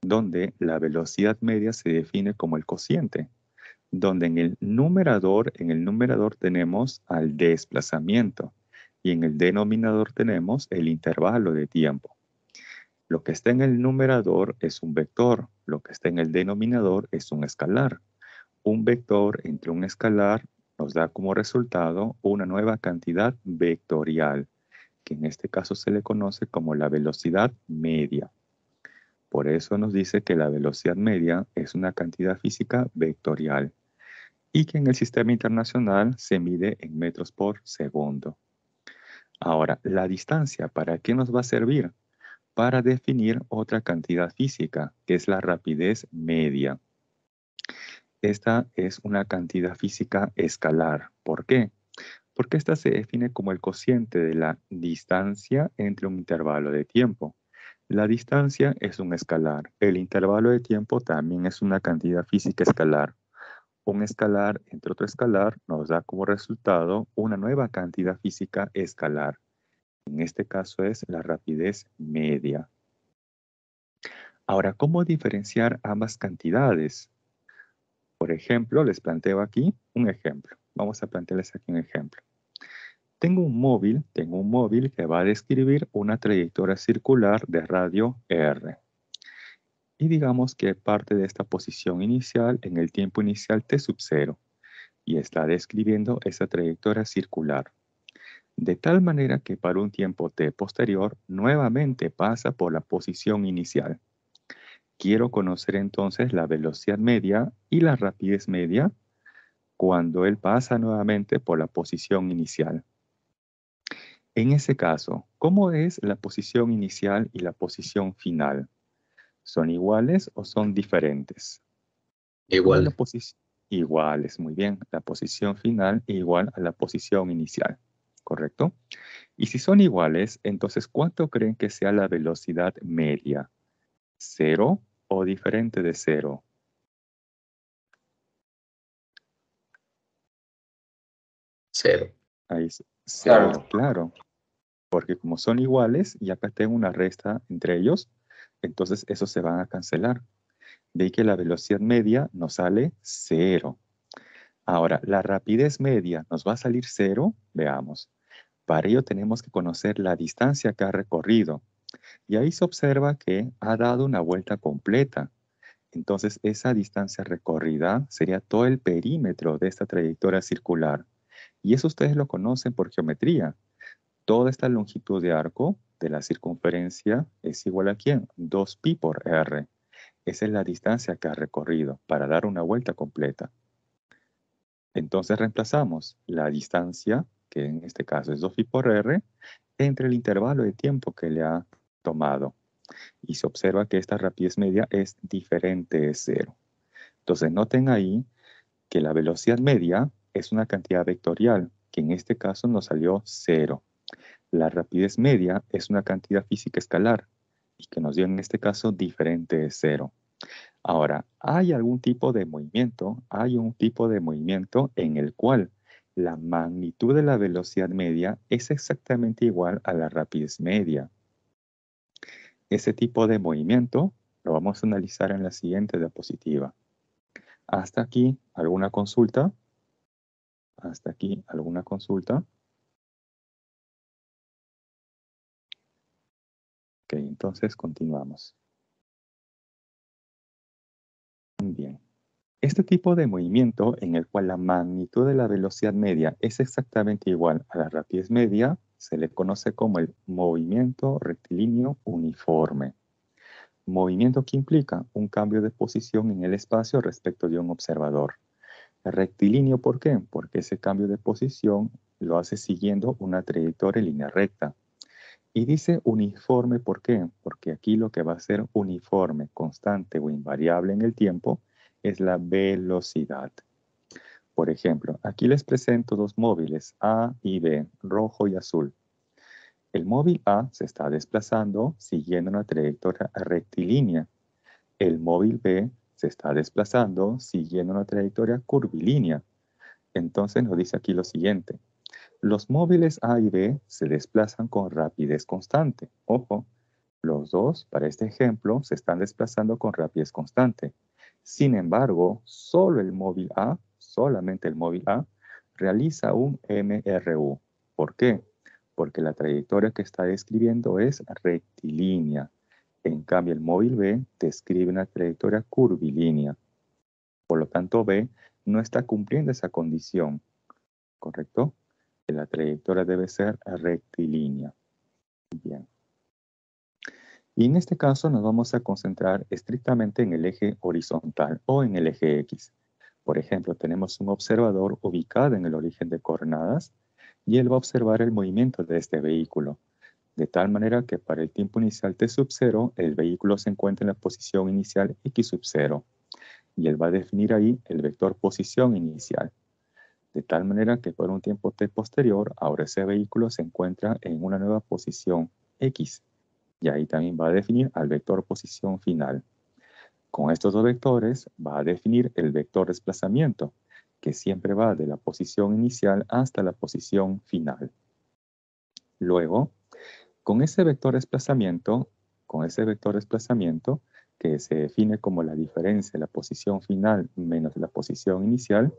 Speaker 1: donde la velocidad media se define como el cociente, donde en el numerador, en el numerador tenemos al desplazamiento y en el denominador tenemos el intervalo de tiempo. Lo que está en el numerador es un vector, lo que está en el denominador es un escalar. Un vector entre un escalar nos da como resultado una nueva cantidad vectorial, que en este caso se le conoce como la velocidad media. Por eso nos dice que la velocidad media es una cantidad física vectorial y que en el sistema internacional se mide en metros por segundo. Ahora, la distancia, ¿para qué nos va a servir? para definir otra cantidad física, que es la rapidez media. Esta es una cantidad física escalar. ¿Por qué? Porque esta se define como el cociente de la distancia entre un intervalo de tiempo. La distancia es un escalar. El intervalo de tiempo también es una cantidad física escalar. Un escalar entre otro escalar nos da como resultado una nueva cantidad física escalar. En este caso es la rapidez media. Ahora, ¿cómo diferenciar ambas cantidades? Por ejemplo, les planteo aquí un ejemplo. Vamos a plantearles aquí un ejemplo. Tengo un móvil, tengo un móvil que va a describir una trayectoria circular de radio R. Y digamos que parte de esta posición inicial en el tiempo inicial t sub 0 y está describiendo esa trayectoria circular de tal manera que para un tiempo t posterior nuevamente pasa por la posición inicial. Quiero conocer entonces la velocidad media y la rapidez media cuando él pasa nuevamente por la posición inicial. En ese caso, ¿cómo es la posición inicial y la posición final? ¿Son iguales o son diferentes? Igual. Iguales, muy bien. La posición final igual a la posición inicial. ¿correcto? Y si son iguales, entonces, ¿cuánto creen que sea la velocidad media? ¿Cero o diferente de cero? Cero. Ahí, cero, claro. Porque como son iguales y acá tengo una resta entre ellos, entonces esos se van a cancelar. De ahí que la velocidad media nos sale cero. Ahora, la rapidez media nos va a salir cero, veamos. Para ello tenemos que conocer la distancia que ha recorrido. Y ahí se observa que ha dado una vuelta completa. Entonces esa distancia recorrida sería todo el perímetro de esta trayectoria circular. Y eso ustedes lo conocen por geometría. Toda esta longitud de arco de la circunferencia es igual a quién? 2pi por r. Esa es la distancia que ha recorrido para dar una vuelta completa. Entonces reemplazamos la distancia en este caso es 2pi por r, entre el intervalo de tiempo que le ha tomado. Y se observa que esta rapidez media es diferente de cero. Entonces noten ahí que la velocidad media es una cantidad vectorial, que en este caso nos salió cero. La rapidez media es una cantidad física escalar, y que nos dio en este caso diferente de cero. Ahora, hay algún tipo de movimiento, hay un tipo de movimiento en el cual la magnitud de la velocidad media es exactamente igual a la rapidez media. Ese tipo de movimiento lo vamos a analizar en la siguiente diapositiva. Hasta aquí, ¿alguna consulta? Hasta aquí,
Speaker 2: ¿alguna consulta? Ok, entonces continuamos.
Speaker 1: Este tipo de movimiento, en el cual la magnitud de la velocidad media es exactamente igual a la rapidez media, se le conoce como el movimiento rectilíneo uniforme. Movimiento que implica un cambio de posición en el espacio respecto de un observador. Rectilíneo, ¿por qué? Porque ese cambio de posición lo hace siguiendo una trayectoria en línea recta. Y dice uniforme, ¿por qué? Porque aquí lo que va a ser uniforme, constante o invariable en el tiempo es la velocidad. Por ejemplo, aquí les presento dos móviles, A y B, rojo y azul. El móvil A se está desplazando siguiendo una trayectoria rectilínea. El móvil B se está desplazando siguiendo una trayectoria curvilínea. Entonces nos dice aquí lo siguiente. Los móviles A y B se desplazan con rapidez constante. Ojo, los dos, para este ejemplo, se están desplazando con rapidez constante. Sin embargo, solo el móvil A, solamente el móvil A, realiza un MRU. ¿Por qué? Porque la trayectoria que está describiendo es rectilínea. En cambio, el móvil B describe una trayectoria curvilínea. Por lo tanto, B no está cumpliendo esa condición. ¿Correcto? La trayectoria debe ser rectilínea. Bien. Y en este caso nos vamos a concentrar estrictamente en el eje horizontal o en el eje X. Por ejemplo, tenemos un observador ubicado en el origen de coordenadas y él va a observar el movimiento de este vehículo, de tal manera que para el tiempo inicial T sub 0, el vehículo se encuentra en la posición inicial X sub 0 y él va a definir ahí el vector posición inicial. De tal manera que por un tiempo T posterior, ahora ese vehículo se encuentra en una nueva posición X y ahí también va a definir al vector posición final. Con estos dos vectores va a definir el vector desplazamiento, que siempre va de la posición inicial hasta la posición final. Luego, con ese vector desplazamiento, con ese vector desplazamiento, que se define como la diferencia de la posición final menos la posición inicial,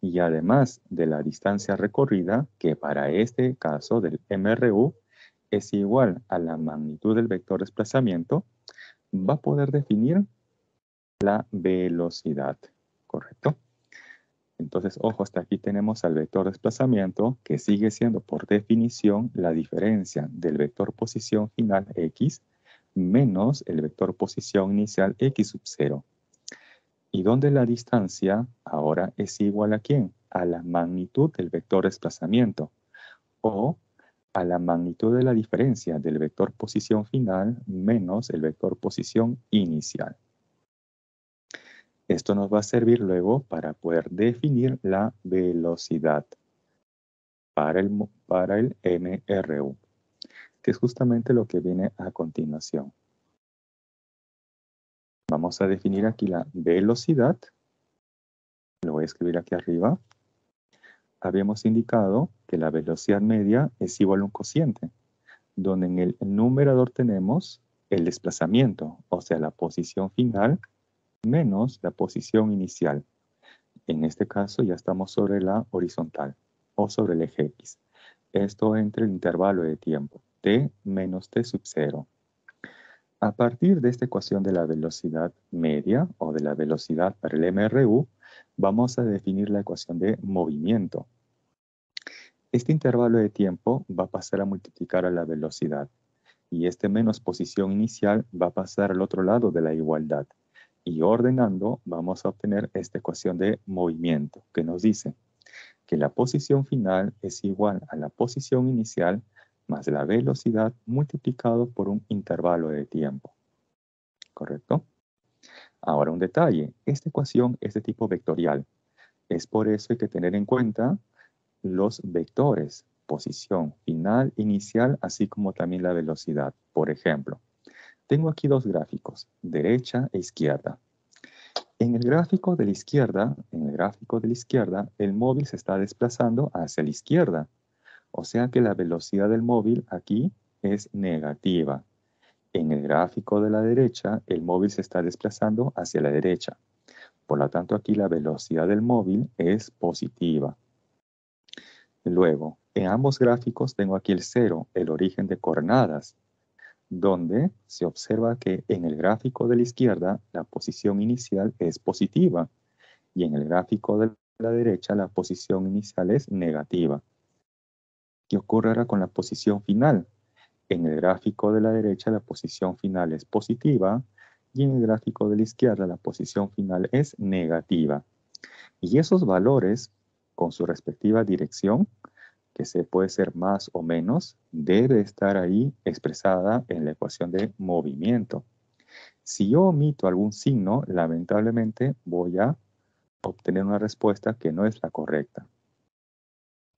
Speaker 1: y además de la distancia recorrida, que para este caso del MRU es igual a la magnitud del vector desplazamiento, va a poder definir la velocidad, ¿correcto? Entonces, ojo, hasta aquí tenemos al vector desplazamiento, que sigue siendo por definición la diferencia del vector posición final x menos el vector posición inicial x sub 0. ¿Y dónde la distancia ahora es igual a quién? A la magnitud del vector desplazamiento. O a la magnitud de la diferencia del vector posición final menos el vector posición inicial. Esto nos va a servir luego para poder definir la velocidad para el, para el MRU, que es justamente lo que viene a continuación. Vamos a definir aquí la velocidad. Lo voy a escribir aquí arriba habíamos indicado que la velocidad media es igual a un cociente, donde en el numerador tenemos el desplazamiento, o sea, la posición final menos la posición inicial. En este caso ya estamos sobre la horizontal o sobre el eje X. Esto entre el intervalo de tiempo, t menos t sub 0. A partir de esta ecuación de la velocidad media o de la velocidad para el MRU, vamos a definir la ecuación de movimiento. Este intervalo de tiempo va a pasar a multiplicar a la velocidad y este menos posición inicial va a pasar al otro lado de la igualdad. Y ordenando vamos a obtener esta ecuación de movimiento que nos dice que la posición final es igual a la posición inicial más la velocidad multiplicado por un intervalo de tiempo. ¿Correcto? Ahora un detalle, esta ecuación es de tipo vectorial. Es por eso hay que tener en cuenta los vectores, posición final, inicial, así como también la velocidad. Por ejemplo, tengo aquí dos gráficos, derecha e izquierda. En el gráfico de la izquierda, en el gráfico de la izquierda, el móvil se está desplazando hacia la izquierda, o sea que la velocidad del móvil aquí es negativa. En el gráfico de la derecha, el móvil se está desplazando hacia la derecha. Por lo tanto, aquí la velocidad del móvil es positiva. Luego, en ambos gráficos tengo aquí el cero, el origen de coordenadas, donde se observa que en el gráfico de la izquierda la posición inicial es positiva y en el gráfico de la derecha la posición inicial es negativa. ¿Qué ocurrirá con la posición final? En el gráfico de la derecha la posición final es positiva y en el gráfico de la izquierda la posición final es negativa. Y esos valores, con su respectiva dirección, que se puede ser más o menos, debe estar ahí expresada en la ecuación de movimiento. Si yo omito algún signo, lamentablemente voy a obtener una respuesta que no es la correcta.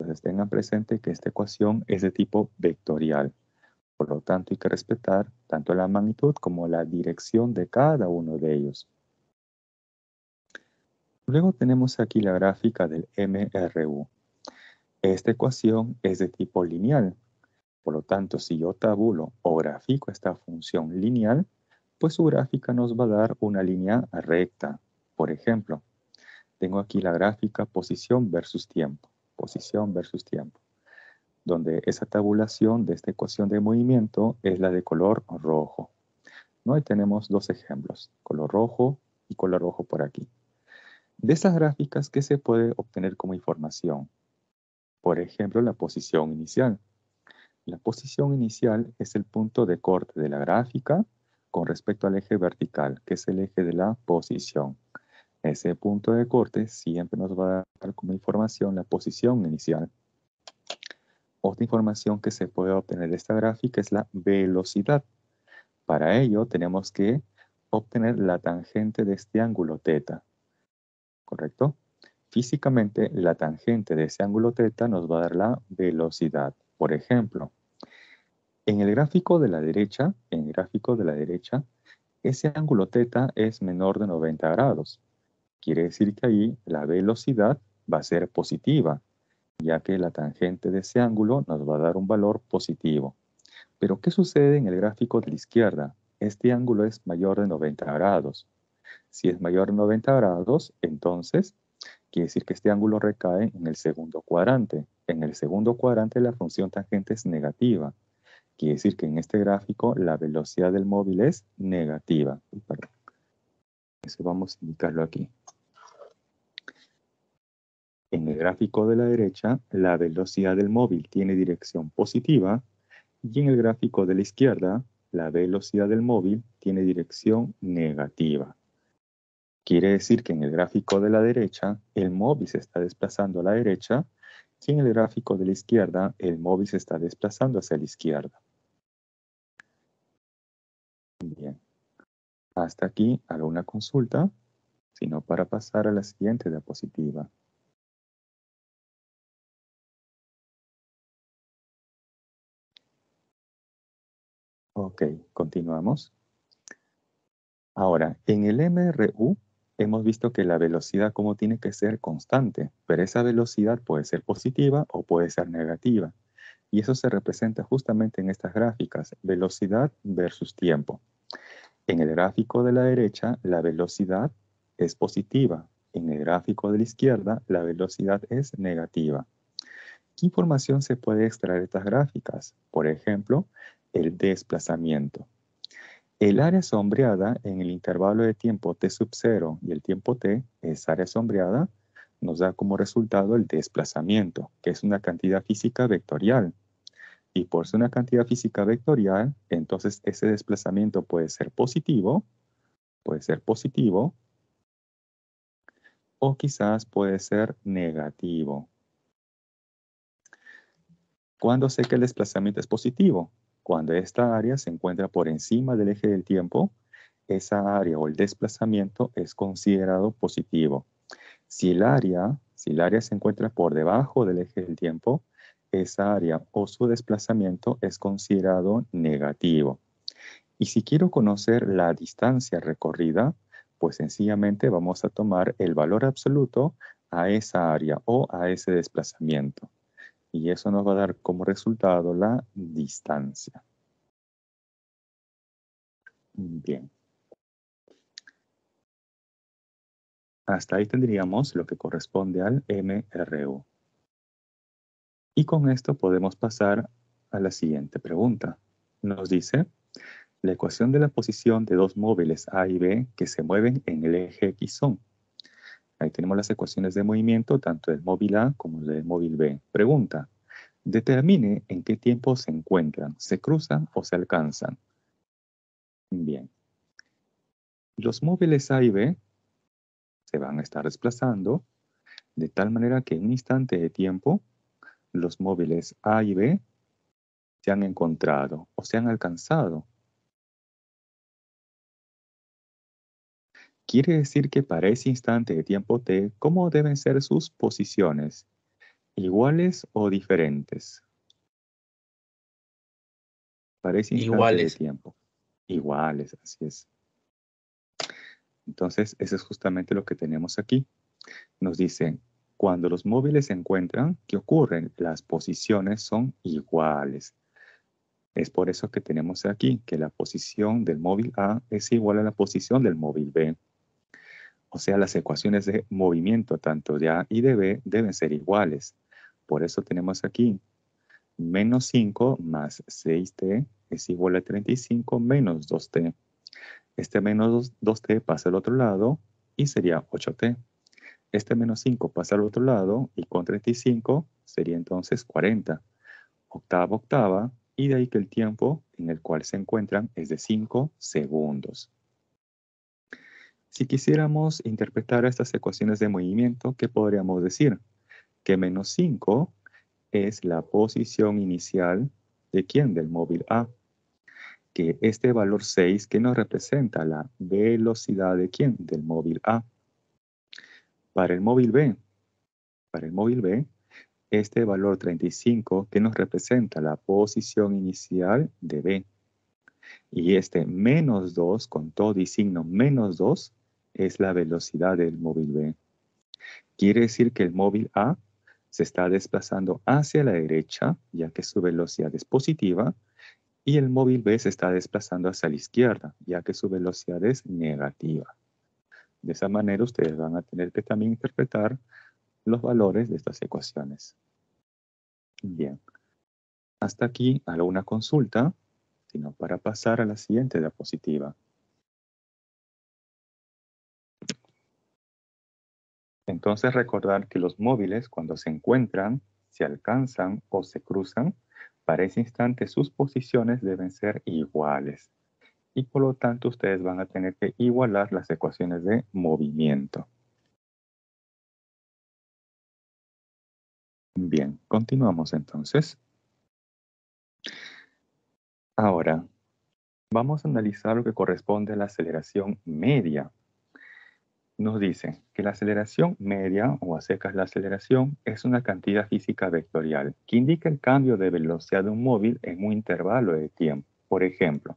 Speaker 1: Entonces tengan presente que esta ecuación es de tipo vectorial. Por lo tanto, hay que respetar tanto la magnitud como la dirección de cada uno de ellos. Luego tenemos aquí la gráfica del MRU. Esta ecuación es de tipo lineal. Por lo tanto, si yo tabulo o grafico esta función lineal, pues su gráfica nos va a dar una línea recta. Por ejemplo, tengo aquí la gráfica posición versus tiempo posición versus tiempo, donde esa tabulación de esta ecuación de movimiento es la de color rojo. ¿no? tenemos dos ejemplos, color rojo y color rojo por aquí. De esas gráficas, ¿qué se puede obtener como información? Por ejemplo, la posición inicial. La posición inicial es el punto de corte de la gráfica con respecto al eje vertical, que es el eje de la posición. Ese punto de corte siempre nos va a dar como información la posición inicial. Otra información que se puede obtener de esta gráfica es la velocidad. Para ello tenemos que obtener la tangente de este ángulo θ. ¿Correcto? Físicamente, la tangente de ese ángulo θ nos va a dar la velocidad. Por ejemplo, en el gráfico de la derecha, en el gráfico de la derecha, ese ángulo θ es menor de 90 grados. Quiere decir que ahí la velocidad va a ser positiva, ya que la tangente de ese ángulo nos va a dar un valor positivo. Pero ¿qué sucede en el gráfico de la izquierda? Este ángulo es mayor de 90 grados. Si es mayor de 90 grados, entonces quiere decir que este ángulo recae en el segundo cuadrante. En el segundo cuadrante la función tangente es negativa. Quiere decir que en este gráfico la velocidad del móvil es negativa. Eso vamos a indicarlo aquí. En el gráfico de la derecha, la velocidad del móvil tiene dirección positiva y en el gráfico de la izquierda, la velocidad del móvil tiene dirección negativa. Quiere decir que en el gráfico de la derecha, el móvil se está desplazando a la derecha y en el gráfico de la izquierda, el móvil se está desplazando hacia la izquierda. Bien. Hasta aquí una consulta,
Speaker 2: sino para pasar a la siguiente diapositiva.
Speaker 3: Ok,
Speaker 1: continuamos. Ahora, en el MRU hemos visto que la velocidad como tiene que ser constante, pero esa velocidad puede ser positiva o puede ser negativa. Y eso se representa justamente en estas gráficas, velocidad versus tiempo. En el gráfico de la derecha, la velocidad es positiva. En el gráfico de la izquierda, la velocidad es negativa. ¿Qué información se puede extraer de estas gráficas? Por ejemplo, el desplazamiento. El área sombreada en el intervalo de tiempo t sub 0 y el tiempo t, esa área sombreada, nos da como resultado el desplazamiento, que es una cantidad física vectorial. Y por ser una cantidad física vectorial, entonces ese desplazamiento puede ser positivo, puede ser positivo, o quizás puede ser negativo. ¿Cuándo sé que el desplazamiento es positivo? Cuando esta área se encuentra por encima del eje del tiempo, esa área o el desplazamiento es considerado positivo. Si el área, si el área se encuentra por debajo del eje del tiempo, esa área o su desplazamiento es considerado negativo. Y si quiero conocer la distancia recorrida, pues sencillamente vamos a tomar el valor absoluto a esa área o a ese desplazamiento y eso nos va a dar como resultado la distancia. Bien. Hasta ahí tendríamos lo que corresponde al MRU. Y con esto podemos pasar a la siguiente pregunta. Nos dice, la ecuación de la posición de dos móviles A y B que se mueven en el eje X son Ahí tenemos las ecuaciones de movimiento, tanto del móvil A como del móvil B. Pregunta, determine en qué tiempo se encuentran, se cruzan o se alcanzan. Bien. Los móviles A y B se van a estar desplazando de tal manera que en un instante de tiempo los móviles A y B se han encontrado o se han alcanzado
Speaker 2: quiere decir que para ese
Speaker 1: instante de tiempo t, ¿cómo deben ser sus posiciones? ¿Iguales o diferentes? Para ese instante Iguales. de tiempo. Iguales, así es. Entonces, eso es justamente lo que tenemos aquí. Nos dicen, cuando los móviles se encuentran, ¿qué ocurre? Las posiciones son iguales. Es por eso que tenemos aquí que la posición del móvil A es igual a la posición del móvil B. O sea, las ecuaciones de movimiento, tanto de A y de B, deben ser iguales. Por eso tenemos aquí menos 5 más 6t es igual a 35 menos 2t. Este menos 2t pasa al otro lado y sería 8t. Este menos 5 pasa al otro lado y con 35 sería entonces 40. Octava, octava, y de ahí que el tiempo en el cual se encuentran es de 5 segundos. Si quisiéramos interpretar estas ecuaciones de movimiento, ¿qué podríamos decir? Que menos 5 es la posición inicial de quién? Del móvil A. Que este valor 6, que nos representa la velocidad de quién? Del móvil A. Para el móvil B, para el móvil B, este valor 35 que nos representa la posición inicial de B. Y este menos 2, con todo y signo menos 2, es la velocidad del móvil B. Quiere decir que el móvil A se está desplazando hacia la derecha, ya que su velocidad es positiva, y el móvil B se está desplazando hacia la izquierda, ya que su velocidad es negativa. De esa manera ustedes van a tener que también interpretar los valores de estas ecuaciones. Bien. Hasta aquí alguna consulta, sino para pasar
Speaker 2: a la siguiente diapositiva.
Speaker 1: Entonces recordar que los móviles cuando se encuentran, se alcanzan o se cruzan, para ese instante sus posiciones deben ser iguales. Y por lo tanto ustedes van a tener que igualar las ecuaciones de movimiento.
Speaker 3: Bien, continuamos
Speaker 2: entonces.
Speaker 1: Ahora, vamos a analizar lo que corresponde a la aceleración media nos dicen que la aceleración media o a secas la aceleración es una cantidad física vectorial que indica el cambio de velocidad de un móvil en un intervalo de tiempo. Por ejemplo,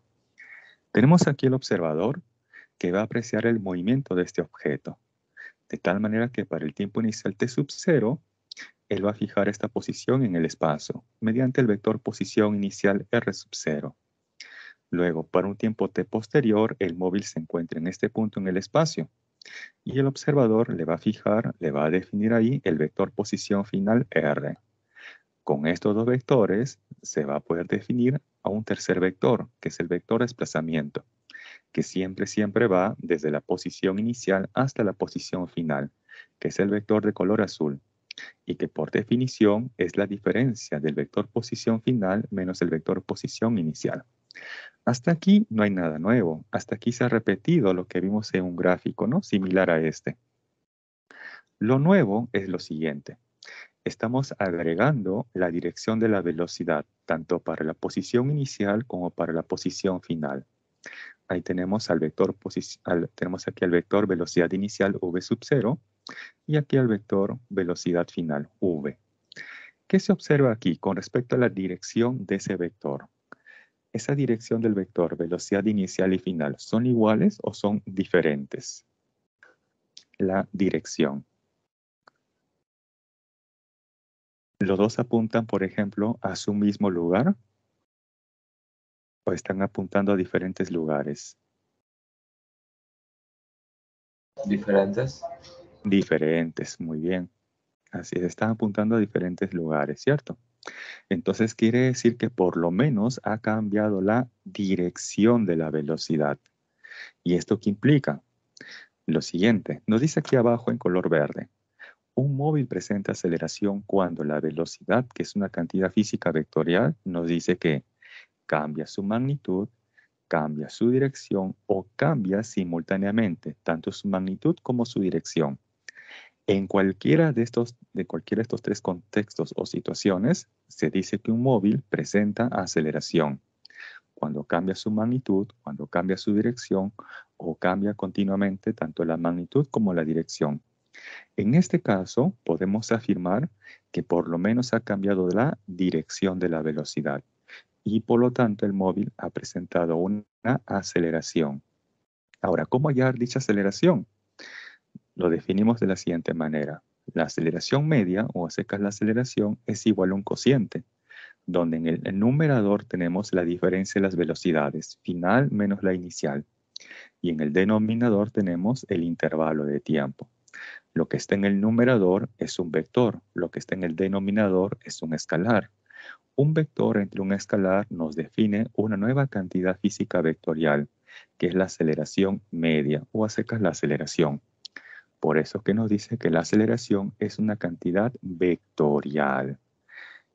Speaker 1: tenemos aquí el observador que va a apreciar el movimiento de este objeto, de tal manera que para el tiempo inicial t sub 0, él va a fijar esta posición en el espacio mediante el vector posición inicial r sub 0. Luego, para un tiempo t posterior, el móvil se encuentra en este punto en el espacio, y el observador le va a fijar, le va a definir ahí el vector posición final R. Con estos dos vectores se va a poder definir a un tercer vector, que es el vector desplazamiento, que siempre, siempre va desde la posición inicial hasta la posición final, que es el vector de color azul, y que por definición es la diferencia del vector posición final menos el vector posición inicial. Hasta aquí no hay nada nuevo, hasta aquí se ha repetido lo que vimos en un gráfico, ¿no? Similar a este. Lo nuevo es lo siguiente. Estamos agregando la dirección de la velocidad, tanto para la posición inicial como para la posición final. Ahí tenemos, al vector tenemos aquí al vector velocidad inicial v sub 0 y aquí al vector velocidad final v. ¿Qué se observa aquí con respecto a la dirección de ese vector? esa dirección del vector, velocidad inicial y final, ¿son iguales o son diferentes? La dirección. ¿Los dos
Speaker 2: apuntan, por ejemplo, a su mismo lugar? ¿O están apuntando a
Speaker 1: diferentes lugares?
Speaker 2: Diferentes.
Speaker 1: Diferentes, muy bien. Así es, están apuntando a diferentes lugares, ¿cierto? Entonces quiere decir que por lo menos ha cambiado la dirección de la velocidad. ¿Y esto qué implica? Lo siguiente, nos dice aquí abajo en color verde, un móvil presenta aceleración cuando la velocidad, que es una cantidad física vectorial, nos dice que cambia su magnitud, cambia su dirección o cambia simultáneamente tanto su magnitud como su dirección. En cualquiera de estos, de cualquiera de estos tres contextos o situaciones, se dice que un móvil presenta aceleración. Cuando cambia su magnitud, cuando cambia su dirección o cambia continuamente tanto la magnitud como la dirección. En este caso, podemos afirmar que por lo menos ha cambiado la dirección de la velocidad y por lo tanto el móvil ha presentado una aceleración. Ahora, ¿cómo hallar dicha aceleración? Lo definimos de la siguiente manera. La aceleración media, o a la aceleración, es igual a un cociente, donde en el numerador tenemos la diferencia de las velocidades, final menos la inicial, y en el denominador tenemos el intervalo de tiempo. Lo que está en el numerador es un vector, lo que está en el denominador es un escalar. Un vector entre un escalar nos define una nueva cantidad física vectorial, que es la aceleración media, o a la aceleración. Por eso que nos dice que la aceleración es una cantidad vectorial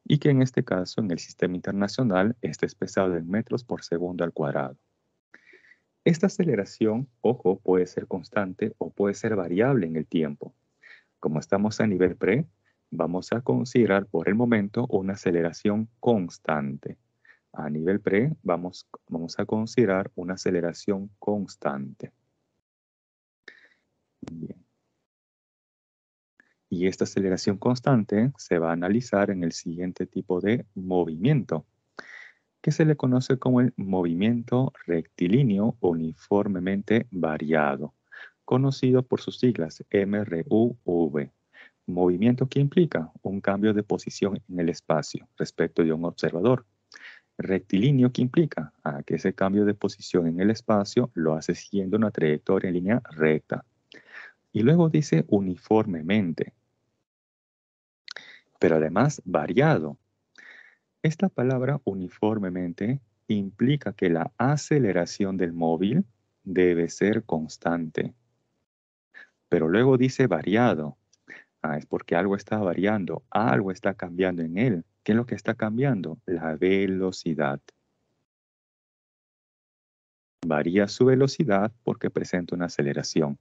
Speaker 1: y que en este caso, en el sistema internacional, está expresado en metros por segundo al cuadrado. Esta aceleración, ojo, puede ser constante o puede ser variable en el tiempo. Como estamos a nivel pre, vamos a considerar por el momento una aceleración constante. A nivel pre, vamos, vamos a considerar una aceleración constante. Bien. Y esta aceleración constante se va a analizar en el siguiente tipo de movimiento, que se le conoce como el movimiento rectilíneo uniformemente variado, conocido por sus siglas MRUV. Movimiento que implica un cambio de posición en el espacio respecto de un observador. Rectilíneo que implica que ese cambio de posición en el espacio lo hace siguiendo una trayectoria en línea recta. Y luego dice uniformemente, pero además variado. Esta palabra uniformemente implica que la aceleración del móvil debe ser constante. Pero luego dice variado. Ah, es porque algo está variando, algo está cambiando en él. ¿Qué es lo que está cambiando? La velocidad. Varía su velocidad porque presenta una aceleración,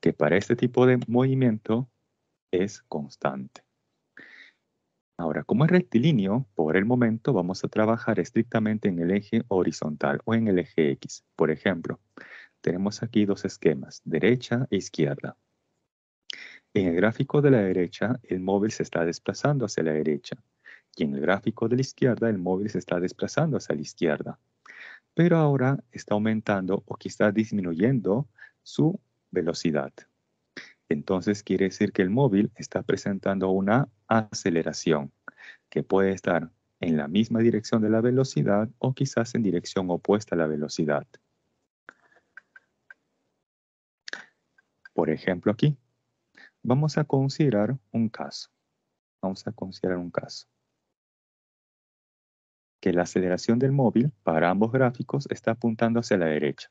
Speaker 1: que para este tipo de movimiento es constante. Ahora, como es rectilíneo, por el momento vamos a trabajar estrictamente en el eje horizontal o en el eje X. Por ejemplo, tenemos aquí dos esquemas, derecha e izquierda. En el gráfico de la derecha, el móvil se está desplazando hacia la derecha. Y en el gráfico de la izquierda, el móvil se está desplazando hacia la izquierda. Pero ahora está aumentando o quizá disminuyendo su velocidad. Entonces quiere decir que el móvil está presentando una aceleración que puede estar en la misma dirección de la velocidad o quizás en dirección opuesta a la velocidad. Por ejemplo, aquí vamos a considerar un caso. Vamos a considerar un caso. Que la aceleración del móvil para ambos gráficos está apuntando hacia la derecha.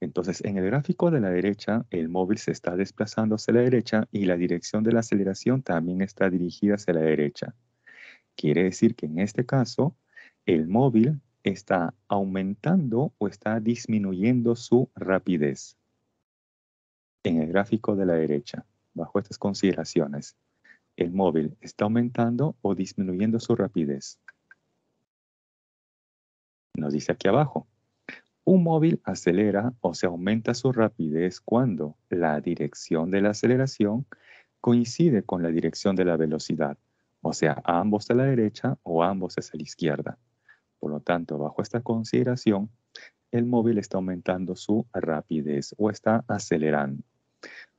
Speaker 1: Entonces, en el gráfico de la derecha, el móvil se está desplazando hacia la derecha y la dirección de la aceleración también está dirigida hacia la derecha. Quiere decir que en este caso, el móvil está aumentando o está disminuyendo su rapidez. En el gráfico de la derecha, bajo estas consideraciones, el móvil está aumentando o disminuyendo su rapidez. Nos dice aquí abajo, un móvil acelera o se aumenta su rapidez cuando la dirección de la aceleración coincide con la dirección de la velocidad, o sea, ambos a la derecha o ambos hacia la izquierda. Por lo tanto, bajo esta consideración, el móvil está aumentando su rapidez o está acelerando.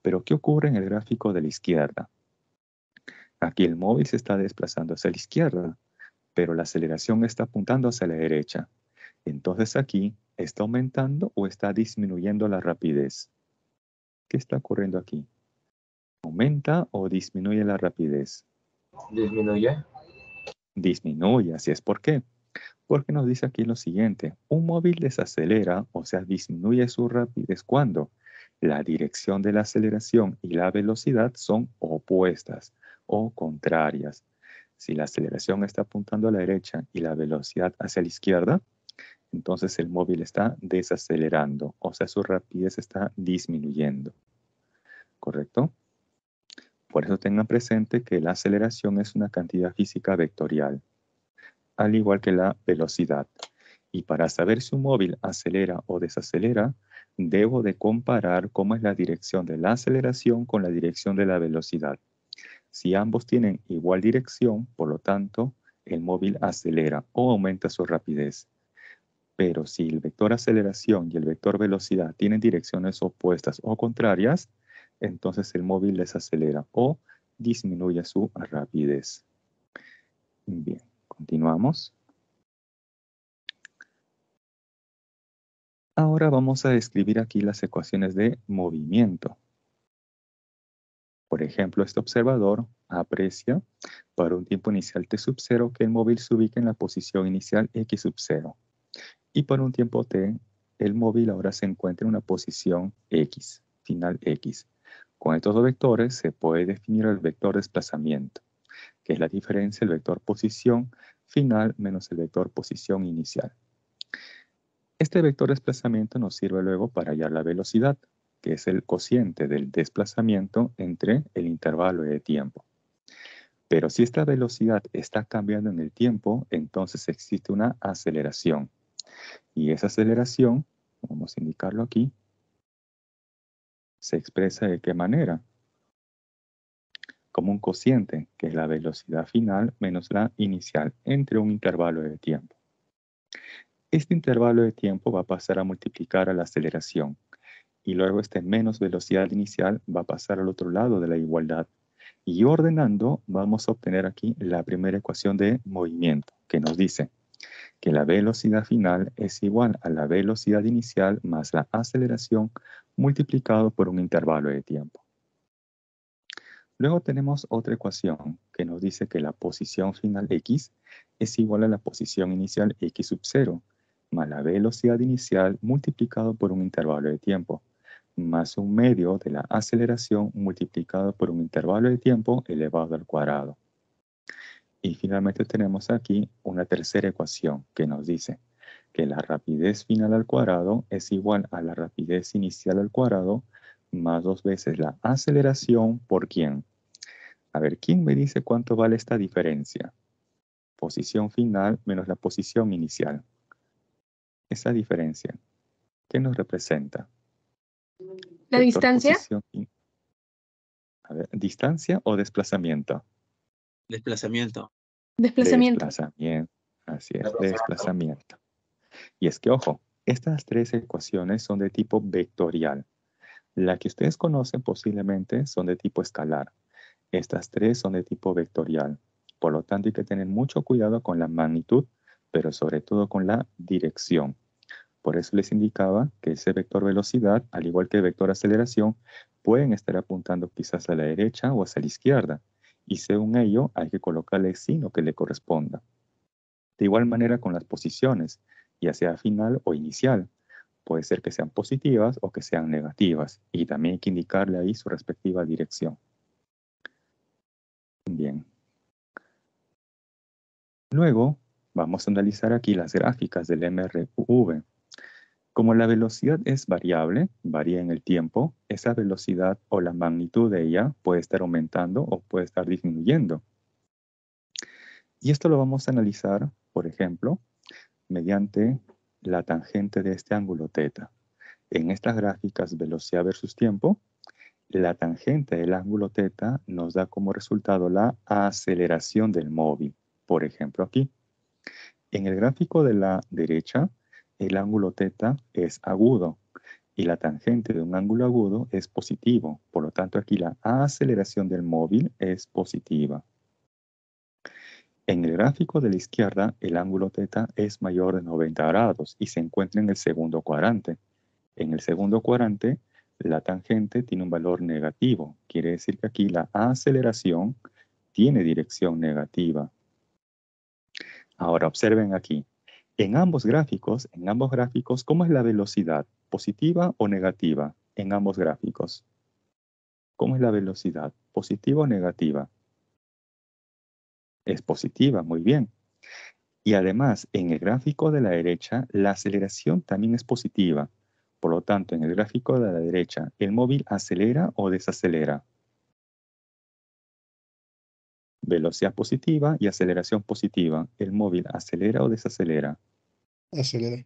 Speaker 1: Pero, ¿qué ocurre en el gráfico de la izquierda? Aquí el móvil se está desplazando hacia la izquierda, pero la aceleración está apuntando hacia la derecha. Entonces aquí ¿Está aumentando o está disminuyendo la rapidez? ¿Qué está ocurriendo aquí? ¿Aumenta o disminuye la rapidez? Disminuye. Disminuye, así es. ¿Por qué? Porque nos dice aquí lo siguiente. Un móvil desacelera, o sea, disminuye su rapidez cuando la dirección de la aceleración y la velocidad son opuestas o contrarias. Si la aceleración está apuntando a la derecha y la velocidad hacia la izquierda, entonces el móvil está desacelerando, o sea, su rapidez está disminuyendo. ¿Correcto? Por eso tengan presente que la aceleración es una cantidad física vectorial, al igual que la velocidad. Y para saber si un móvil acelera o desacelera, debo de comparar cómo es la dirección de la aceleración con la dirección de la velocidad. Si ambos tienen igual dirección, por lo tanto, el móvil acelera o aumenta su rapidez. Pero si el vector aceleración y el vector velocidad tienen direcciones opuestas o contrarias, entonces el móvil desacelera o disminuye su rapidez. Bien, continuamos. Ahora vamos a describir aquí las ecuaciones de movimiento. Por ejemplo, este observador aprecia para un tiempo inicial t sub 0 que el móvil se ubica en la posición inicial x sub 0 y para un tiempo t, el móvil ahora se encuentra en una posición x, final x. Con estos dos vectores se puede definir el vector desplazamiento, que es la diferencia del vector posición final menos el vector posición inicial. Este vector desplazamiento nos sirve luego para hallar la velocidad, que es el cociente del desplazamiento entre el intervalo de tiempo. Pero si esta velocidad está cambiando en el tiempo, entonces existe una aceleración, y esa aceleración, vamos a indicarlo aquí, se expresa de qué manera? Como un cociente, que es la velocidad final menos la inicial, entre un intervalo de tiempo. Este intervalo de tiempo va a pasar a multiplicar a la aceleración, y luego este menos velocidad inicial va a pasar al otro lado de la igualdad. Y ordenando, vamos a obtener aquí la primera ecuación de movimiento, que nos dice que la velocidad final es igual a la velocidad inicial más la aceleración multiplicado por un intervalo de tiempo. Luego tenemos otra ecuación que nos dice que la posición final x es igual a la posición inicial x sub 0 más la velocidad inicial multiplicado por un intervalo de tiempo más un medio de la aceleración multiplicado por un intervalo de tiempo elevado al cuadrado. Y finalmente tenemos aquí una tercera ecuación que nos dice que la rapidez final al cuadrado es igual a la rapidez inicial al cuadrado más dos veces la aceleración por quién. A ver, ¿quién me dice cuánto vale esta diferencia? Posición final menos la posición inicial. Esa diferencia, ¿qué nos representa?
Speaker 3: ¿La distancia?
Speaker 1: a ver, ¿distancia o desplazamiento? Desplazamiento.
Speaker 2: Desplazamiento.
Speaker 1: Desplazamiento. Así es, desplazamiento. Y es que, ojo, estas tres ecuaciones son de tipo vectorial. La que ustedes conocen posiblemente son de tipo escalar. Estas tres son de tipo vectorial. Por lo tanto, hay que tener mucho cuidado con la magnitud, pero sobre todo con la dirección. Por eso les indicaba que ese vector velocidad, al igual que el vector aceleración, pueden estar apuntando quizás a la derecha o hacia la izquierda y según ello hay que colocarle el signo que le corresponda. De igual manera con las posiciones, ya sea final o inicial. Puede ser que sean positivas o que sean negativas y también hay que indicarle ahí su respectiva dirección. Bien. Luego vamos a analizar aquí las gráficas del MRUV. Como la velocidad es variable, varía en el tiempo, esa velocidad o la magnitud de ella puede estar aumentando o puede estar disminuyendo. Y esto lo vamos a analizar, por ejemplo, mediante la tangente de este ángulo θ. En estas gráficas velocidad versus tiempo, la tangente del ángulo θ nos da como resultado la aceleración del móvil, por ejemplo aquí. En el gráfico de la derecha el ángulo θ es agudo y la tangente de un ángulo agudo es positivo. Por lo tanto, aquí la aceleración del móvil es positiva. En el gráfico de la izquierda, el ángulo θ es mayor de 90 grados y se encuentra en el segundo cuadrante. En el segundo cuadrante, la tangente tiene un valor negativo. Quiere decir que aquí la aceleración tiene dirección negativa. Ahora observen aquí. En ambos gráficos, en ambos gráficos, ¿cómo es la velocidad? ¿Positiva o negativa? En ambos gráficos. ¿Cómo es la velocidad? ¿Positiva o negativa? Es positiva, muy bien. Y además, en el gráfico de la derecha, la aceleración también es positiva. Por lo tanto, en el gráfico de la derecha, ¿el móvil acelera o desacelera? Velocidad positiva y aceleración positiva. ¿El móvil acelera o desacelera? Acelera.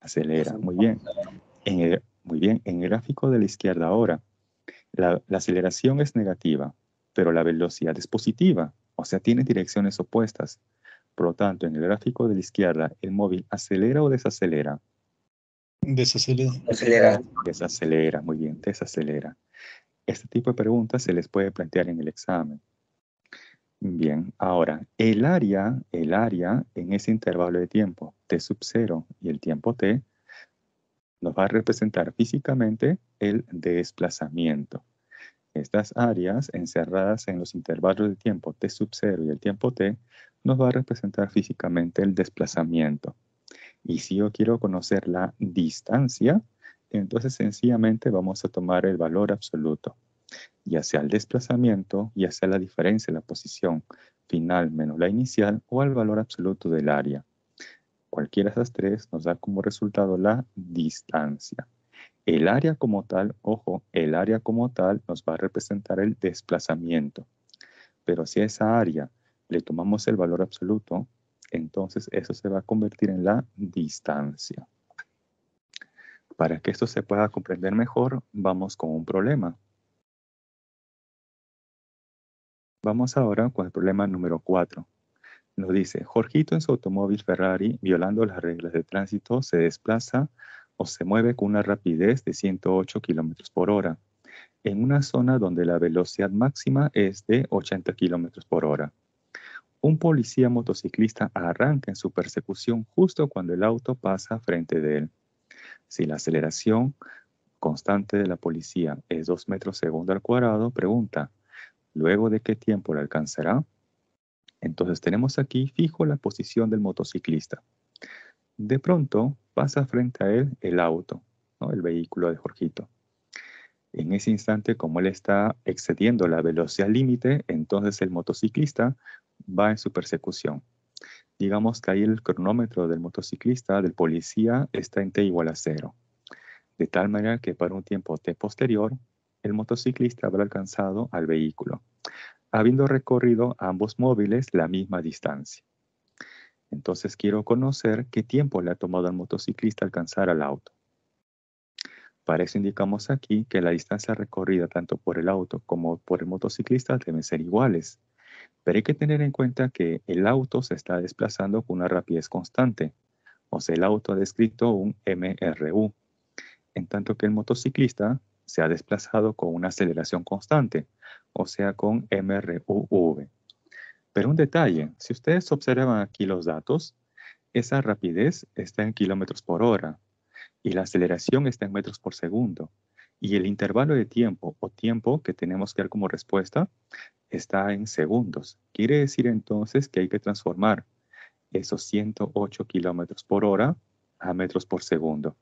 Speaker 1: Acelera, muy bien. el, muy bien, en el gráfico de la izquierda ahora, la, aceleración es negativa, pero la velocidad es positiva, o sea, tiene direcciones opuestas. Por lo tanto, en el gráfico de la izquierda, el móvil acelera o desacelera.
Speaker 2: Desacelera.
Speaker 1: Desacelera, muy bien, desacelera. Este tipo de preguntas se les puede plantear en el examen. Bien, ahora, el área, el área en ese intervalo de tiempo. T sub 0 y el tiempo T, nos va a representar físicamente el desplazamiento. Estas áreas encerradas en los intervalos de tiempo t sub 0 y el tiempo t nos va a representar físicamente el desplazamiento. Y si yo quiero conocer la distancia, entonces sencillamente vamos a tomar el valor absoluto, ya sea el desplazamiento, ya sea la diferencia, la posición final menos la inicial o el valor absoluto del área. Cualquiera de esas tres nos da como resultado la distancia. El área como tal, ojo, el área como tal nos va a representar el desplazamiento. Pero si a esa área le tomamos el valor absoluto, entonces eso se va a convertir en la distancia. Para que esto se pueda comprender mejor, vamos con un problema. Vamos ahora con el problema número 4. Nos dice, Jorgito en su automóvil Ferrari, violando las reglas de tránsito, se desplaza o se mueve con una rapidez de 108 km por hora, en una zona donde la velocidad máxima es de 80 km por hora. Un policía motociclista arranca en su persecución justo cuando el auto pasa frente de él. Si la aceleración constante de la policía es 2 metros segundo al cuadrado, pregunta, ¿luego de qué tiempo le alcanzará? Entonces tenemos aquí fijo la posición del motociclista. De pronto pasa frente a él el auto, el vehículo de Jorgito. En ese instante, como él está excediendo la velocidad límite, entonces el motociclista va en su persecución. Digamos que ahí el cronómetro del motociclista, del policía, está en t igual a cero. De tal manera que para un tiempo t posterior, el motociclista habrá alcanzado al vehículo, habiendo recorrido ambos móviles la misma distancia. Entonces quiero conocer qué tiempo le ha tomado al motociclista alcanzar al auto. Para eso indicamos aquí que la distancia recorrida tanto por el auto como por el motociclista deben ser iguales. Pero hay que tener en cuenta que el auto se está desplazando con una rapidez constante. O sea, el auto ha descrito un MRU. En tanto que el motociclista se ha desplazado con una aceleración constante, o sea, con MRUV. Pero un detalle, si ustedes observan aquí los datos, esa rapidez está en kilómetros por hora y la aceleración está en metros por segundo. Y el intervalo de tiempo o tiempo que tenemos que dar como respuesta está en segundos. Quiere decir entonces que hay que transformar esos 108 kilómetros por hora a metros por segundo.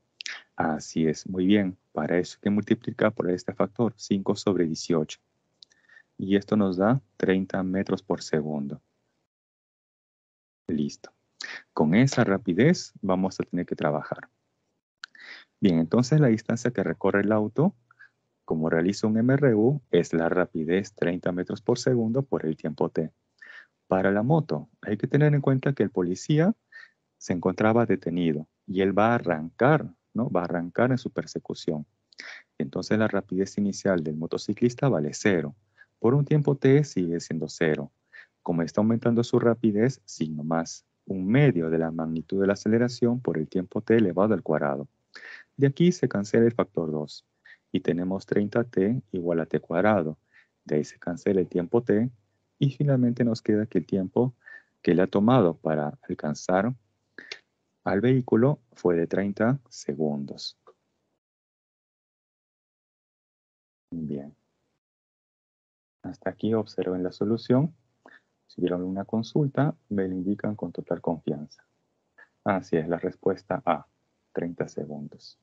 Speaker 1: Así es, muy bien. Para eso hay que multiplicar por este factor, 5 sobre 18. Y esto nos da 30 metros por segundo. Listo. Con esa rapidez vamos a tener que trabajar. Bien, entonces la distancia que recorre el auto, como realiza un MRU, es la rapidez 30 metros por segundo por el tiempo t. Para la moto, hay que tener en cuenta que el policía se encontraba detenido y él va a arrancar va a arrancar en su persecución. Entonces la rapidez inicial del motociclista vale cero. Por un tiempo t sigue siendo cero. Como está aumentando su rapidez, signo más un medio de la magnitud de la aceleración por el tiempo t elevado al cuadrado. De aquí se cancela el factor 2 y tenemos 30t igual a t cuadrado. De ahí se cancela el tiempo t y finalmente nos queda que el tiempo que le ha tomado para alcanzar al vehículo fue de 30 segundos. Bien. Hasta aquí observen la solución. Si vieron una consulta, me la indican con total confianza. Así es la respuesta A, 30 segundos.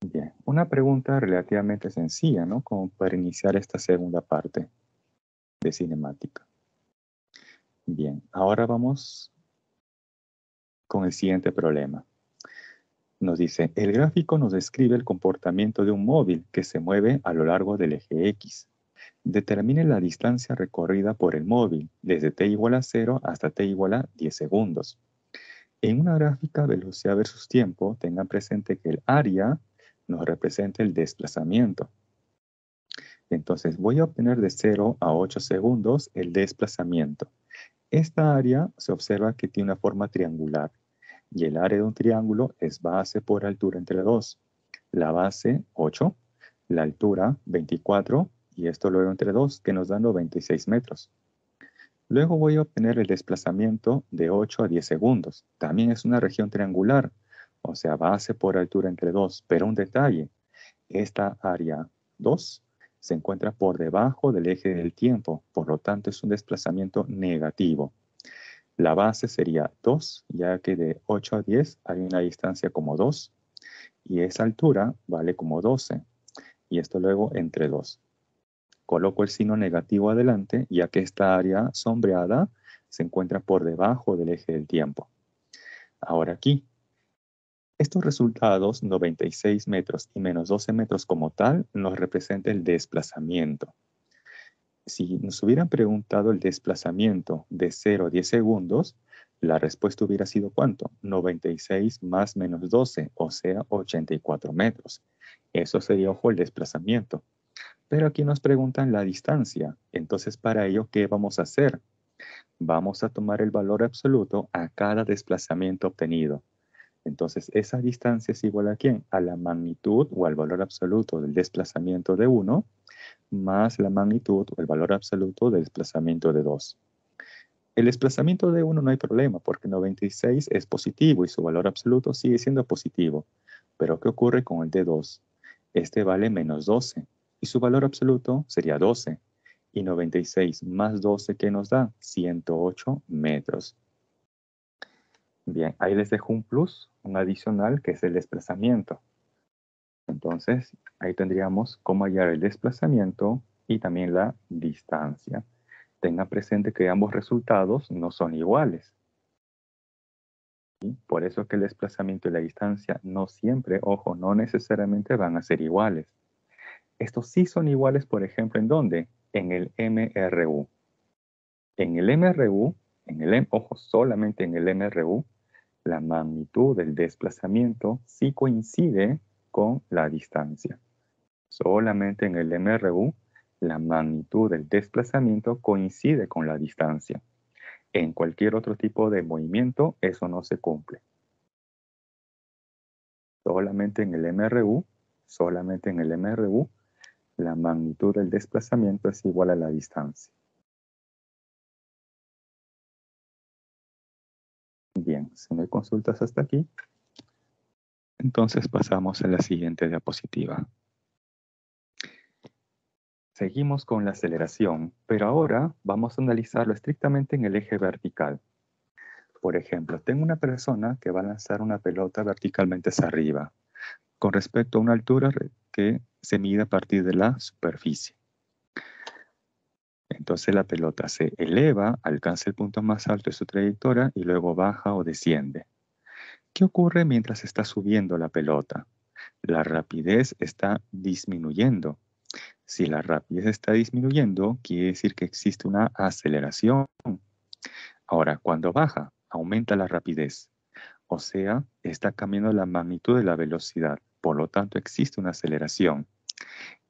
Speaker 2: Bien, una
Speaker 1: pregunta relativamente sencilla, ¿no? Como para iniciar esta segunda parte de cinemática. Bien, ahora vamos con el siguiente problema. Nos dice, el gráfico nos describe el comportamiento de un móvil que se mueve a lo largo del eje X. Determine la distancia recorrida por el móvil desde t igual a 0 hasta t igual a 10 segundos. En una gráfica velocidad versus tiempo, tengan presente que el área nos representa el desplazamiento. Entonces voy a obtener de 0 a 8 segundos el desplazamiento. Esta área se observa que tiene una forma triangular y el área de un triángulo es base por altura entre dos. La base 8, la altura 24 y esto luego entre 2 que nos da 96 metros. Luego voy a obtener el desplazamiento de 8 a 10 segundos. También es una región triangular, o sea, base por altura entre 2. Pero un detalle, esta área 2 se encuentra por debajo del eje del tiempo, por lo tanto es un desplazamiento negativo. La base sería 2, ya que de 8 a 10 hay una distancia como 2, y esa altura vale como 12, y esto luego entre 2. Coloco el signo negativo adelante, ya que esta área sombreada se encuentra por debajo del eje del tiempo. Ahora aquí estos resultados, 96 metros y menos 12 metros como tal, nos representa el desplazamiento. Si nos hubieran preguntado el desplazamiento de 0 a 10 segundos, la respuesta hubiera sido ¿cuánto? 96 más menos 12, o sea, 84 metros. Eso sería, ojo, el desplazamiento. Pero aquí nos preguntan la distancia. Entonces, para ello, ¿qué vamos a hacer? Vamos a tomar el valor absoluto a cada desplazamiento obtenido. Entonces, esa distancia es igual a quién? A la magnitud o al valor absoluto del desplazamiento de 1 más la magnitud o el valor absoluto del desplazamiento de 2. El desplazamiento de 1 no hay problema porque 96 es positivo y su valor absoluto sigue siendo positivo. Pero ¿qué ocurre con el de 2? Este vale menos 12 y su valor absoluto sería 12. Y 96 más 12, ¿qué nos da? 108 metros. Bien, ahí les dejo un plus, un adicional, que es el desplazamiento. Entonces, ahí tendríamos cómo hallar el desplazamiento y también la distancia. Tengan presente que ambos resultados no son iguales. Por eso es que el desplazamiento y la distancia no siempre, ojo, no necesariamente van a ser iguales. Estos sí son iguales, por ejemplo, ¿en dónde? En el MRU. En el MRU, en el, ojo, solamente en el MRU, la magnitud del desplazamiento sí coincide con la distancia. Solamente en el MRU, la magnitud del desplazamiento coincide con la distancia. En cualquier otro tipo de movimiento, eso no se cumple. Solamente en el MRU, solamente en el MRU, la magnitud del desplazamiento es igual a la distancia.
Speaker 2: Bien, si
Speaker 3: no
Speaker 1: hay consultas hasta aquí, entonces pasamos a la siguiente diapositiva. Seguimos con la aceleración, pero ahora vamos a analizarlo estrictamente en el eje vertical. Por ejemplo, tengo una persona que va a lanzar una pelota verticalmente hacia arriba, con respecto a una altura que se mide a partir de la superficie. Entonces la pelota se eleva, alcanza el punto más alto de su trayectoria y luego baja o desciende. ¿Qué ocurre mientras está subiendo la pelota? La rapidez está disminuyendo. Si la rapidez está disminuyendo, quiere decir que existe una aceleración. Ahora, cuando baja, aumenta la rapidez. O sea, está cambiando la magnitud de la velocidad. Por lo tanto, existe una aceleración.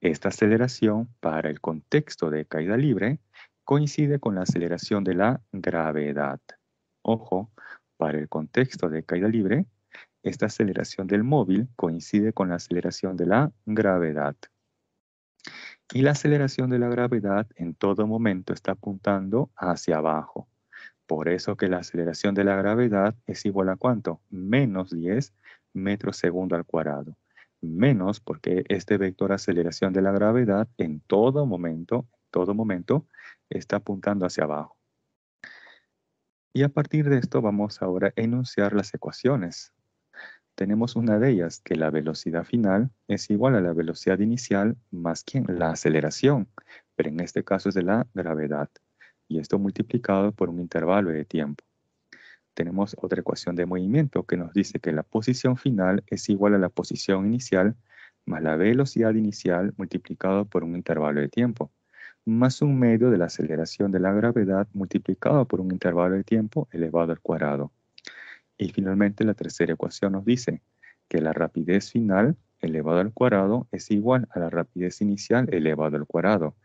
Speaker 1: Esta aceleración para el contexto de caída libre coincide con la aceleración de la gravedad. Ojo, para el contexto de caída libre, esta aceleración del móvil coincide con la aceleración de la gravedad. Y la aceleración de la gravedad en todo momento está apuntando hacia abajo. Por eso que la aceleración de la gravedad es igual a cuánto? Menos 10 metros segundo al cuadrado menos porque este vector aceleración de la gravedad en todo momento, todo momento, está apuntando hacia abajo. Y a partir de esto vamos ahora a enunciar las ecuaciones. Tenemos una de ellas, que la velocidad final es igual a la velocidad inicial más quien la aceleración, pero en este caso es de la gravedad, y esto multiplicado por un intervalo de tiempo tenemos otra ecuación de movimiento que nos dice que la posición final es igual a la posición inicial más la velocidad inicial multiplicado por un intervalo de tiempo, más un medio de la aceleración de la gravedad multiplicado por un intervalo de tiempo elevado al cuadrado. Y finalmente la tercera ecuación nos dice que la rapidez final elevado al cuadrado es igual a la rapidez inicial elevado al cuadrado,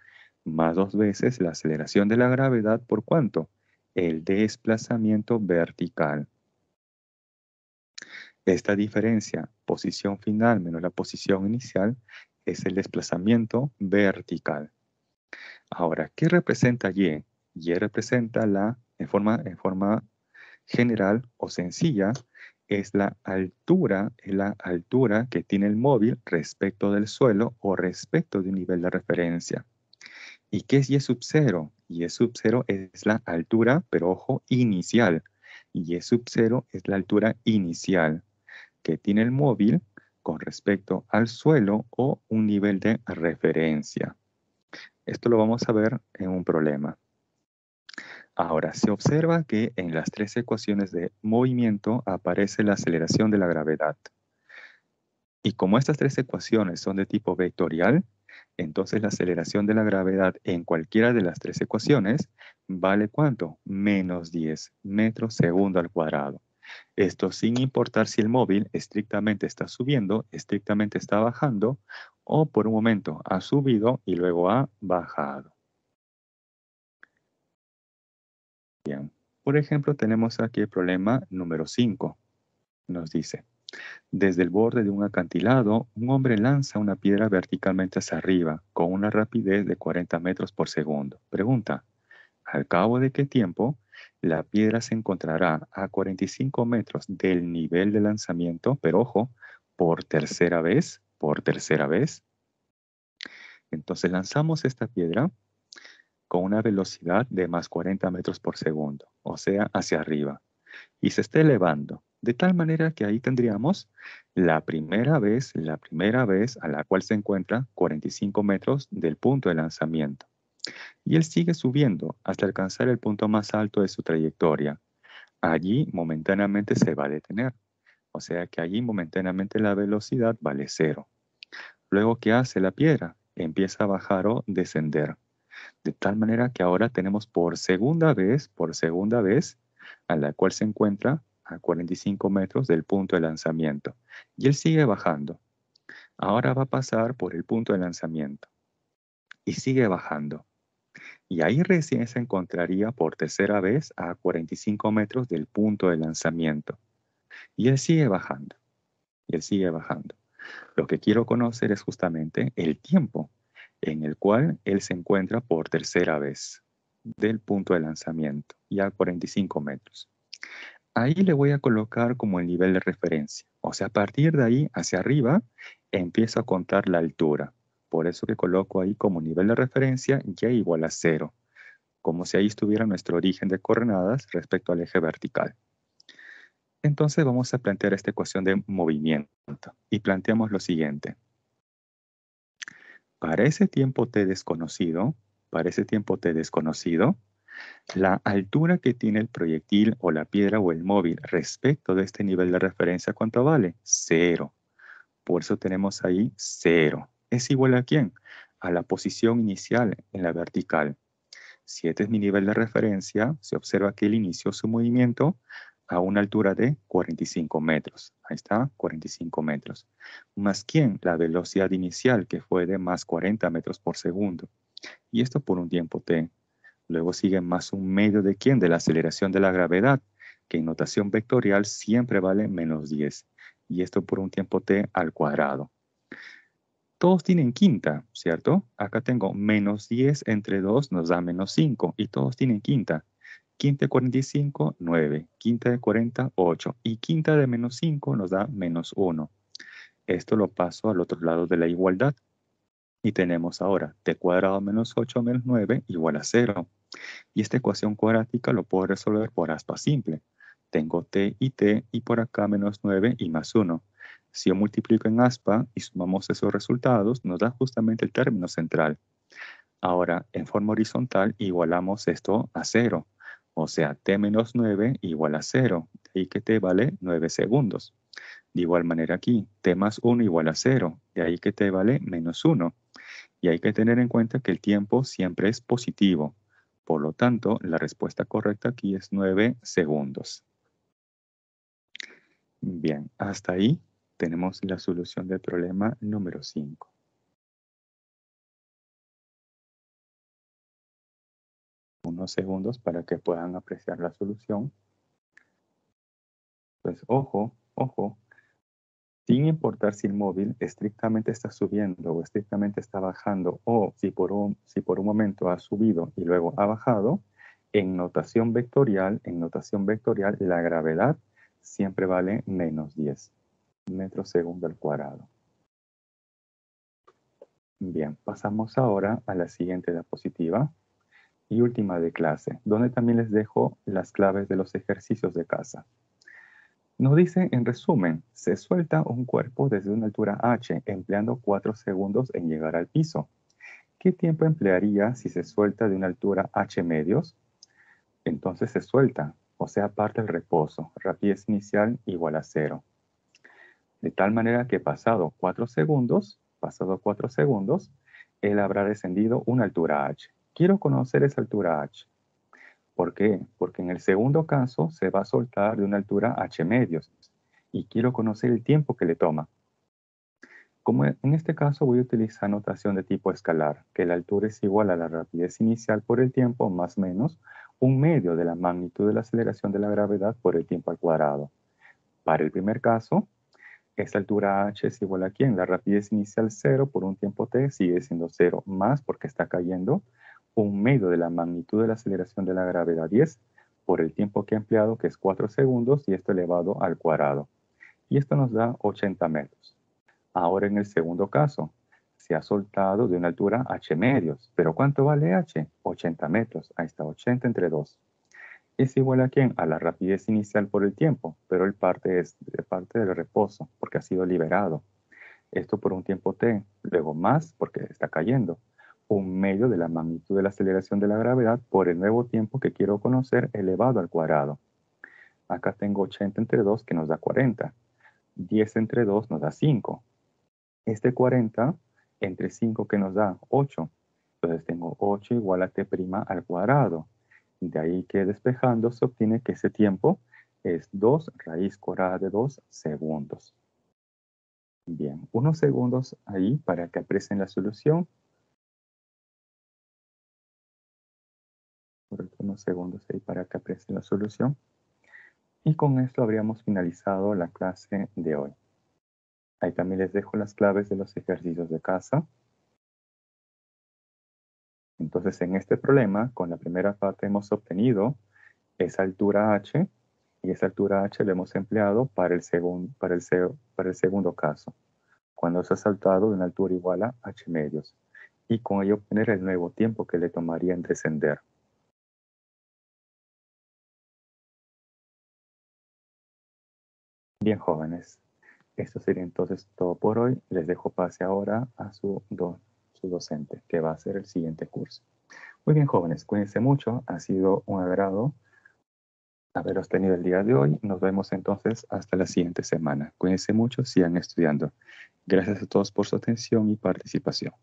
Speaker 1: más dos veces la aceleración de la gravedad por cuánto, el desplazamiento vertical. Esta diferencia, posición final menos la posición inicial, es el desplazamiento vertical. Ahora, ¿qué representa Y? Y representa la, en forma, general o sencilla, es la altura, la altura que tiene el móvil respecto del suelo o respecto de un nivel de referencia. ¿Y qué es Y sub 0? Y sub 0 es la altura, pero ojo, inicial. Y E sub 0 es la altura inicial que tiene el móvil con respecto al suelo o un nivel de referencia. Esto lo vamos a ver en un problema. Ahora, se observa que en las tres ecuaciones de movimiento aparece la aceleración de la gravedad. Y como estas tres ecuaciones son de tipo vectorial, entonces la aceleración de la gravedad en cualquiera de las tres ecuaciones vale cuánto? Menos 10 metros segundo al cuadrado. Esto sin importar si el móvil estrictamente está subiendo, estrictamente está bajando, o por un momento ha subido y luego ha bajado. Bien. Por ejemplo, tenemos aquí el problema número 5. Nos dice, desde el borde de un acantilado, un hombre lanza una piedra verticalmente hacia arriba con una rapidez de 40 metros por segundo. Pregunta, ¿al cabo de qué tiempo la piedra se encontrará a 45 metros del nivel de lanzamiento, pero ojo, por tercera vez, por tercera vez? Entonces lanzamos esta piedra con una velocidad de más 40 metros por segundo, o sea, hacia arriba, y se está elevando de tal manera que ahí tendríamos la primera vez, la primera vez a la cual se encuentra 45 metros del punto de lanzamiento. Y él sigue subiendo hasta alcanzar el punto más alto de su trayectoria. Allí momentáneamente se va a detener. O sea que allí momentáneamente la velocidad vale cero. Luego, ¿qué hace la piedra? Empieza a bajar o descender. De tal manera que ahora tenemos por segunda vez, por segunda vez, a la cual se encuentra a 45 metros del punto de lanzamiento. Y él sigue bajando. Ahora va a pasar por el punto de lanzamiento. Y sigue bajando. Y ahí recién se encontraría por tercera vez a 45 metros del punto de lanzamiento. Y él sigue bajando. Y él sigue bajando. Lo que quiero conocer es justamente el tiempo en el cual él se encuentra por tercera vez del punto de lanzamiento, y a 45 metros ahí le voy a colocar como el nivel de referencia. O sea, a partir de ahí hacia arriba empiezo a contar la altura. Por eso que coloco ahí como nivel de referencia y e igual a cero. Como si ahí estuviera nuestro origen de coordenadas respecto al eje vertical. Entonces vamos a plantear esta ecuación de movimiento. Y planteamos lo siguiente. Para ese tiempo t desconocido, para ese tiempo t desconocido, la altura que tiene el proyectil o la piedra o el móvil respecto de este nivel de referencia, ¿cuánto vale? Cero. Por eso tenemos ahí cero. ¿Es igual a quién? A la posición inicial en la vertical. Si este es mi nivel de referencia, se observa que él inició su movimiento a una altura de 45 metros. Ahí está, 45 metros. ¿Más quién? La velocidad inicial, que fue de más 40 metros por segundo. Y esto por un tiempo t. Luego sigue más un medio de quién, de la aceleración de la gravedad, que en notación vectorial siempre vale menos 10. Y esto por un tiempo t al cuadrado. Todos tienen quinta, ¿cierto? Acá tengo menos 10 entre 2 nos da menos 5 y todos tienen quinta. Quinta de 45, 9. Quinta de 40, 8. Y quinta de menos 5 nos da menos 1. Esto lo paso al otro lado de la igualdad. Y tenemos ahora t cuadrado menos 8 menos 9 igual a 0. Y esta ecuación cuadrática lo puedo resolver por aspa simple. Tengo t y t y por acá menos 9 y más 1. Si yo multiplico en aspa y sumamos esos resultados, nos da justamente el término central. Ahora, en forma horizontal, igualamos esto a 0. O sea, t menos 9 igual a 0. De ahí que t vale 9 segundos. De igual manera aquí, t más 1 igual a 0. De ahí que t vale menos 1. Y hay que tener en cuenta que el tiempo siempre es positivo. Por lo tanto, la respuesta correcta aquí es 9 segundos. Bien, hasta ahí tenemos la solución del problema número 5. Unos segundos para que puedan apreciar la solución. Pues ojo, ojo, sin importar si el móvil estrictamente está subiendo o estrictamente está bajando o si por un, si por un momento ha subido y luego ha bajado, en notación vectorial, en notación vectorial, la gravedad siempre vale menos 10 metros segundo al cuadrado. Bien, pasamos ahora a la siguiente diapositiva y última de clase, donde también les dejo las claves de los ejercicios de casa. Nos dice, en resumen, se suelta un cuerpo desde una altura h, empleando 4 segundos en llegar al piso. ¿Qué tiempo emplearía si se suelta de una altura h medios? Entonces se suelta, o sea, parte del reposo, rapidez inicial igual a cero. De tal manera que pasado 4 segundos, pasado 4 segundos, él habrá descendido una altura h. Quiero conocer esa altura h. ¿Por qué? Porque en el segundo caso se va a soltar de una altura h medios y quiero conocer el tiempo que le toma. Como e, en este caso voy a utilizar notación de tipo escalar, que la altura es igual a la rapidez inicial por el tiempo más menos un medio de la magnitud de la aceleración de la gravedad por el tiempo al cuadrado. Para el primer caso, esta altura h es igual a quién? La rapidez inicial cero por un tiempo t sigue siendo cero más porque está cayendo un medio de la magnitud de la aceleración de la gravedad 10 por el tiempo que ha empleado, que es 4 segundos, y esto elevado al cuadrado. Y esto nos da 80 metros. Ahora en el segundo caso, se ha soltado de una altura h medios. ¿Pero cuánto vale h? 80 metros. Ahí está 80 entre 2. ¿Es igual a quién? A la rapidez inicial por el tiempo, pero el parte es de parte del reposo, porque ha sido liberado. Esto por un tiempo t, luego más, porque está cayendo, un medio de la magnitud de la aceleración de la gravedad por el nuevo tiempo que quiero conocer elevado al cuadrado. Acá tengo 80 entre 2 que nos da 40. 10 entre 2 nos da 5. Este 40 entre 5 que nos da 8. Entonces tengo 8 igual a t' al cuadrado. De ahí que despejando se obtiene que ese tiempo es 2 raíz cuadrada de 2 segundos. Bien, unos segundos ahí para que
Speaker 2: aprecien la solución.
Speaker 1: unos segundos ahí para que aprecie la solución. Y con esto habríamos finalizado la clase de hoy. Ahí también les dejo las claves de los ejercicios de casa. Entonces, en este problema, con la primera parte hemos obtenido esa altura h, y esa altura h la hemos empleado para el, para el segundo caso, cuando se ha saltado de una altura igual a h medios, y con ello obtener el nuevo tiempo que le tomaría en descender. Bien, jóvenes, esto sería entonces todo por hoy. Les dejo pase ahora a su, su docente, que va a ser el siguiente curso. Muy bien, jóvenes, cuídense mucho. Ha sido un agrado haberos tenido el día de hoy. Nos vemos entonces hasta la siguiente semana. Cuídense mucho, sigan estudiando. Gracias a todos por su atención y
Speaker 2: participación.